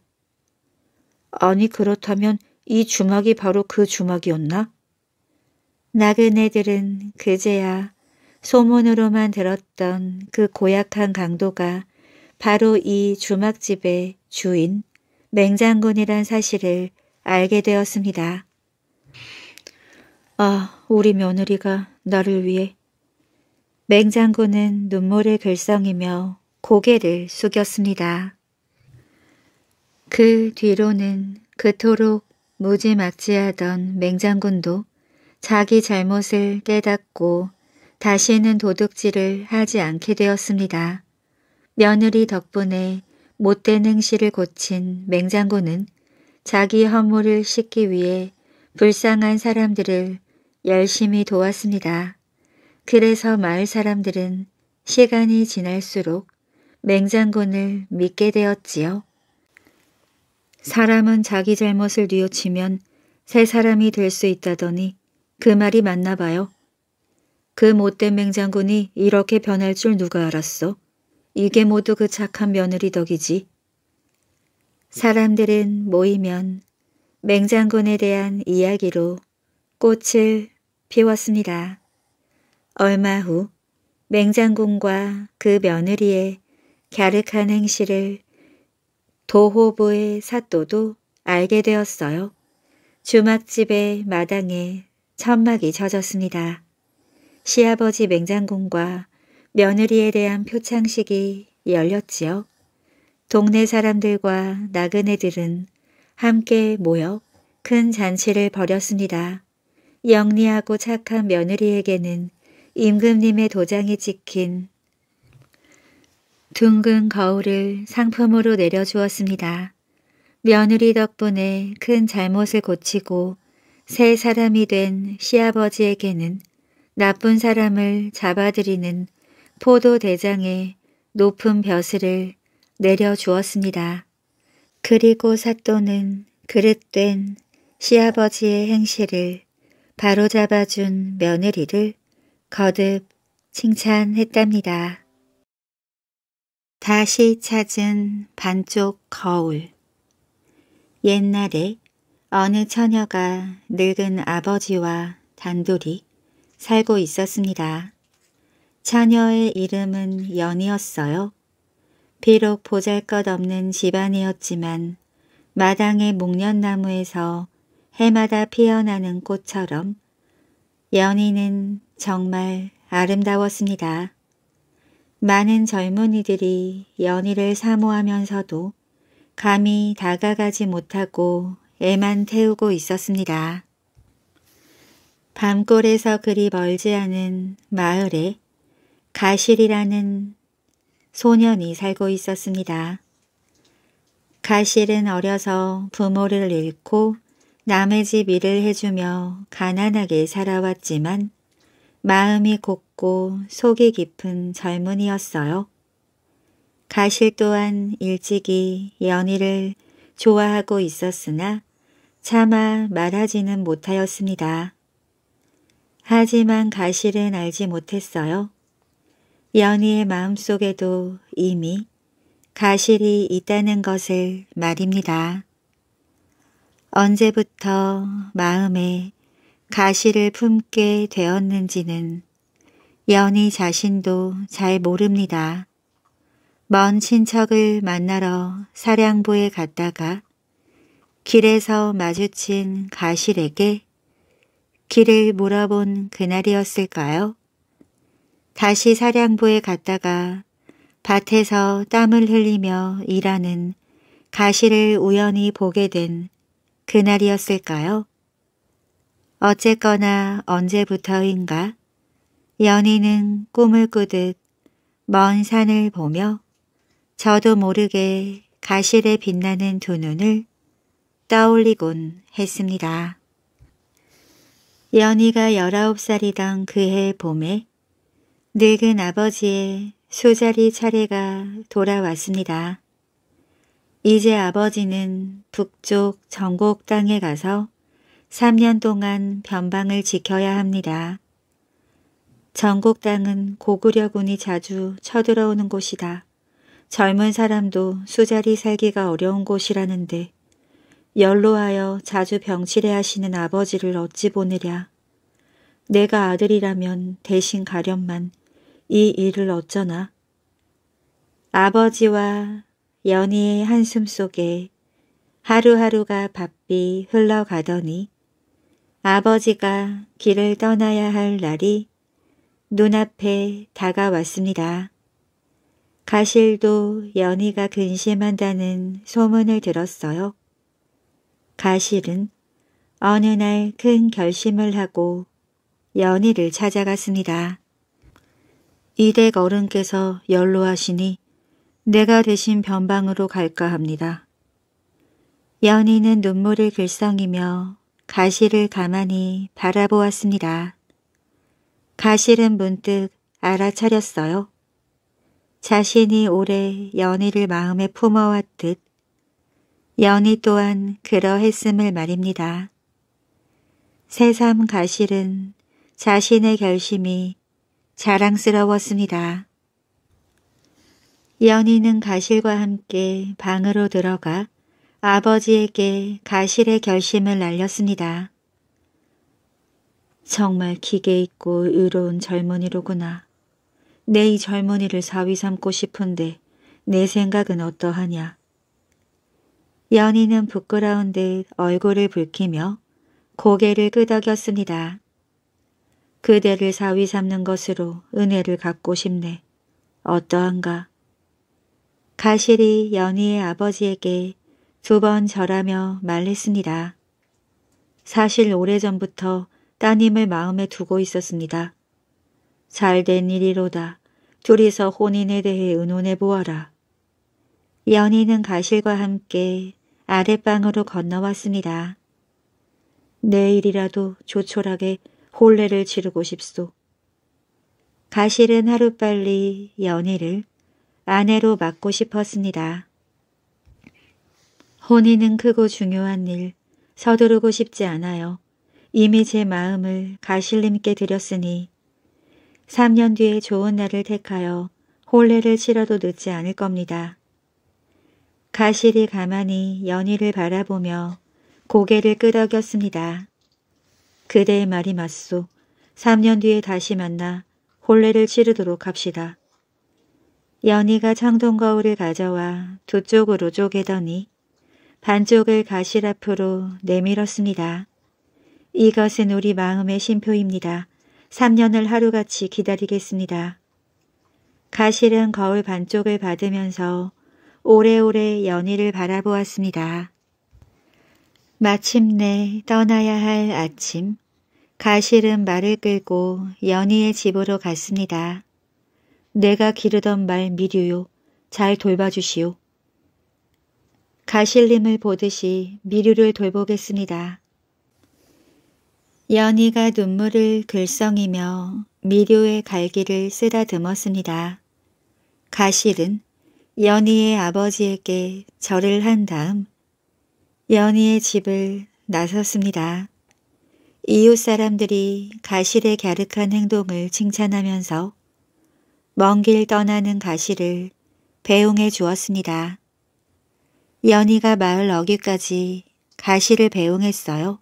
아니 그렇다면 이 주막이 바로 그 주막이었나? 나그네들은 그제야 소문으로만 들었던 그 고약한 강도가 바로 이 주막집의 주인 맹장군이란 사실을 알게 되었습니다. 아, 우리 며느리가 나를 위해. 맹장군은 눈물을 글썽이며 고개를 숙였습니다. 그 뒤로는 그토록 무지막지하던 맹장군도 자기 잘못을 깨닫고 다시는 도둑질을 하지 않게 되었습니다. 며느리 덕분에 못된 행실을 고친 맹장군은 자기 허물을 씻기 위해 불쌍한 사람들을 열심히 도왔습니다. 그래서 마을 사람들은 시간이 지날수록 맹장군을 믿게 되었지요. 사람은 자기 잘못을 뉘우치면 새 사람이 될 수 있다더니 그 말이 맞나 봐요. 그 못된 맹장군이 이렇게 변할 줄 누가 알았어. 이게 모두 그 착한 며느리 덕이지. 사람들은 모이면 맹장군에 대한 이야기로 꽃을 피웠습니다. 얼마 후 맹장군과 그 며느리의 갸륵한 행실을 도호부의 사또도 알게 되었어요. 주막집의 마당에 천막이 젖었습니다. 시아버지 맹장군과 며느리에 대한 표창식이 열렸지요. 동네 사람들과 나그네들은 함께 모여 큰 잔치를 벌였습니다. 영리하고 착한 며느리에게는 임금님의 도장이 찍힌 둥근 거울을 상품으로 내려주었습니다. 며느리 덕분에 큰 잘못을 고치고 새 사람이 된 시아버지에게는 나쁜 사람을 잡아들이는 포도 대장의 높은 벼슬을 내려주었습니다. 그리고 사또는 그릇된 시아버지의 행실을 바로잡아준 며느리를 거듭 칭찬했답니다. 다시 찾은 반쪽 거울 옛날에 어느 처녀가 늙은 아버지와 단둘이 살고 있었습니다. 처녀의 이름은 연이었어요. 비록 보잘것없는 집안이었지만 마당의 목련나무에서 해마다 피어나는 꽃처럼 연이는 정말 아름다웠습니다. 많은 젊은이들이 연희를 사모하면서도 감히 다가가지 못하고 애만 태우고 있었습니다. 밤골에서 그리 멀지 않은 마을에 가실이라는 소년이 살고 있었습니다. 가실은 어려서 부모를 잃고 남의 집 일을 해주며 가난하게 살아왔지만 마음이 곱고 속이 깊은 젊은이였어요. 가실 또한 일찍이 연희를 좋아하고 있었으나 차마 말하지는 못하였습니다. 하지만 가실은 알지 못했어요. 연희의 마음속에도 이미 가실이 있다는 것을 말입니다. 언제부터 마음에 가실을 품게 되었는지는 연희 자신도 잘 모릅니다. 먼 친척을 만나러 사량부에 갔다가 길에서 마주친 가실에게 길을 물어본 그날이었을까요? 다시 사량부에 갔다가 밭에서 땀을 흘리며 일하는 가실을 우연히 보게 된 그날이었을까요? 어쨌거나 언제부터인가 연인은 꿈을 꾸듯 먼 산을 보며 저도 모르게 가실에 빛나는 두 눈을 떠올리곤 했습니다. 연희가 열아홉 살이던 그해 봄에 늙은 아버지의 소자리 차례가 돌아왔습니다. 이제 아버지는 북쪽 전곡 땅에 가서 3년 동안 변방을 지켜야 합니다. 전곡 땅은 고구려군이 자주 쳐들어오는 곳이다. 젊은 사람도 수자리 살기가 어려운 곳이라는데 연로하여 자주 병치레하시는 아버지를 어찌 보느랴. 내가 아들이라면 대신 가련만 이 일을 어쩌나. 아버지와 연희의 한숨 속에 하루하루가 바삐 흘러가더니 아버지가 길을 떠나야 할 날이 눈앞에 다가왔습니다. 가실도 연희가 근심한다는 소문을 들었어요. 가실은 어느 날 큰 결심을 하고 연희를 찾아갔습니다. 이댁 어른께서 연로하시니 내가 대신 변방으로 갈까 합니다. 연희는 눈물을 글썽이며 가실을 가만히 바라보았습니다. 가실은 문득 알아차렸어요. 자신이 오래 연희를 마음에 품어왔듯 연희 또한 그러했음을 말입니다. 새삼 가실은 자신의 결심이 자랑스러웠습니다. 연희는 가실과 함께 방으로 들어가 아버지에게 가실의 결심을 날렸습니다. 정말 기계 있고 의로운 젊은이로구나. 내 이 젊은이를 사위 삼고 싶은데 내 생각은 어떠하냐. 연희는 부끄러운 듯 얼굴을 붉히며 고개를 끄덕였습니다. 그대를 사위 삼는 것으로 은혜를 갖고 싶네. 어떠한가? 가실이 연희의 아버지에게 두 번 절하며 말했습니다. 사실 오래전부터 따님을 마음에 두고 있었습니다. 잘된 일이로다. 둘이서 혼인에 대해 의논해 보아라. 연희는 가실과 함께 아랫방으로 건너왔습니다. 내일이라도 조촐하게 홀례를 치르고 싶소. 가실은 하루빨리 연희를 아내로 맡고 싶었습니다. 혼인은 크고 중요한 일, 서두르고 싶지 않아요. 이미 제 마음을 가실님께 드렸으니 3년 뒤에 좋은 날을 택하여 홀례를 치러도 늦지 않을 겁니다. 가실이 가만히 연희를 바라보며 고개를 끄덕였습니다. 그대의 말이 맞소. 3년 뒤에 다시 만나 혼례를 치르도록 합시다. 연희가 청동 거울을 가져와 두 쪽으로 쪼개더니 반쪽을 가실 앞으로 내밀었습니다. 이것은 우리 마음의 심표입니다. 3년을 하루같이 기다리겠습니다. 가실은 거울 반쪽을 받으면서 오래오래 연희를 바라보았습니다. 마침내 떠나야 할 아침, 가실은 말을 끌고 연희의 집으로 갔습니다. 내가 기르던 말 미류요. 잘 돌봐주시오. 가실님을 보듯이 미류를 돌보겠습니다. 연희가 눈물을 글썽이며 미류의 갈기를 쓰다듬었습니다. 가실은 연희의 아버지에게 절을 한 다음 연희의 집을 나섰습니다. 이웃 사람들이 가실의 갸륵한 행동을 칭찬하면서 먼 길 떠나는 가실을 배웅해 주었습니다. 연희가 마을 어귀까지 가실을 배웅했어요.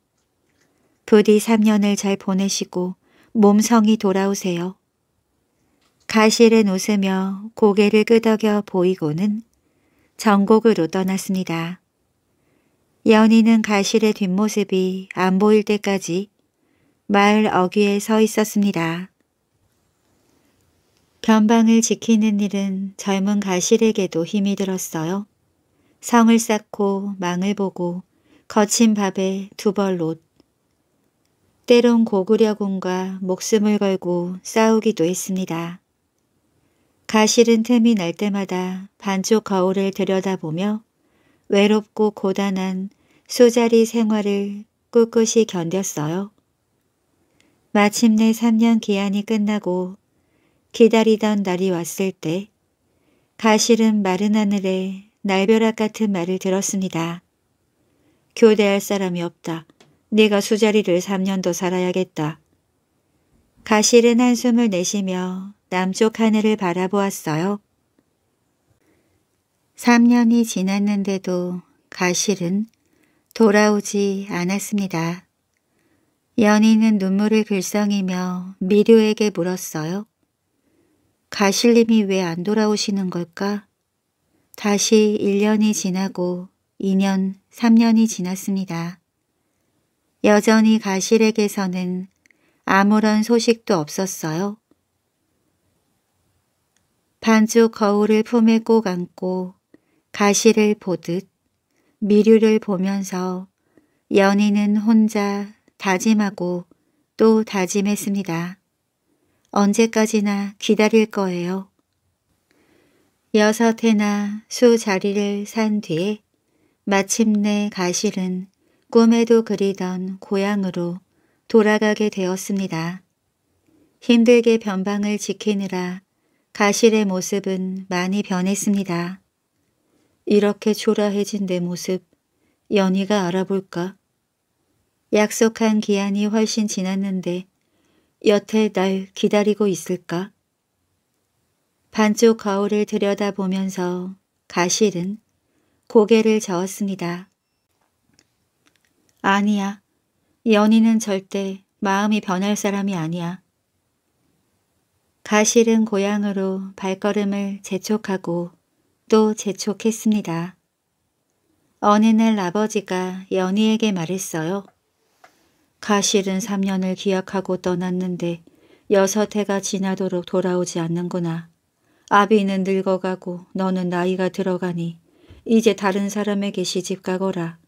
부디 3년을 잘 보내시고 몸성이 돌아오세요. 가실은 웃으며 고개를 끄덕여 보이고는 전곡으로 떠났습니다. 연희는 가실의 뒷모습이 안 보일 때까지 마을 어귀에 서 있었습니다. 변방을 지키는 일은 젊은 가실에게도 힘이 들었어요. 성을 쌓고 망을 보고 거친 밥에 두 벌 옷. 때론 고구려군과 목숨을 걸고 싸우기도 했습니다. 가시른 틈이 날 때마다 반쪽 거울을 들여다보며 외롭고 고단한 수자리 생활을 꿋꿋이 견뎠어요. 마침내 3년 기한이 끝나고 기다리던 날이 왔을 때 가시른 마른 하늘에 날벼락 같은 말을 들었습니다. 교대할 사람이 없다. 네가 수자리를 3년 더 살아야겠다. 가실은 한숨을 내쉬며 남쪽 하늘을 바라보았어요. 3년이 지났는데도 가실은 돌아오지 않았습니다. 연희는 눈물을 글썽이며 미료에게 물었어요. 가실님이 왜 안 돌아오시는 걸까? 다시 1년이 지나고 2년, 3년이 지났습니다. 여전히 가실에게서는 아무런 소식도 없었어요. 반죽 거울을 품에 꼭 안고 가시를 보듯 미류를 보면서 연인은 혼자 다짐하고 또 다짐했습니다. 언제까지나 기다릴 거예요. 여섯 해나 수 자리를 산 뒤에 마침내 가실은 꿈에도 그리던 고향으로 돌아가게 되었습니다. 힘들게 변방을 지키느라 가실의 모습은 많이 변했습니다. 이렇게 초라해진 내 모습 연희가 알아볼까? 약속한 기한이 훨씬 지났는데 여태 날 기다리고 있을까? 반쪽 거울을 들여다보면서 가실은 고개를 저었습니다. 아니야. 연희는 절대 마음이 변할 사람이 아니야. 가실은 고향으로 발걸음을 재촉하고 또 재촉했습니다. 어느 날 아버지가 연희에게 말했어요. 가실은 3년을 기약하고 떠났는데 여섯 해가 지나도록 돌아오지 않는구나. 아비는 늙어가고 너는 나이가 들어가니 이제 다른 사람에게 시집 가거라.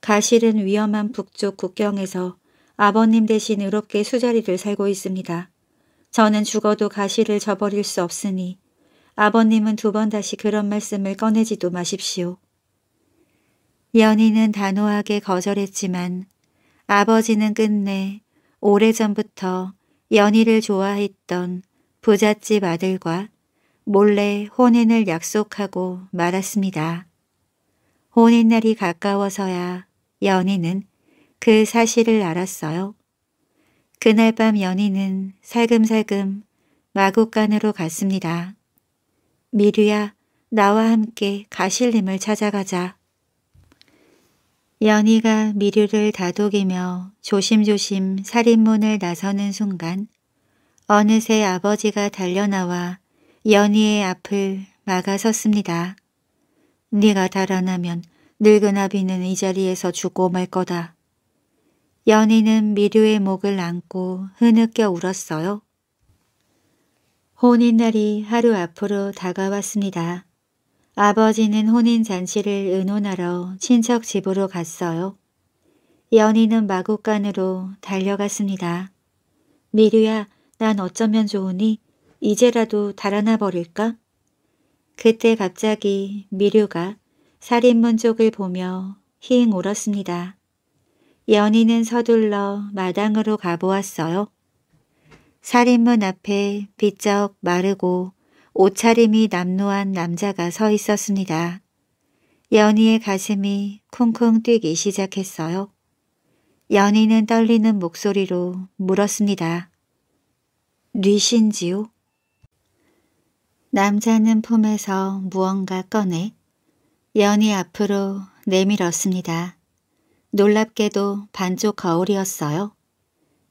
가실은 위험한 북쪽 국경에서 아버님 대신 의롭게 수자리를 살고 있습니다. 저는 죽어도 가시를 저버릴 수 없으니 아버님은 두 번 다시 그런 말씀을 꺼내지도 마십시오. 연희는 단호하게 거절했지만 아버지는 끝내 오래전부터 연희를 좋아했던 부잣집 아들과 몰래 혼인을 약속하고 말았습니다. 혼인날이 가까워서야 연희는 그 사실을 알았어요. 그날 밤 연희는 살금살금 마곡간으로 갔습니다. 미류야 나와 함께 가실림을 찾아가자. 연희가 미류를 다독이며 조심조심 살인문을 나서는 순간 어느새 아버지가 달려나와 연희의 앞을 막아섰습니다. 네가 달아나면 늙은 아비는 이 자리에서 죽고 말 거다. 연희는 미류의 목을 안고 흐느껴 울었어요. 혼인날이 하루 앞으로 다가왔습니다. 아버지는 혼인잔치를 의논하러 친척 집으로 갔어요. 연희는 마구간으로 달려갔습니다. 미류야, 난 어쩌면 좋으니 이제라도 달아나 버릴까? 그때 갑자기 미류가 살인문 쪽을 보며 힝 울었습니다. 연희는 서둘러 마당으로 가보았어요. 살인문 앞에 비쩍 마르고 옷차림이 남루한 남자가 서 있었습니다. 연희의 가슴이 쿵쿵 뛰기 시작했어요. 연희는 떨리는 목소리로 물었습니다. 뉘신지요? 남자는 품에서 무언가 꺼내 연희 앞으로 내밀었습니다. 놀랍게도 반쪽 거울이었어요.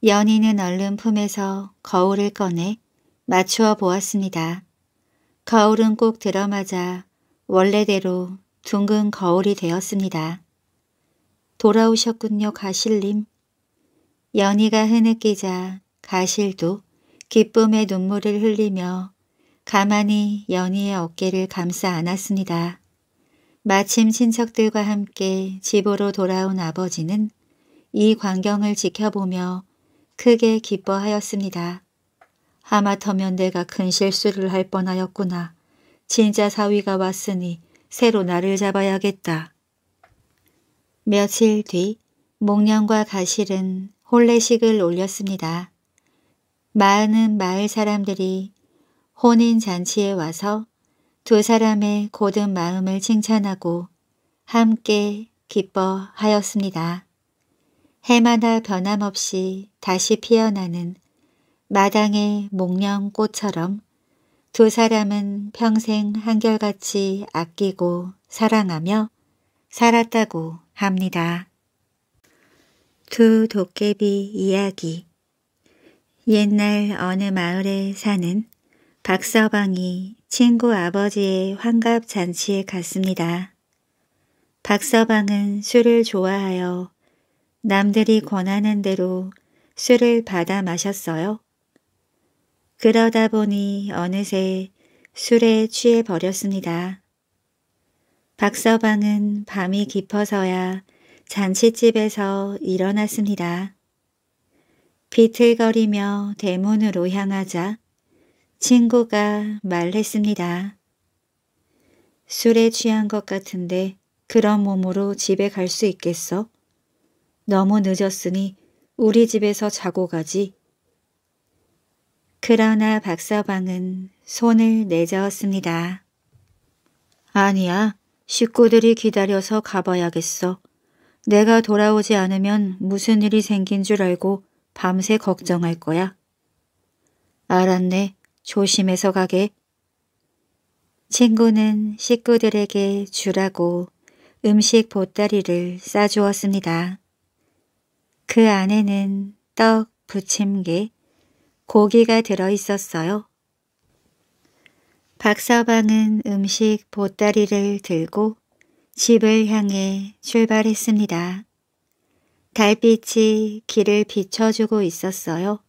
연희는 얼른 품에서 거울을 꺼내 맞추어 보았습니다. 거울은 꼭 들어맞아 원래대로 둥근 거울이 되었습니다. 돌아오셨군요 가실님. 연희가 흐느끼자 가실도 기쁨의 눈물을 흘리며 가만히 연희의 어깨를 감싸 안았습니다. 마침 친척들과 함께 집으로 돌아온 아버지는 이 광경을 지켜보며 크게 기뻐하였습니다. 하마터면 내가 큰 실수를 할 뻔하였구나. 진짜 사위가 왔으니 새로 나를 잡아야겠다. 며칠 뒤 목련과 가실은 혼례식을 올렸습니다. 마흔은 마을 사람들이 혼인 잔치에 와서 두 사람의 고든 마음을 칭찬하고 함께 기뻐하였습니다. 해마다 변함없이 다시 피어나는 마당의 목련꽃처럼 두 사람은 평생 한결같이 아끼고 사랑하며 살았다고 합니다. 두 도깨비 이야기 옛날 어느 마을에 사는 박서방이 친구 아버지의 환갑 잔치에 갔습니다. 박서방은 술을 좋아하여 남들이 권하는 대로 술을 받아 마셨어요. 그러다 보니 어느새 술에 취해 버렸습니다. 박서방은 밤이 깊어서야 잔치집에서 일어났습니다. 비틀거리며 대문으로 향하자 친구가 말했습니다. 술에 취한 것 같은데 그런 몸으로 집에 갈 수 있겠어? 너무 늦었으니 우리 집에서 자고 가지. 그러나 박서방은 손을 내저었습니다. 아니야, 식구들이 기다려서 가봐야겠어. 내가 돌아오지 않으면 무슨 일이 생긴 줄 알고 밤새 걱정할 거야. 알았네. 조심해서 가게. 친구는 식구들에게 주라고 음식 보따리를 싸주었습니다. 그 안에는 떡, 부침개, 고기가 들어있었어요. 박서방은 음식 보따리를 들고 집을 향해 출발했습니다. 달빛이 길을 비춰주고 있었어요.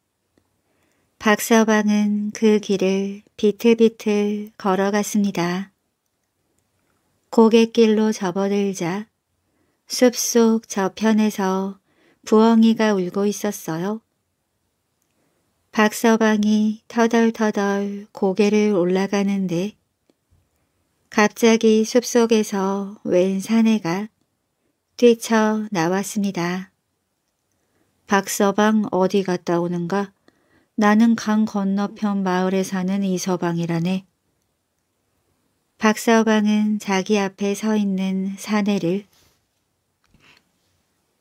박서방은 그 길을 비틀비틀 걸어갔습니다. 고갯길로 접어들자 숲속 저편에서 부엉이가 울고 있었어요. 박서방이 터덜터덜 고개를 올라가는데 갑자기 숲속에서 웬 사내가 뛰쳐 나왔습니다. 박서방 어디 갔다 오는가? 나는 강 건너편 마을에 사는 이서방이라네. 박서방은 자기 앞에 서 있는 사내를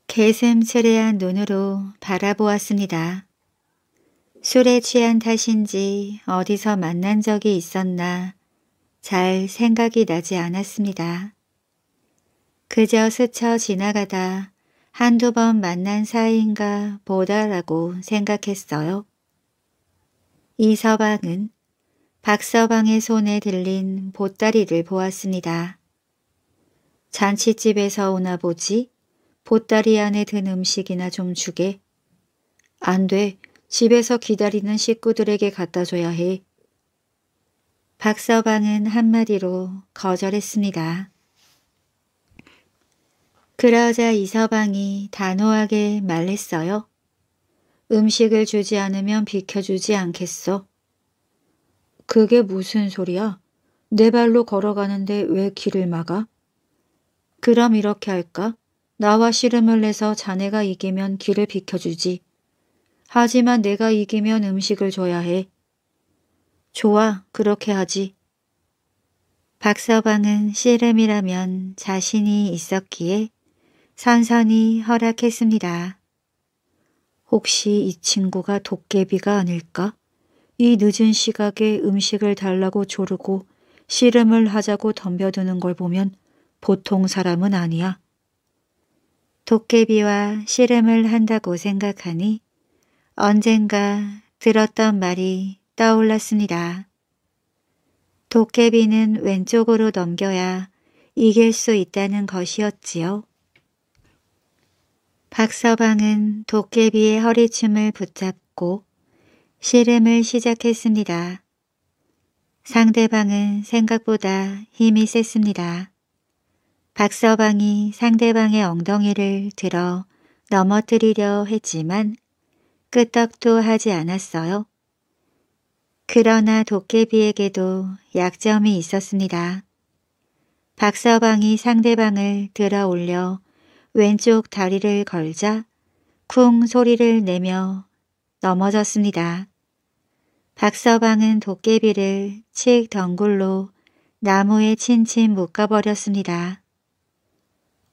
개슴츠레한 눈으로 바라보았습니다. 술에 취한 탓인지 어디서 만난 적이 있었나 잘 생각이 나지 않았습니다. 그저 스쳐 지나가다 한두 번 만난 사이인가 보다라고 생각했어요. 이 서방은 박서방의 손에 들린 보따리를 보았습니다. 잔치집에서 오나 보지? 보따리 안에 든 음식이나 좀 주게. 안 돼. 집에서 기다리는 식구들에게 갖다 줘야 해. 박서방은 한마디로 거절했습니다. 그러자 이서방이 단호하게 말했어요. 음식을 주지 않으면 비켜주지 않겠어. 그게 무슨 소리야? 내 발로 걸어가는데 왜 길을 막아? 그럼 이렇게 할까? 나와 씨름을 내서 자네가 이기면 길을 비켜주지. 하지만 내가 이기면 음식을 줘야 해. 좋아, 그렇게 하지. 박서방은 씨름이라면 자신이 있었기에 선선히 허락했습니다. 혹시 이 친구가 도깨비가 아닐까? 이 늦은 시각에 음식을 달라고 조르고 씨름을 하자고 덤벼드는 걸 보면 보통 사람은 아니야. 도깨비와 씨름을 한다고 생각하니 언젠가 들었던 말이 떠올랐습니다. 도깨비는 왼쪽으로 넘겨야 이길 수 있다는 것이었지요. 박서방은 도깨비의 허리춤을 붙잡고 씨름을 시작했습니다. 상대방은 생각보다 힘이 셌습니다. 박서방이 상대방의 엉덩이를 들어 넘어뜨리려 했지만 끄떡도 하지 않았어요. 그러나 도깨비에게도 약점이 있었습니다. 박서방이 상대방을 들어 올려 왼쪽 다리를 걸자 쿵 소리를 내며 넘어졌습니다. 박서방은 도깨비를 칙 덩굴로 나무에 친친 묶어버렸습니다.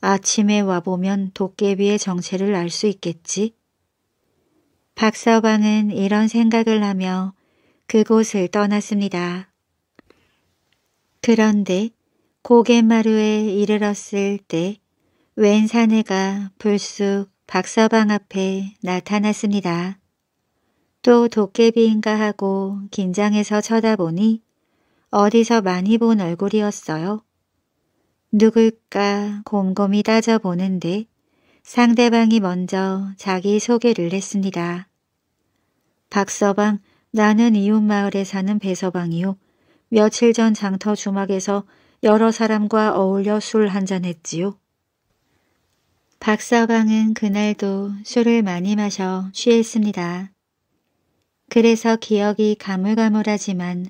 아침에 와보면 도깨비의 정체를 알 수 있겠지? 박서방은 이런 생각을 하며 그곳을 떠났습니다. 그런데 고갯마루에 이르렀을 때웬 사내가 불쑥 박서방 앞에 나타났습니다. 또 도깨비인가 하고 긴장해서 쳐다보니 어디서 많이 본 얼굴이었어요. 누굴까 곰곰이 따져보는데 상대방이 먼저 자기 소개를 했습니다. 박서방, 나는 이웃마을에 사는 배서방이요. 며칠 전 장터 주막에서 여러 사람과 어울려 술 한잔 했지요. 박 서방은 그날도 술을 많이 마셔 취했습니다. 그래서 기억이 가물가물하지만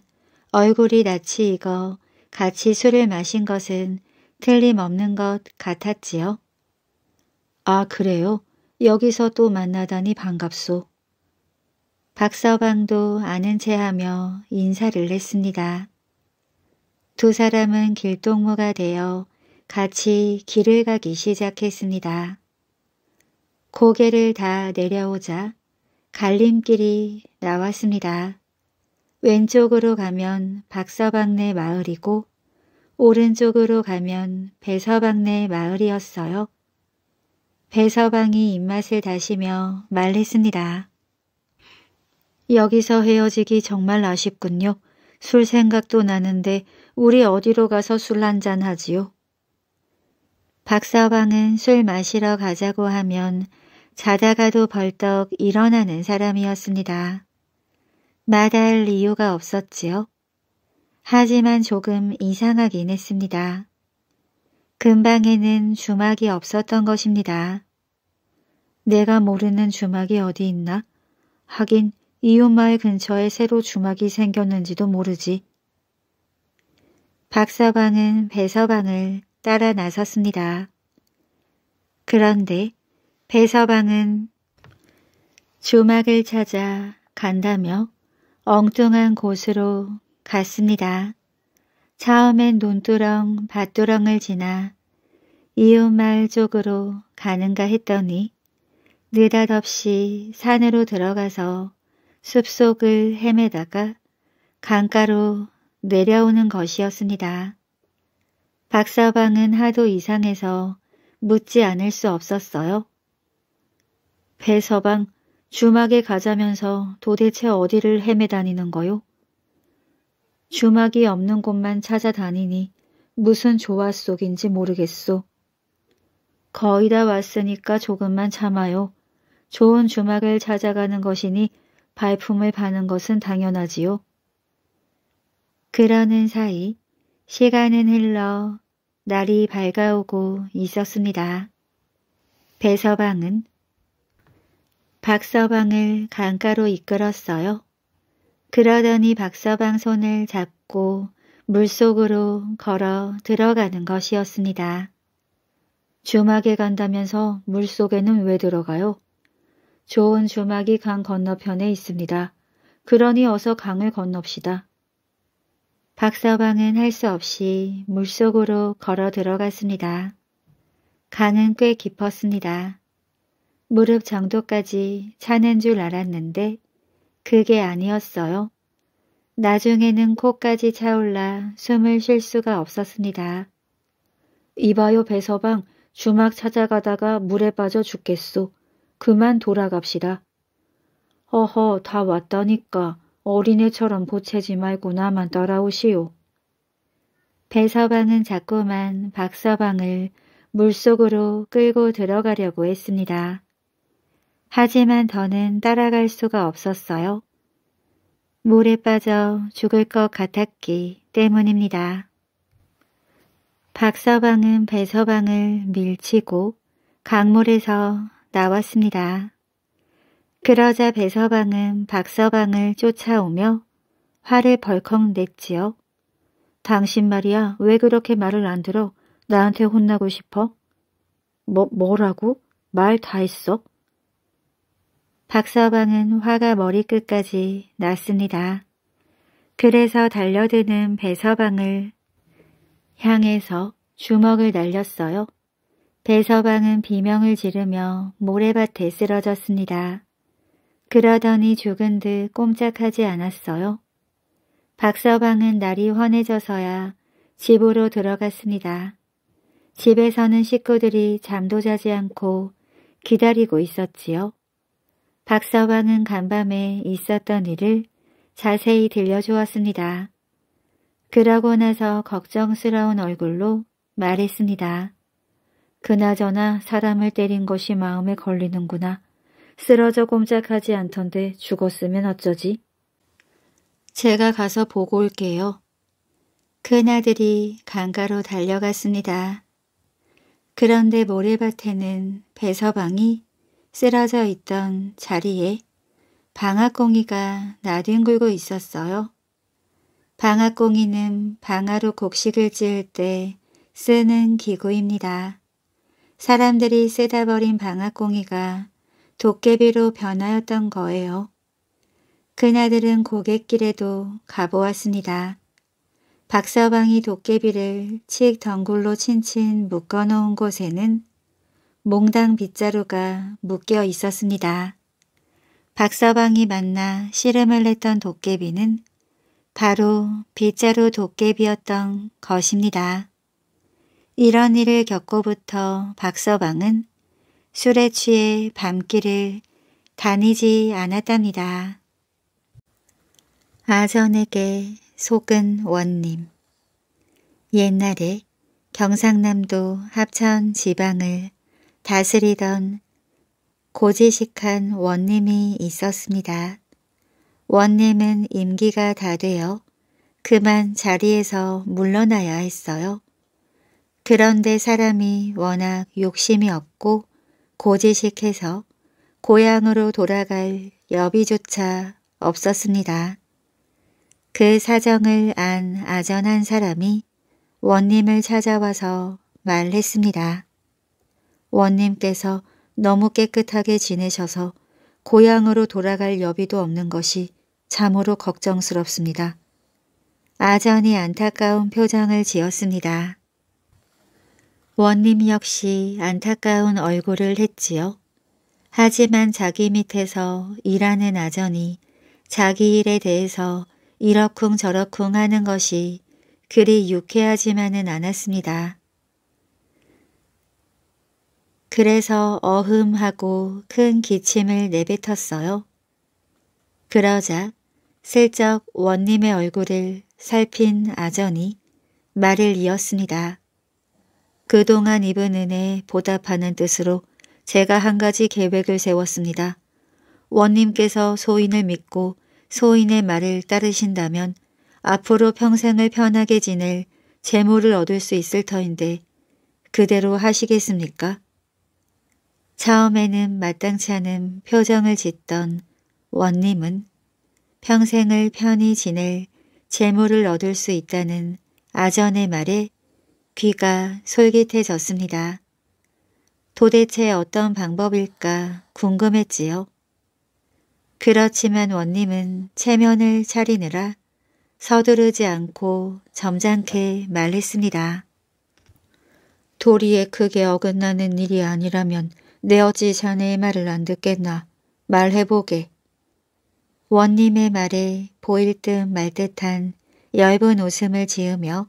얼굴이 낯이 익어 같이 술을 마신 것은 틀림없는 것 같았지요. 아 그래요? 여기서 또 만나다니 반갑소. 박서방도 아는 체하며 인사를 했습니다. 두 사람은 길동무가 되어 같이 길을 가기 시작했습니다. 고개를 다 내려오자 갈림길이 나왔습니다. 왼쪽으로 가면 박서방네 마을이고 오른쪽으로 가면 배서방네 마을이었어요. 배서방이 입맛을 다시며 말했습니다. 여기서 헤어지기 정말 아쉽군요. 술 생각도 나는데 우리 어디로 가서 술 한 잔 하지요? 박 서방은 술 마시러 가자고 하면 자다가도 벌떡 일어나는 사람이었습니다. 마다할 이유가 없었지요. 하지만 조금 이상하긴 했습니다. 금방에는 주막이 없었던 것입니다. 내가 모르는 주막이 어디 있나? 하긴 이웃마을 근처에 새로 주막이 생겼는지도 모르지. 박서방은 배서방을 따라 나섰습니다. 그런데 배서방은 주막을 찾아 간다며 엉뚱한 곳으로 갔습니다. 처음엔 논두렁, 밭두렁을 지나 이웃마을 쪽으로 가는가 했더니 느닷없이 산으로 들어가서 숲속을 헤매다가 강가로 내려오는 것이었습니다. 박사방은 하도 이상해서 묻지 않을 수 없었어요. 배 서방 주막에 가자면서 도대체 어디를 헤매다니는 거요? 주막이 없는 곳만 찾아다니니 무슨 조화 속인지 모르겠소. 거의 다 왔으니까 조금만 참아요. 좋은 주막을 찾아가는 것이니 발품을 파는 것은 당연하지요. 그러는 사이 시간은 흘러 날이 밝아오고 있었습니다. 배서방은 박서방을 강가로 이끌었어요. 그러더니 박서방 손을 잡고 물속으로 걸어 들어가는 것이었습니다. 주막에 간다면서 물속에는 왜 들어가요? 좋은 주막이 강 건너편에 있습니다. 그러니 어서 강을 건넙시다. 박 서방은 할 수 없이 물속으로 걸어 들어갔습니다. 강은 꽤 깊었습니다. 무릎 정도까지 차는 줄 알았는데 그게 아니었어요. 나중에는 코까지 차올라 숨을 쉴 수가 없었습니다. 이봐요 배서방 주막 찾아가다가 물에 빠져 죽겠소. 그만 돌아갑시다. 허허 다 왔다니까 어린애처럼 보채지 말고 나만 따라오시오. 배서방은 자꾸만 박서방을 물속으로 끌고 들어가려고 했습니다. 하지만 더는 따라갈 수가 없었어요. 물에 빠져 죽을 것 같았기 때문입니다. 박서방은 배서방을 밀치고 강물에서 나왔습니다. 그러자 배서방은 박서방을 쫓아오며 화를 벌컥 냈지요. 당신 말이야 왜 그렇게 말을 안 들어? 나한테 혼나고 싶어? 뭐, 뭐라고? 말 다 했어? 박서방은 화가 머리끝까지 났습니다. 그래서 달려드는 배서방을 향해서 주먹을 날렸어요. 배서방은 비명을 지르며 모래밭에 쓰러졌습니다. 그러더니 죽은 듯 꼼짝하지 않았어요. 박서방은 날이 환해져서야 집으로 들어갔습니다. 집에서는 식구들이 잠도 자지 않고 기다리고 있었지요. 박서방은 간밤에 있었던 일을 자세히 들려주었습니다. 그러고 나서 걱정스러운 얼굴로 말했습니다. 그나저나 사람을 때린 것이 마음에 걸리는구나. 쓰러져 꼼짝하지 않던데 죽었으면 어쩌지? 제가 가서 보고 올게요. 큰아들이 강가로 달려갔습니다. 그런데 모래밭에는 배서방이 쓰러져 있던 자리에 방아공이가 나뒹굴고 있었어요. 방아공이는 방아로 곡식을 지을 때 쓰는 기구입니다. 사람들이 쓰다 버린 방아공이가 도깨비로 변하였던 거예요. 그나들은 고갯길에도 가보았습니다. 박서방이 도깨비를 칙 덩굴로 친친 묶어놓은 곳에는 몽당 빗자루가 묶여 있었습니다. 박서방이 만나 씨름을 냈던 도깨비는 바로 빗자루 도깨비였던 것입니다. 이런 일을 겪고부터 박서방은 술에 취해 밤길을 다니지 않았답니다. 아전에게 속은 원님 옛날에 경상남도 합천 지방을 다스리던 고지식한 원님이 있었습니다. 원님은 임기가 다 되어 그만 자리에서 물러나야 했어요. 그런데 사람이 워낙 욕심이 없고 고지식해서 고향으로 돌아갈 여비조차 없었습니다. 그 사정을 안 아전한 사람이 원님을 찾아와서 말했습니다. 원님께서 너무 깨끗하게 지내셔서 고향으로 돌아갈 여비도 없는 것이 참으로 걱정스럽습니다. 아전이 안타까운 표정을 지었습니다. 원님 역시 안타까운 얼굴을 했지요. 하지만 자기 밑에서 일하는 아전이 자기 일에 대해서 이러쿵 저러쿵 하는 것이 그리 유쾌하지만은 않았습니다. 그래서 어흠하고 큰 기침을 내뱉었어요. 그러자 슬쩍 원님의 얼굴을 살핀 아전이 말을 이었습니다. 그동안 입은 은혜에 보답하는 뜻으로 제가 한 가지 계획을 세웠습니다. 원님께서 소인을 믿고 소인의 말을 따르신다면 앞으로 평생을 편하게 지낼 재물을 얻을 수 있을 터인데 그대로 하시겠습니까? 처음에는 마땅치 않은 표정을 짓던 원님은 평생을 편히 지낼 재물을 얻을 수 있다는 아전의 말에 귀가 솔깃해졌습니다. 도대체 어떤 방법일까 궁금했지요. 그렇지만 원님은 체면을 차리느라 서두르지 않고 점잖게 말했습니다. 도리에 크게 어긋나는 일이 아니라면 내 어찌 자네의 말을 안 듣겠나 말해보게. 원님의 말에 보일 듯 말 듯한 얇은 웃음을 지으며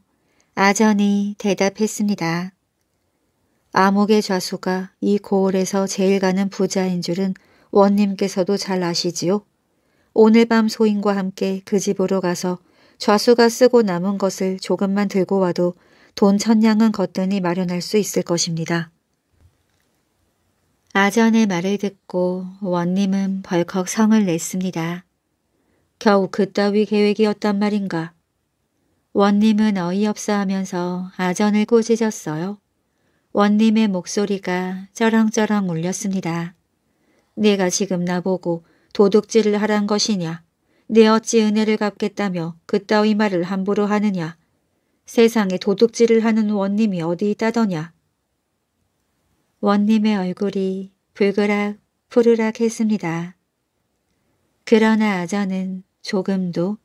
아전이 대답했습니다. 암흑의 좌수가 이 고을에서 제일 가는 부자인 줄은 원님께서도 잘 아시지요? 오늘 밤 소인과 함께 그 집으로 가서 좌수가 쓰고 남은 것을 조금만 들고 와도 돈 천냥은 거뜬히 마련할 수 있을 것입니다. 아전의 말을 듣고 원님은 벌컥 성을 냈습니다. 겨우 그따위 계획이었단 말인가. 원님은 어이없어 하면서 아전을 꼬지졌어요. 원님의 목소리가 쩌렁쩌렁 울렸습니다. 내가 지금 나보고 도둑질을 하란 것이냐. 내 어찌 은혜를 갚겠다며 그따위 말을 함부로 하느냐. 세상에 도둑질을 하는 원님이 어디 있다더냐. 원님의 얼굴이 불그락 푸르락 했습니다. 그러나 아전은 조금도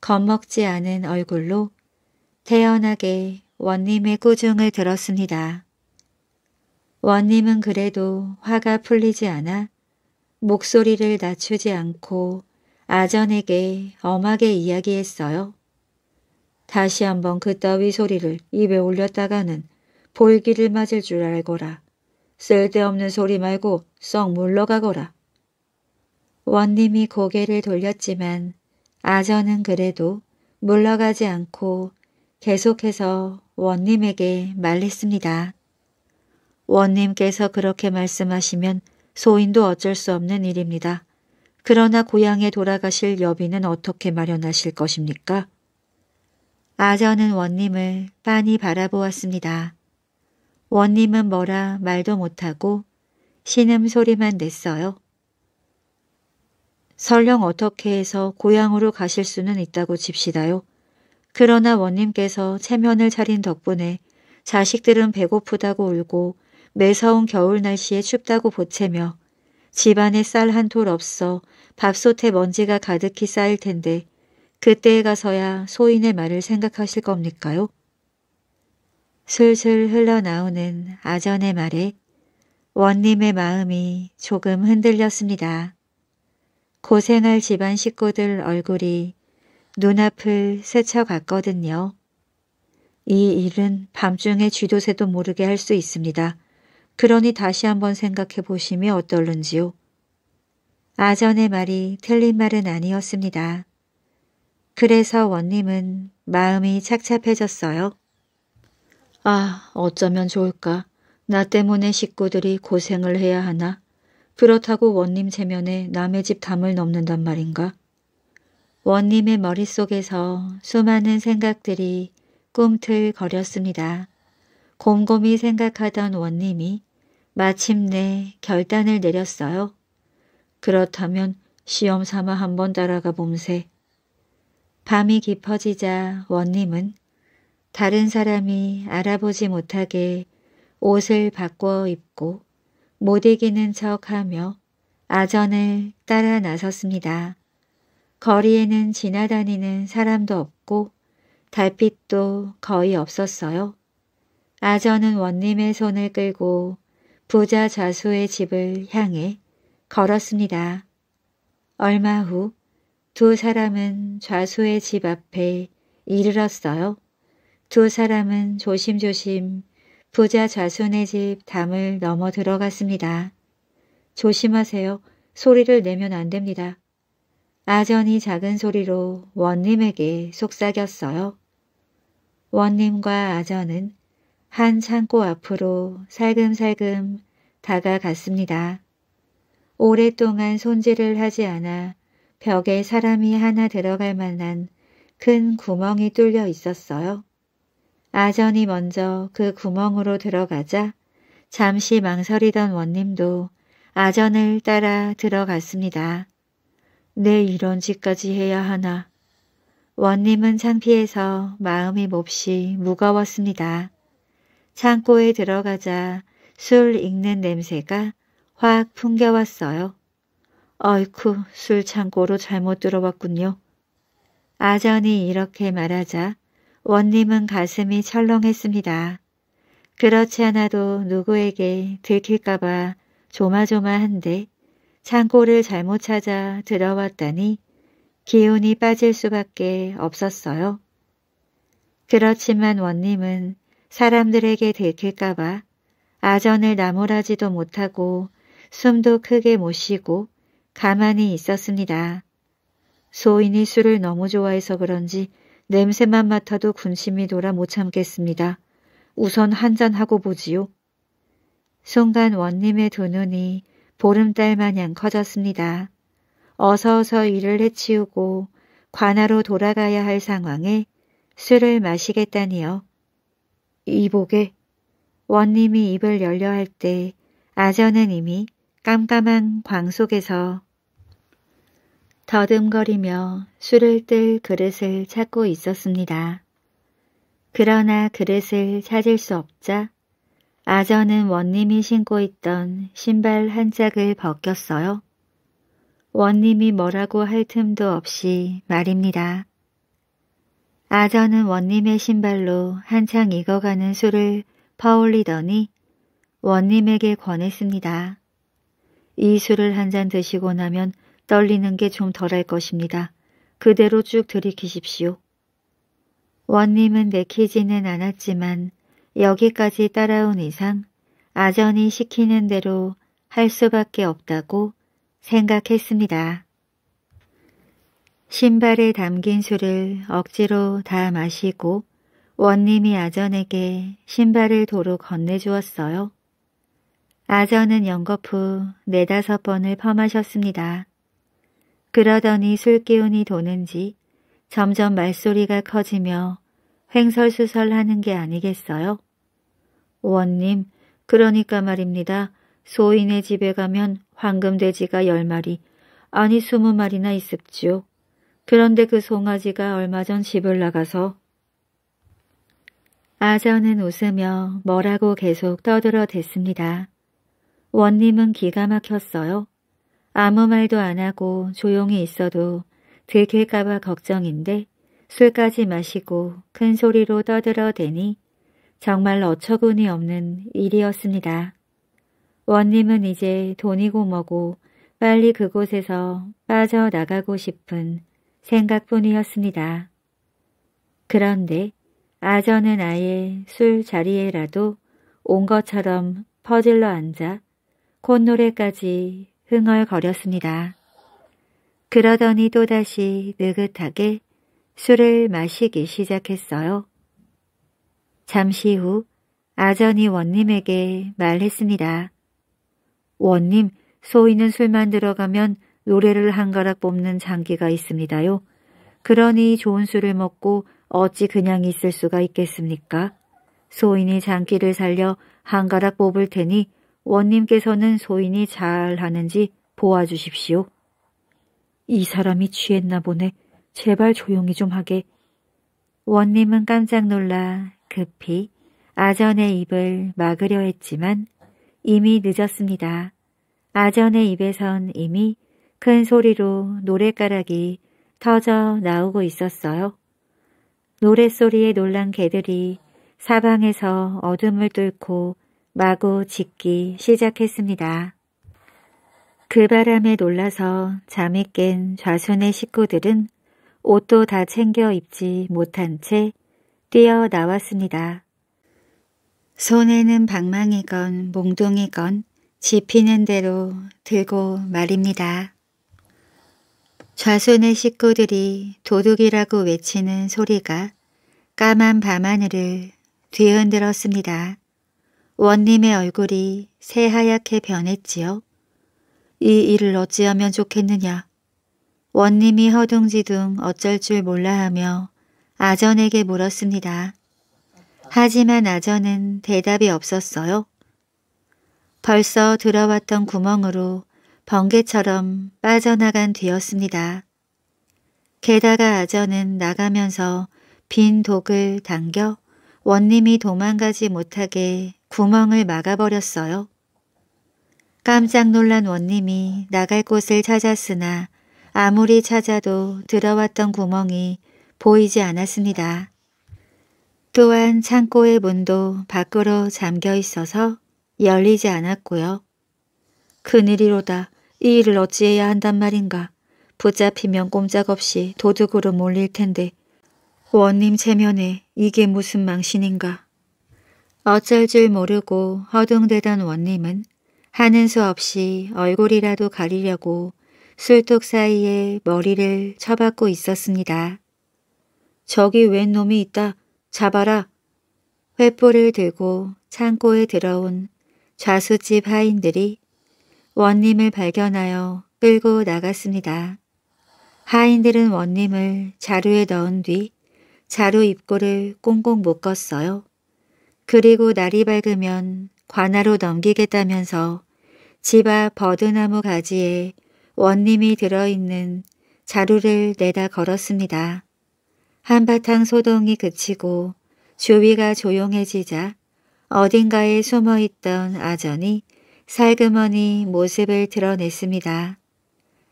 겁먹지 않은 얼굴로 태연하게 원님의 꾸중을 들었습니다. 원님은 그래도 화가 풀리지 않아 목소리를 낮추지 않고 아전에게 엄하게 이야기했어요. 다시 한번 그 따위 소리를 입에 올렸다가는 볼기를 맞을 줄 알거라. 쓸데없는 소리 말고 썩 물러가거라. 원님이 고개를 돌렸지만 아저는 그래도 물러가지 않고 계속해서 원님에게 말했습니다 원님께서 그렇게 말씀하시면 소인도 어쩔 수 없는 일입니다. 그러나 고향에 돌아가실 여비는 어떻게 마련하실 것입니까? 아저는 원님을 빤히 바라보았습니다. 원님은 뭐라 말도 못하고 신음 소리만 냈어요. 설령 어떻게 해서 고향으로 가실 수는 있다고 칩시다요. 그러나 원님께서 체면을 차린 덕분에 자식들은 배고프다고 울고 매서운 겨울 날씨에 춥다고 보채며 집안에 쌀 한 톨 없어 밥솥에 먼지가 가득히 쌓일 텐데 그때에 가서야 소인의 말을 생각하실 겁니까요? 슬슬 흘러나오는 아전의 말에 원님의 마음이 조금 흔들렸습니다. 고생할 집안 식구들 얼굴이 눈앞을 스쳐갔거든요. 이 일은 밤중에 쥐도새도 모르게 할 수 있습니다. 그러니 다시 한번 생각해 보시면 어떨는지요. 아전의 말이 틀린 말은 아니었습니다. 그래서 원님은 마음이 착잡해졌어요. 아, 어쩌면 좋을까. 나 때문에 식구들이 고생을 해야 하나? 그렇다고 원님 체면에 남의 집 담을 넘는단 말인가? 원님의 머릿속에서 수많은 생각들이 꿈틀거렸습니다. 곰곰이 생각하던 원님이 마침내 결단을 내렸어요. 그렇다면 시험 삼아 한번 따라가 봄새 밤이 깊어지자 원님은 다른 사람이 알아보지 못하게 옷을 바꿔 입고 못 이기는 척하며 아전을 따라 나섰습니다. 거리에는 지나다니는 사람도 없고 달빛도 거의 없었어요. 아전은 원님의 손을 끌고 부자 좌수의 집을 향해 걸었습니다. 얼마 후 두 사람은 좌수의 집 앞에 이르렀어요. 두 사람은 조심조심 부자 좌손의집 담을 넘어 들어갔습니다. 조심하세요. 소리를 내면 안 됩니다. 아전이 작은 소리로 원님에게 속삭였어요. 원님과 아전은 한 창고 앞으로 살금살금 다가갔습니다. 오랫동안 손질을 하지 않아 벽에 사람이 하나 들어갈 만한 큰 구멍이 뚫려 있었어요. 아전이 먼저 그 구멍으로 들어가자 잠시 망설이던 원님도 아전을 따라 들어갔습니다. 내 네, 이런 짓까지 해야 하나. 원님은 창피해서 마음이 몹시 무거웠습니다. 창고에 들어가자 술 익는 냄새가 확 풍겨왔어요. 어이쿠 술 창고로 잘못 들어왔군요. 아전이 이렇게 말하자 원님은 가슴이 철렁했습니다. 그렇지 않아도 누구에게 들킬까봐 조마조마한데 창고를 잘못 찾아 들어왔다니 기운이 빠질 수밖에 없었어요. 그렇지만 원님은 사람들에게 들킬까봐 아전을 나무라지도 못하고 숨도 크게 못 쉬고 가만히 있었습니다. 소인이 술을 너무 좋아해서 그런지 냄새만 맡아도 군심이 돌아 못 참겠습니다. 우선 한 잔하고 보지요. 순간 원님의 두 눈이 보름달 마냥 커졌습니다. 어서어서 일을 해치우고 관아로 돌아가야 할 상황에 술을 마시겠다니요. 이보게 원님이 입을 열려 할 때 아전은 이미 깜깜한 광 속에서 더듬거리며 술을 뜰 그릇을 찾고 있었습니다. 그러나 그릇을 찾을 수 없자 아저는 원님이 신고 있던 신발 한 짝을 벗겼어요. 원님이 뭐라고 할 틈도 없이 말입니다. 아저는 원님의 신발로 한창 익어가는 술을 퍼올리더니 원님에게 권했습니다. 이 술을 한 잔 드시고 나면 떨리는 게 좀 덜할 것입니다. 그대로 쭉 들이키십시오. 원님은 내키지는 않았지만 여기까지 따라온 이상 아전이 시키는 대로 할 수밖에 없다고 생각했습니다. 신발에 담긴 술을 억지로 다 마시고 원님이 아전에게 신발을 도로 건네주었어요. 아전은 연거푸 네다섯 번을 퍼마셨습니다. 그러더니 술기운이 도는지 점점 말소리가 커지며 횡설수설하는 게 아니겠어요? 원님, 그러니까 말입니다. 소인의 집에 가면 황금돼지가 열마리 아니 스무 마리나 있습지요. 그런데 그 송아지가 얼마 전 집을 나가서 아저는 웃으며 뭐라고 계속 떠들어 댔습니다. 원님은 기가 막혔어요. 아무 말도 안 하고 조용히 있어도 들킬까봐 걱정인데 술까지 마시고 큰 소리로 떠들어대니 정말 어처구니 없는 일이었습니다. 원님은 이제 돈이고 뭐고 빨리 그곳에서 빠져나가고 싶은 생각뿐이었습니다. 그런데 아저는 아예 술 자리에라도 온 것처럼 퍼질러 앉아 콧노래까지 흥얼거렸습니다. 그러더니 또다시 느긋하게 술을 마시기 시작했어요. 잠시 후 아전이 원님에게 말했습니다. 원님, 소인은 술만 들어가면 노래를 한 가락 뽑는 장기가 있습니다요. 그러니 좋은 술을 먹고 어찌 그냥 있을 수가 있겠습니까? 소인이 장기를 살려 한 가락 뽑을 테니 원님께서는 소인이 잘 하는지 보아주십시오. 이 사람이 취했나 보네. 제발 조용히 좀 하게. 원님은 깜짝 놀라 급히 아전의 입을 막으려 했지만 이미 늦었습니다. 아전의 입에선 이미 큰 소리로 노랫가락이 터져 나오고 있었어요. 노랫소리에 놀란 개들이 사방에서 어둠을 뚫고 마구 짖기 시작했습니다. 그 바람에 놀라서 잠이 깬 좌순의 식구들은 옷도 다 챙겨 입지 못한 채 뛰어나왔습니다. 손에는 방망이건 몽둥이건 지피는 대로 들고 말입니다. 좌순의 식구들이 도둑이라고 외치는 소리가 까만 밤하늘을 뒤흔들었습니다. 원님의 얼굴이 새하얗게 변했지요. 이 일을 어찌하면 좋겠느냐. 원님이 허둥지둥 어쩔 줄 몰라 하며 아전에게 물었습니다. 하지만 아전은 대답이 없었어요. 벌써 들어왔던 구멍으로 번개처럼 빠져나간 뒤였습니다. 게다가 아전은 나가면서 빈 독을 당겨 원님이 도망가지 못하게 구멍을 막아버렸어요. 깜짝 놀란 원님이 나갈 곳을 찾았으나 아무리 찾아도 들어왔던 구멍이 보이지 않았습니다. 또한 창고의 문도 밖으로 잠겨 있어서 열리지 않았고요. 그늘이로다 이 일을 어찌해야 한단 말인가. 붙잡히면 꼼짝없이 도둑으로 몰릴 텐데 원님 체면에 이게 무슨 망신인가. 어쩔 줄 모르고 허둥대던 원님은 하는 수 없이 얼굴이라도 가리려고 술독 사이에 머리를 쳐박고 있었습니다. 저기 웬 놈이 있다. 잡아라. 횃불을 들고 창고에 들어온 좌수집 하인들이 원님을 발견하여 끌고 나갔습니다. 하인들은 원님을 자루에 넣은 뒤 자루 입구를 꽁꽁 묶었어요. 그리고 날이 밝으면 관아로 넘기겠다면서 집 앞 버드나무 가지에 원님이 들어있는 자루를 내다 걸었습니다. 한바탕 소동이 그치고 주위가 조용해지자 어딘가에 숨어있던 아전이 살그머니 모습을 드러냈습니다.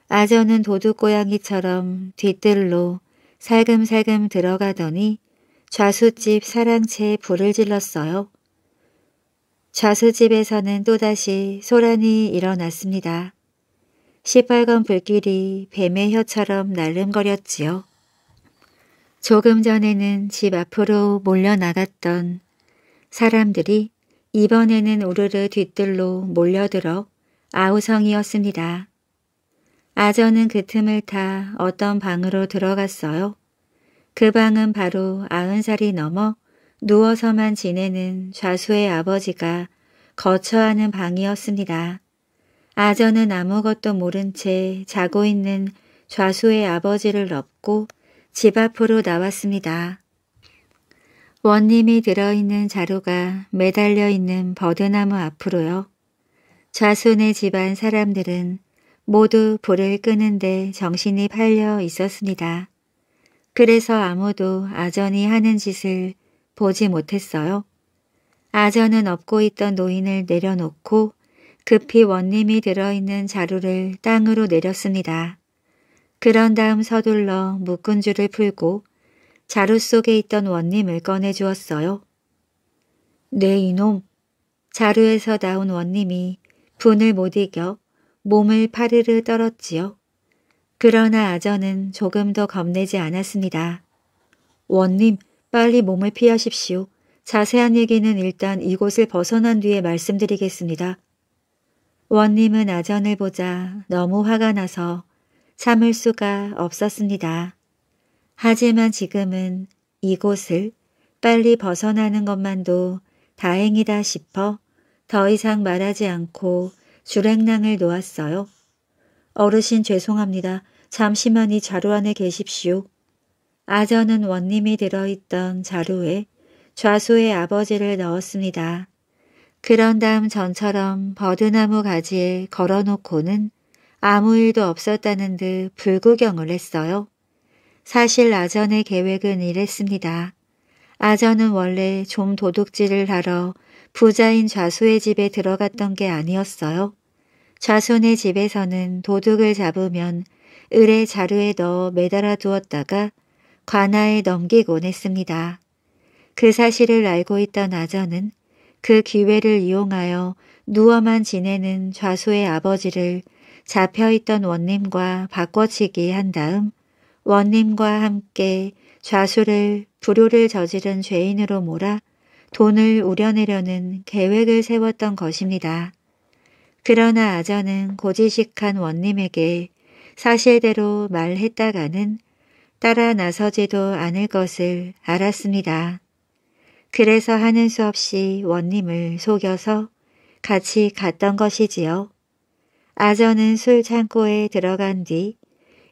아전은 도둑고양이처럼 뒤뜰로 살금살금 들어가더니 좌수집 사랑채에 불을 질렀어요. 좌수집에서는 또다시 소란이 일어났습니다. 시뻘건 불길이 뱀의 혀처럼 날름거렸지요. 조금 전에는 집 앞으로 몰려나갔던 사람들이 이번에는 우르르 뒤뜰로 몰려들어 아우성이었습니다. 아저는 그 틈을 타 어떤 방으로 들어갔어요. 그 방은 바로 아흔 살이 넘어 누워서만 지내는 좌수의 아버지가 거처하는 방이었습니다. 아저는 아무것도 모른 채 자고 있는 좌수의 아버지를 업고 집 앞으로 나왔습니다. 원님이 들어있는 자루가 매달려 있는 버드나무 앞으로요. 좌수네 집안 사람들은 모두 불을 끄는데 정신이 팔려 있었습니다. 그래서 아무도 아전이 하는 짓을 보지 못했어요. 아전은 업고 있던 노인을 내려놓고 급히 원님이 들어있는 자루를 땅으로 내렸습니다. 그런 다음 서둘러 묶은 줄을 풀고 자루 속에 있던 원님을 꺼내 주었어요. 네 이놈! 자루에서 나온 원님이 분을 못 이겨 몸을 파르르 떨었지요. 그러나 아전은 조금도 겁내지 않았습니다. 원님, 빨리 몸을 피하십시오. 자세한 얘기는 일단 이곳을 벗어난 뒤에 말씀드리겠습니다. 원님은 아전을 보자 너무 화가 나서 참을 수가 없었습니다. 하지만 지금은 이곳을 빨리 벗어나는 것만도 다행이다 싶어 더 이상 말하지 않고 주랭랑을 놓았어요. 어르신 죄송합니다. 잠시만 이 자루 안에 계십시오. 아전은 원님이 들어있던 자루에 좌수의 아버지를 넣었습니다. 그런 다음 전처럼 버드나무 가지에 걸어놓고는 아무 일도 없었다는 듯 불구경을 했어요. 사실 아전의 계획은 이랬습니다. 아전은 원래 좀 도둑질을 하러 부자인 좌수의 집에 들어갔던 게 아니었어요. 좌손의 집에서는 도둑을 잡으면 을의 자루에 넣어 매달아 두었다가 관아에 넘기곤 했습니다. 그 사실을 알고 있던 아전은 그 기회를 이용하여 누워만 지내는 좌수의 아버지를 잡혀있던 원님과 바꿔치기 한 다음 원님과 함께 좌수를 불효를 저지른 죄인으로 몰아 돈을 우려내려는 계획을 세웠던 것입니다. 그러나 아자는 고지식한 원님에게 사실대로 말했다가는 따라 나서지도 않을 것을 알았습니다. 그래서 하는 수 없이 원님을 속여서 같이 갔던 것이지요. 아저는 술 창고에 들어간 뒤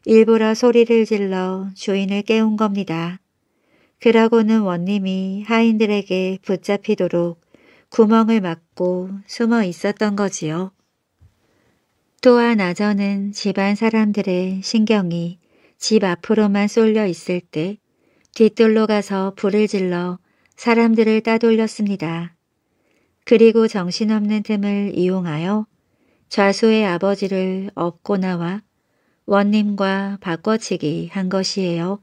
일부러 소리를 질러 주인을 깨운 겁니다. 그러고는 원님이 하인들에게 붙잡히도록 구멍을 막고 숨어 있었던 거지요. 또한 아저는 집안 사람들의 신경이 집 앞으로만 쏠려 있을 때뒤뜰로 가서 불을 질러 사람들을 따돌렸습니다. 그리고 정신없는 틈을 이용하여 좌수의 아버지를 업고 나와 원님과 바꿔치기 한 것이에요.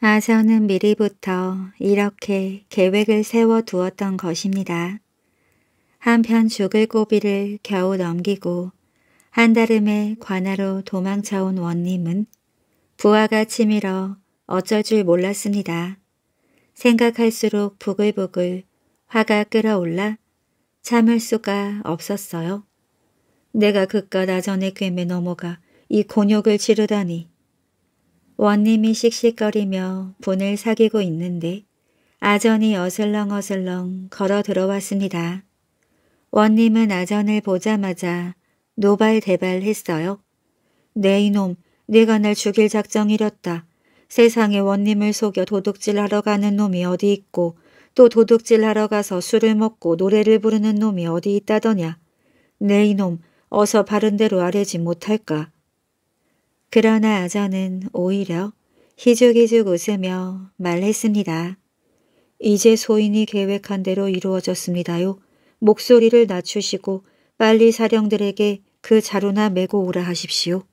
아서는 미리부터 이렇게 계획을 세워두었던 것입니다. 한편 죽을 고비를 겨우 넘기고 한달음에 관하로 도망쳐온 원님은 부하가 치밀어 어쩔 줄 몰랐습니다. 생각할수록 부글부글 화가 끓어올라 참을 수가 없었어요. 내가 그깟 나전의 꿰매 넘어가 이 곤욕을 치르다니. 원님이 씩씩거리며 분을 사귀고 있는데 아전이 어슬렁어슬렁 걸어 들어왔습니다. 원님은 아전을 보자마자 노발대발했어요. 네 이놈, 네가 날 죽일 작정이었다 세상에 원님을 속여 도둑질하러 가는 놈이 어디 있고 또 도둑질하러 가서 술을 먹고 노래를 부르는 놈이 어디 있다더냐. 네 이놈, 어서 바른 대로 아래지 못할까. 그러나 아전은 오히려 희죽희죽 웃으며 말했습니다. 이제 소인이 계획한 대로 이루어졌습니다요. 목소리를 낮추시고 빨리 사령들에게 그 자루나 메고 오라 하십시오.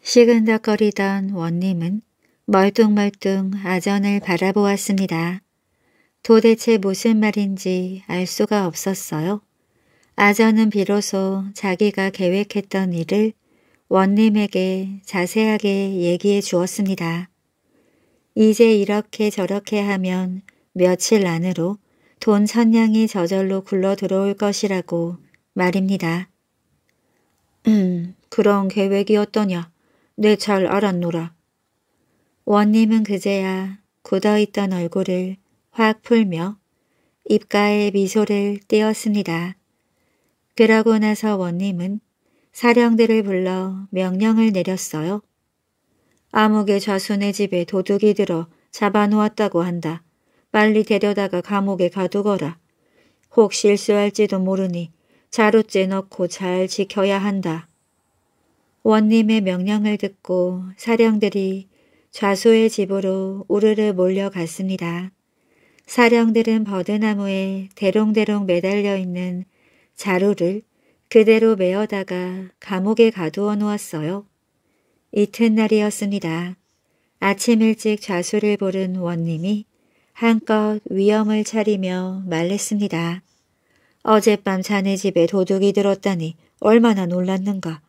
시근덕거리던 원님은 멀뚱멀뚱 아전을 바라보았습니다. 도대체 무슨 말인지 알 수가 없었어요. 아전은 비로소 자기가 계획했던 일을 원님에게 자세하게 얘기해 주었습니다. 이제 이렇게 저렇게 하면 며칠 안으로 돈 선량이 저절로 굴러 들어올 것이라고 말입니다. 음, 그런 계획이 어떠냐? 내잘 네, 알았노라. 원님은 그제야 굳어있던 얼굴을 확 풀며 입가에 미소를 띄었습니다. 그러고 나서 원님은 사령들을 불러 명령을 내렸어요. 암흑의 좌순의 집에 도둑이 들어 잡아놓았다고 한다. 빨리 데려다가 감옥에 가두거라. 혹 실수할지도 모르니 자루째 넣고 잘 지켜야 한다. 원님의 명령을 듣고 사령들이 좌소의 집으로 우르르 몰려갔습니다. 사령들은 버드나무에 대롱대롱 매달려 있는 자루를 그대로 메어다가 감옥에 가두어 놓았어요. 이튿날이었습니다. 아침 일찍 좌수를 부른 원님이 한껏 위험을 차리며 말했습니다. 어젯밤 자네 집에 도둑이 들었다니 얼마나 놀랐는가.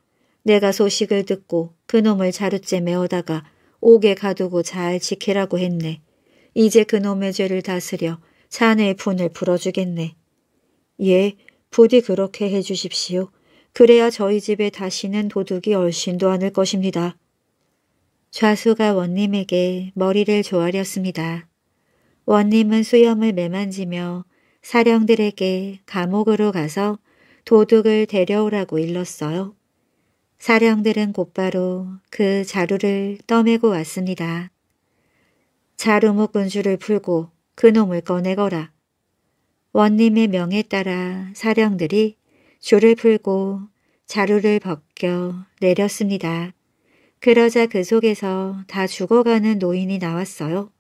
내가 소식을 듣고 그놈을 자루째 메어다가 옥에 가두고 잘 지키라고 했네. 이제 그놈의 죄를 다스려 자네의 분을 풀어주겠네. 예, 부디 그렇게 해주십시오. 그래야 저희 집에 다시는 도둑이 얼씬도 않을 것입니다. 좌수가 원님에게 머리를 조아렸습니다. 원님은 수염을 매만지며 사령들에게 감옥으로 가서 도둑을 데려오라고 일렀어요. 사령들은 곧바로 그 자루를 떠매고 왔습니다. 자루 묶은 줄을 풀고 그놈을 꺼내거라. 원님의 명에 따라 사령들이 줄을 풀고 자루를 벗겨 내렸습니다. 그러자 그 속에서 다 죽어가는 노인이 나왔어요.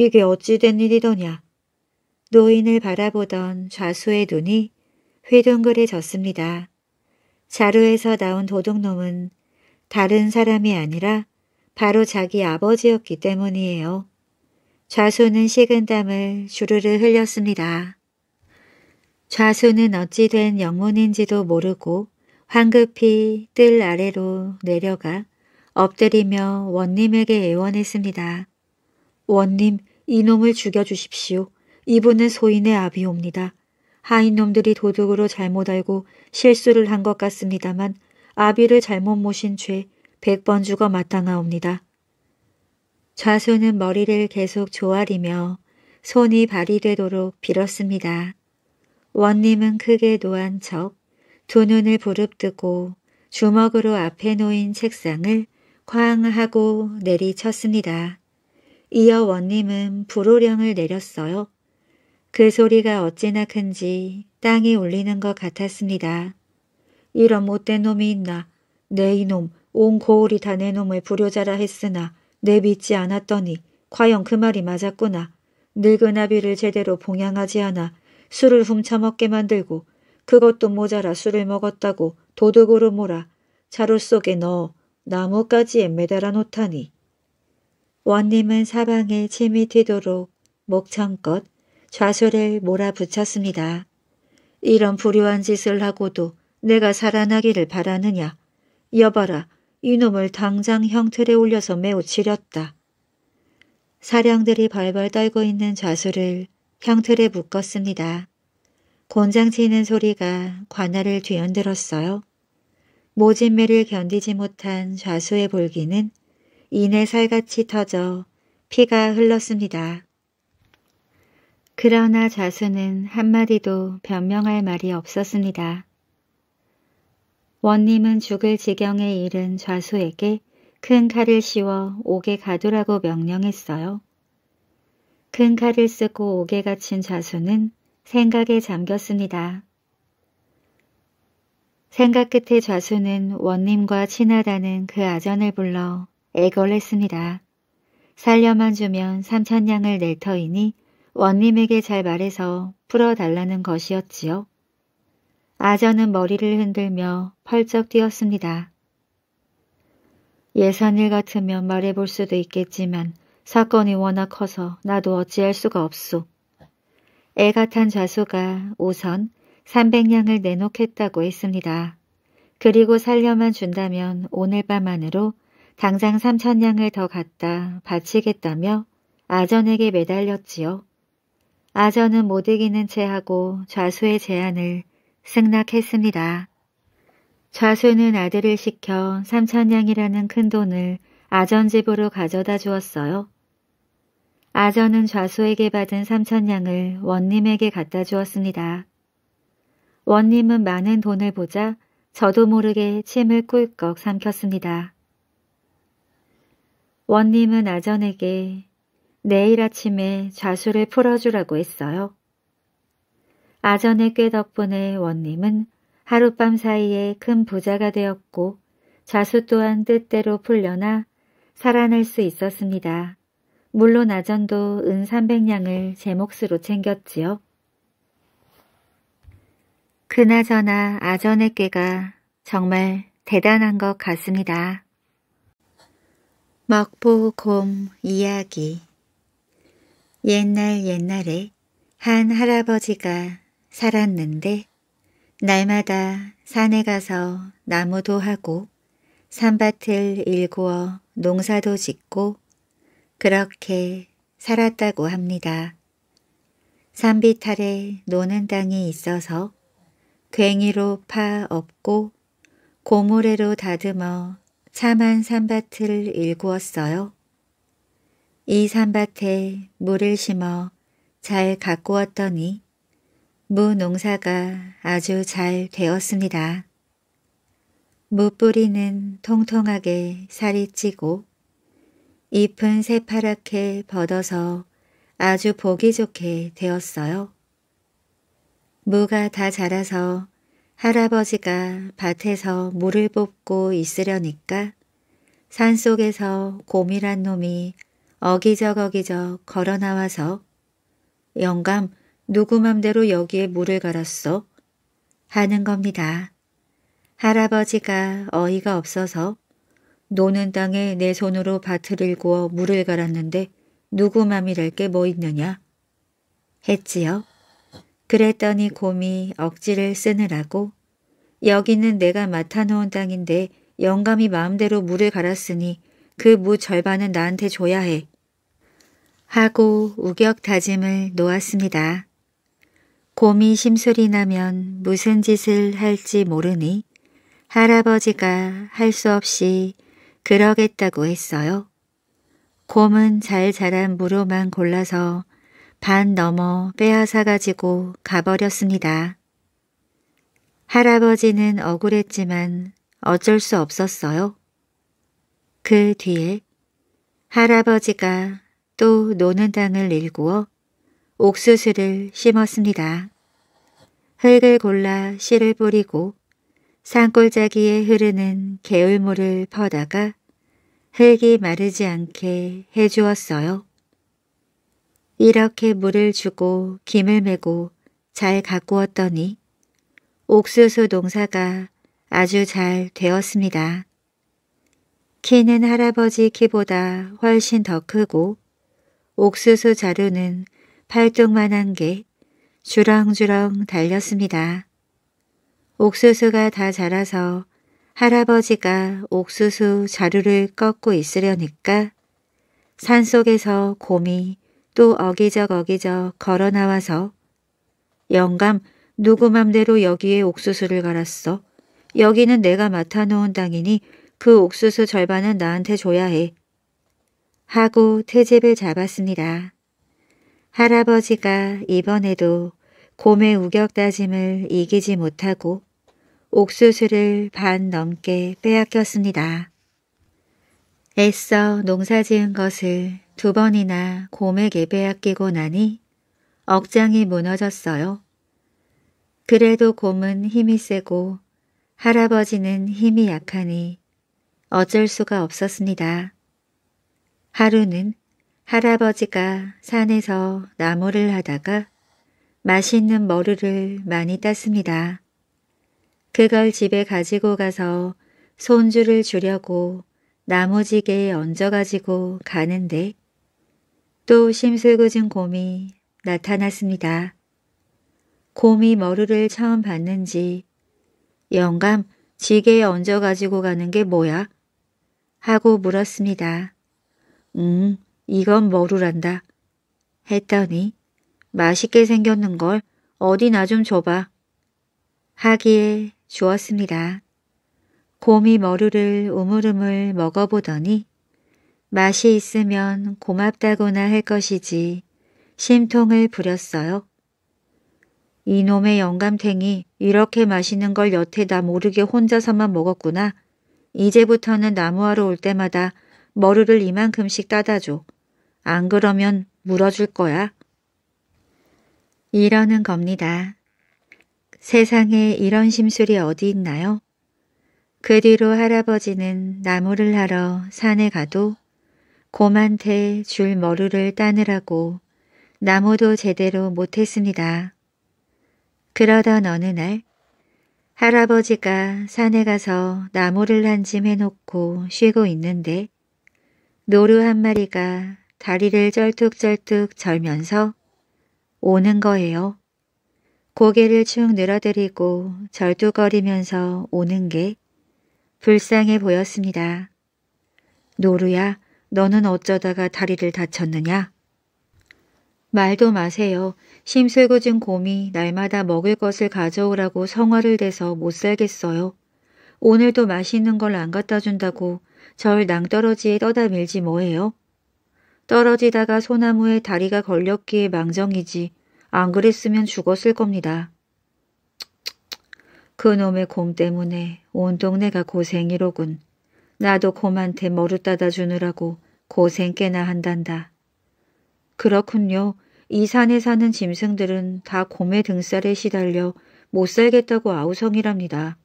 이게 어찌된 일이더냐. 노인을 바라보던 좌수의 눈이 휘둥그레졌습니다. 자루에서 나온 도둑놈은 다른 사람이 아니라 바로 자기 아버지였기 때문이에요. 좌수는 식은 땀을 주르르 흘렸습니다. 좌수는 어찌 된 영문인지도 모르고 황급히 뜰 아래로 내려가 엎드리며 원님에게 애원했습니다. 원님, 이놈을 죽여주십시오. 이분은 소인의 아비옵니다. 하인놈들이 도둑으로 잘못 알고 실수를 한 것 같습니다만 아비를 잘못 모신 죄 백번 죽어 마땅하옵니다. 좌수는 머리를 계속 조아리며 손이 발이 되도록 빌었습니다. 원님은 크게 노한 척 두 눈을 부릅뜨고 주먹으로 앞에 놓인 책상을 쾅 하고 내리쳤습니다. 이어 원님은 불호령을 내렸어요. 그 소리가 어찌나 큰지 땅이 울리는 것 같았습니다. 이런 못된 놈이 있나. 내 이놈 온 고을이 다 내 놈을 불효자라 했으나 내 믿지 않았더니 과연 그 말이 맞았구나. 늙은 아비를 제대로 봉양하지 않아 술을 훔쳐먹게 만들고 그것도 모자라 술을 먹었다고 도둑으로 몰아 자루 속에 넣어 나뭇가지에 매달아 놓다니 원님은 사방에 침이 튀도록 목청껏 좌수를 몰아붙였습니다. 이런 불효한 짓을 하고도 내가 살아나기를 바라느냐. 여봐라, 이놈을 당장 형틀에 올려서 매우 지렸다 사령들이 벌벌 떨고 있는 좌수를 형틀에 묶었습니다. 곤장치는 소리가 관아를 뒤흔들었어요. 모진매를 견디지 못한 좌수의 볼기는 이내 살같이 터져 피가 흘렀습니다. 그러나 자수는 한마디도 변명할 말이 없었습니다. 원님은 죽을 지경에 이른 좌수에게 큰 칼을 씌워 옥에 가두라고 명령했어요. 큰 칼을 쓰고 옥에 갇힌 좌수는 생각에 잠겼습니다. 생각 끝에 좌수는 원님과 친하다는 그 아전을 불러 애걸했습니다. 살려만 주면 삼천냥을 낼 터이니 원님에게 잘 말해서 풀어달라는 것이었지요. 아저는 머리를 흔들며 펄쩍 뛰었습니다. 예산일 같으면 말해볼 수도 있겠지만 사건이 워낙 커서 나도 어찌할 수가 없소. 애가 탄 좌수가 우선 300냥을 내놓겠다고 했습니다. 그리고 살려만 준다면 오늘 밤 안으로 당장 삼천냥을 더 갖다 바치겠다며 아전에게 매달렸지요. 아전은 못 이기는 채 하고 좌수의 제안을 승낙했습니다. 좌수는 아들을 시켜 삼천냥이라는 큰 돈을 아전 집으로 가져다 주었어요. 아전은 좌수에게 받은 삼천냥을 원님에게 갖다 주었습니다. 원님은 많은 돈을 보자 저도 모르게 침을 꿀꺽 삼켰습니다. 원님은 아전에게 내일 아침에 좌수를 풀어주라고 했어요. 아전의 꾀 덕분에 원님은 하룻밤 사이에 큰 부자가 되었고 자수 또한 뜻대로 풀려나 살아날 수 있었습니다. 물론 아전도 은 300냥을 제 몫으로 챙겼지요. 그나저나 아전의 꾀가 정말 대단한 것 같습니다. 먹보곰 이야기 옛날 옛날에 한 할아버지가 살았는데 날마다 산에 가서 나무도 하고 산밭을 일구어 농사도 짓고 그렇게 살았다고 합니다. 산비탈에 노는 땅이 있어서 괭이로 파없고 고무래로 다듬어 참만 산밭을 일구었어요. 이 산밭에 물을 심어 잘 가꾸었더니 무 농사가 아주 잘 되었습니다. 무 뿌리는 통통하게 살이 찌고 잎은 새파랗게 벗어서 아주 보기 좋게 되었어요. 무가 다 자라서 할아버지가 밭에서 물을 뽑고 있으려니까 산속에서 곰이란 놈이 어기적 어기적 걸어 나와서 영감 누구 맘대로 여기에 물을 갈았어? 하는 겁니다. 할아버지가 어이가 없어서 노는 땅에 내 손으로 밭을 일구어 물을 갈았는데 누구 맘이랄 게 뭐 있느냐? 했지요. 그랬더니 곰이 억지를 쓰느라고 여기는 내가 맡아놓은 땅인데 영감이 마음대로 물을 갈았으니 그 무 절반은 나한테 줘야 해. 하고 우격 다짐을 놓았습니다. 곰이 심술이 나면 무슨 짓을 할지 모르니 할아버지가 할 수 없이 그러겠다고 했어요. 곰은 잘 자란 무로만 골라서 반 넘어 빼앗아 가지고 가버렸습니다. 할아버지는 억울했지만 어쩔 수 없었어요. 그 뒤에 할아버지가 또 노는 땅을 일구어 옥수수를 심었습니다. 흙을 골라 씨를 뿌리고 산골짜기에 흐르는 개울물을 퍼다가 흙이 마르지 않게 해주었어요. 이렇게 물을 주고 김을 메고 잘 가꾸었더니 옥수수 농사가 아주 잘 되었습니다. 키는 할아버지 키보다 훨씬 더 크고 옥수수 자루는 팔뚝만한 게 주렁주렁 달렸습니다. 옥수수가 다 자라서 할아버지가 옥수수 자루를 꺾고 있으려니까 산속에서 곰이 또 어기적 어기적 걸어 나와서 영감 누구 맘대로 여기에 옥수수를 갈았어. 여기는 내가 맡아놓은 땅이니 그 옥수수 절반은 나한테 줘야 해. 하고 퇴집을 잡았습니다. 할아버지가 이번에도 곰의 우격다짐을 이기지 못하고 옥수수를 반 넘게 빼앗겼습니다. 애써 농사지은 것을 두 번이나 곰에 예배아끼고 나니 억장이 무너졌어요. 그래도 곰은 힘이 세고 할아버지는 힘이 약하니 어쩔 수가 없었습니다. 하루는 할아버지가 산에서 나무를 하다가 맛있는 머루를 많이 땄습니다. 그걸 집에 가지고 가서 손주를 주려고 나무지게에 얹어가지고 가는데 또 심술궂은 곰이 나타났습니다. 곰이 머루를 처음 봤는지 영감 지게에 얹어 가지고 가는 게 뭐야? 하고 물었습니다. 음, 이건 머루란다. 했더니 맛있게 생겼는 걸 어디 나 좀 줘봐. 하기에 주었습니다. 곰이 머루를 우물우물 먹어보더니 맛이 있으면 고맙다고나 할 것이지 심통을 부렸어요. 이놈의 영감탱이 이렇게 맛있는 걸 여태 나 모르게 혼자서만 먹었구나. 이제부터는 나무하러 올 때마다 머루를 이만큼씩 따다줘. 안 그러면 물어줄 거야. 이러는 겁니다. 세상에 이런 심술이 어디 있나요? 그 뒤로 할아버지는 나무를 하러 산에 가도 곰한테 줄 머루를 따느라고 나무도 제대로 못했습니다. 그러던 어느 날 할아버지가 산에 가서 나무를 한 짐 해놓고 쉬고 있는데 노루 한 마리가 다리를 쩔뚝쩔뚝 절면서 오는 거예요. 고개를 축 늘어뜨리고 절뚝거리면서 오는 게 불쌍해 보였습니다. 노루야, 너는 어쩌다가 다리를 다쳤느냐? 말도 마세요. 심술궂은 곰이 날마다 먹을 것을 가져오라고 성화를 대서 못 살겠어요. 오늘도 맛있는 걸 안 갖다 준다고 절 낭떠러지에 떠다 밀지 뭐예요? 떨어지다가 소나무에 다리가 걸렸기에 망정이지 안 그랬으면 죽었을 겁니다. 그놈의 곰 때문에 온 동네가 고생이로군. 나도 곰한테 머루 따다 주느라고 고생 꽤나 한단다. 그렇군요. 이 산에 사는 짐승들은 다 곰의 등살에 시달려 못 살겠다고 아우성이랍니다.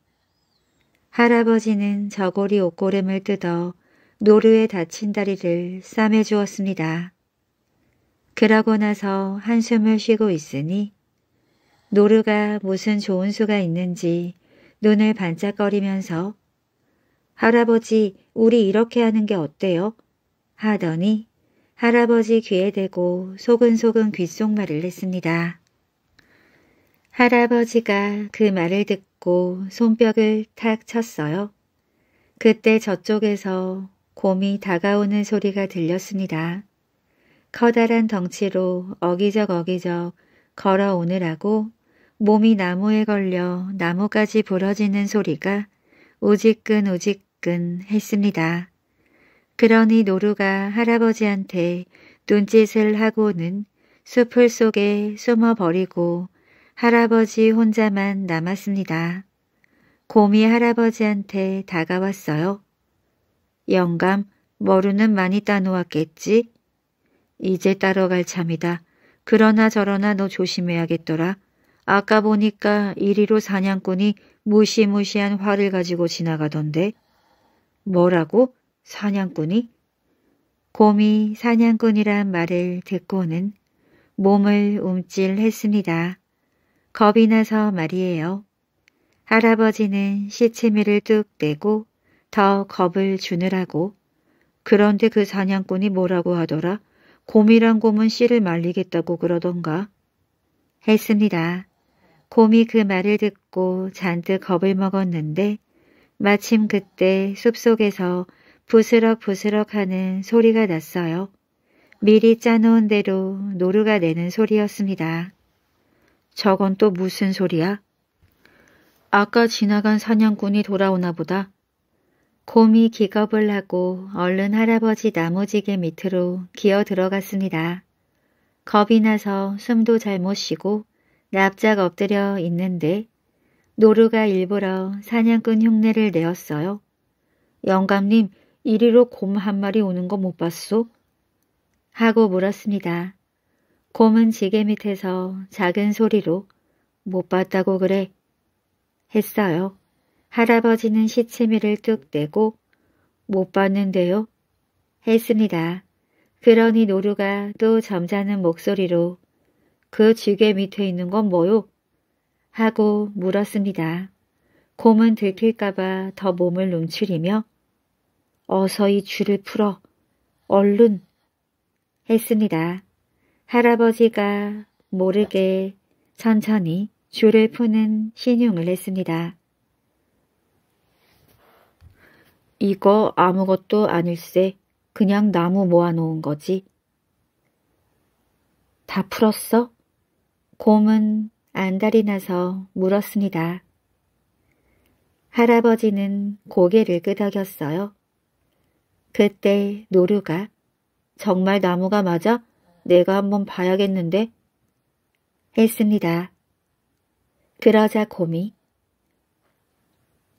할아버지는 저고리 옷고름을 뜯어 노루에 다친 다리를 싸매 주었습니다. 그러고 나서 한숨을 쉬고 있으니 노루가 무슨 좋은 수가 있는지 눈을 반짝거리면서 할아버지, 우리 이렇게 하는 게 어때요? 하더니 할아버지 귀에 대고 속은속은 귓속말을 했습니다. 할아버지가 그 말을 듣고 손뼉을 탁 쳤어요. 그때 저쪽에서 곰이 다가오는 소리가 들렸습니다. 커다란 덩치로 어기적 어기적 걸어오느라고 몸이 나무에 걸려 나뭇가지 부러지는 소리가 오직근 오직근 했습니다. 그러니 노루가 할아버지한테 눈짓을 하고는 숲을 속에 숨어버리고 할아버지 혼자만 남았습니다. 곰이 할아버지한테 다가왔어요. 영감, 머루는 많이 따놓았겠지? 이제 따라갈 참이다. 그러나 저러나 너 조심해야겠더라. 아까 보니까 이리로 사냥꾼이 무시무시한 화를 가지고 지나가던데 뭐라고 사냥꾼이? 곰이 사냥꾼이란 말을 듣고는 몸을 움찔했습니다. 겁이 나서 말이에요. 할아버지는 시치미를 뚝 떼고 더 겁을 주느라고 그런데 그 사냥꾼이 뭐라고 하더라 곰이란 곰은 씨를 말리겠다고 그러던가 했습니다. 곰이 그 말을 듣고 잔뜩 겁을 먹었는데 마침 그때 숲속에서 부스럭부스럭 하는 소리가 났어요. 미리 짜놓은 대로 노루가 내는 소리였습니다. 저건 또 무슨 소리야? 아까 지나간 사냥꾼이 돌아오나 보다. 곰이 기겁을 하고 얼른 할아버지 나무지게 밑으로 기어 들어갔습니다. 겁이 나서 숨도 잘 못 쉬고 납작 엎드려 있는데 노루가 일부러 사냥꾼 흉내를 내었어요. 영감님 이리로 곰 한 마리 오는 거 못 봤소? 하고 물었습니다. 곰은 지게 밑에서 작은 소리로 못 봤다고 그래 했어요. 할아버지는 시치미를 뚝 떼고 못 봤는데요 했습니다. 그러니 노루가 또 점잖은 목소리로 그 지게 밑에 있는 건 뭐요? 하고 물었습니다. 곰은 들킬까봐 더 몸을 움츠리며 어서 이 줄을 풀어 얼른 했습니다. 할아버지가 모르게 천천히 줄을 푸는 신용을 했습니다. 이거 아무것도 아닐세. 그냥 나무 모아놓은 거지. 다 풀었어? 곰은 안달이 나서 물었습니다. 할아버지는 고개를 끄덕였어요. 그때 노루가 정말 나무가 맞아? 내가 한번 봐야겠는데? 했습니다. 그러자 곰이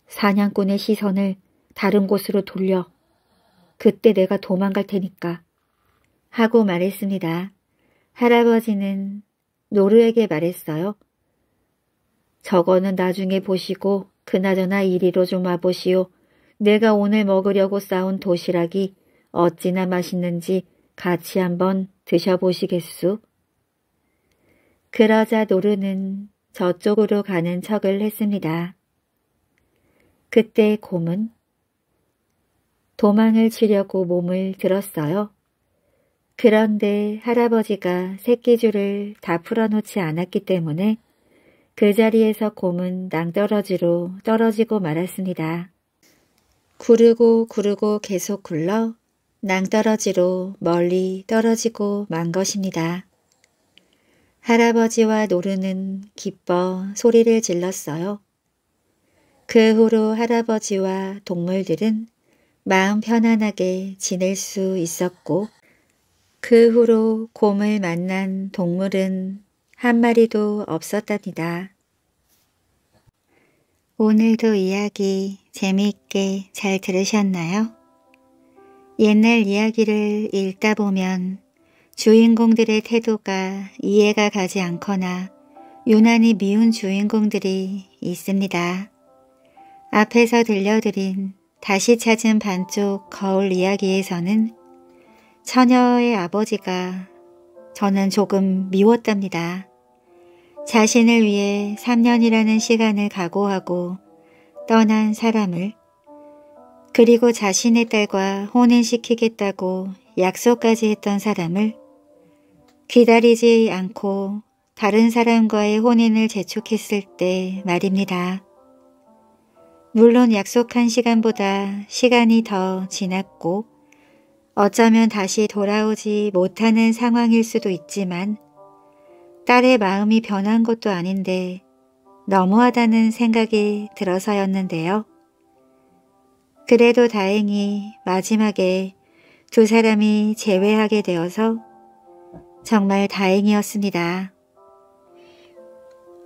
사냥꾼의 시선을 다른 곳으로 돌려 그때 내가 도망갈 테니까 하고 말했습니다. 할아버지는 노르에게 말했어요. 저거는 나중에 보시고 그나저나 이리로 좀 와보시오. 내가 오늘 먹으려고 싸온 도시락이 어찌나 맛있는지 같이 한번 드셔보시겠수? 그러자 노르는 저쪽으로 가는 척을 했습니다. 그때 곰은 도망을 치려고 몸을 들었어요. 그런데 할아버지가 새끼줄을 다 풀어놓지 않았기 때문에 그 자리에서 곰은 낭떠러지로 떨어지고 말았습니다. 구르고 구르고 계속 굴러 낭떠러지로 멀리 떨어지고 만 것입니다. 할아버지와 노르는 기뻐 소리를 질렀어요. 그 후로 할아버지와 동물들은 마음 편안하게 지낼 수 있었고 그 후로 곰을 만난 동물은 한 마리도 없었답니다. 오늘도 이야기 재미있게 잘 들으셨나요? 옛날 이야기를 읽다 보면 주인공들의 태도가 이해가 가지 않거나 유난히 미운 주인공들이 있습니다. 앞에서 들려드린 다시 찾은 반쪽 거울 이야기에서는 처녀의 아버지가 저는 조금 미웠답니다. 자신을 위해 3년이라는 시간을 각오하고 떠난 사람을 그리고 자신의 딸과 혼인시키겠다고 약속까지 했던 사람을 기다리지 않고 다른 사람과의 혼인을 재촉했을 때 말입니다. 물론 약속한 시간보다 시간이 더 지났고 어쩌면 다시 돌아오지 못하는 상황일 수도 있지만 딸의 마음이 변한 것도 아닌데 너무하다는 생각이 들어서였는데요. 그래도 다행히 마지막에 두 사람이 재회하게 되어서 정말 다행이었습니다.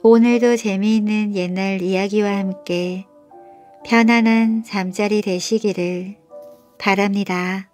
오늘도 재미있는 옛날 이야기와 함께 편안한 잠자리 되시기를 바랍니다.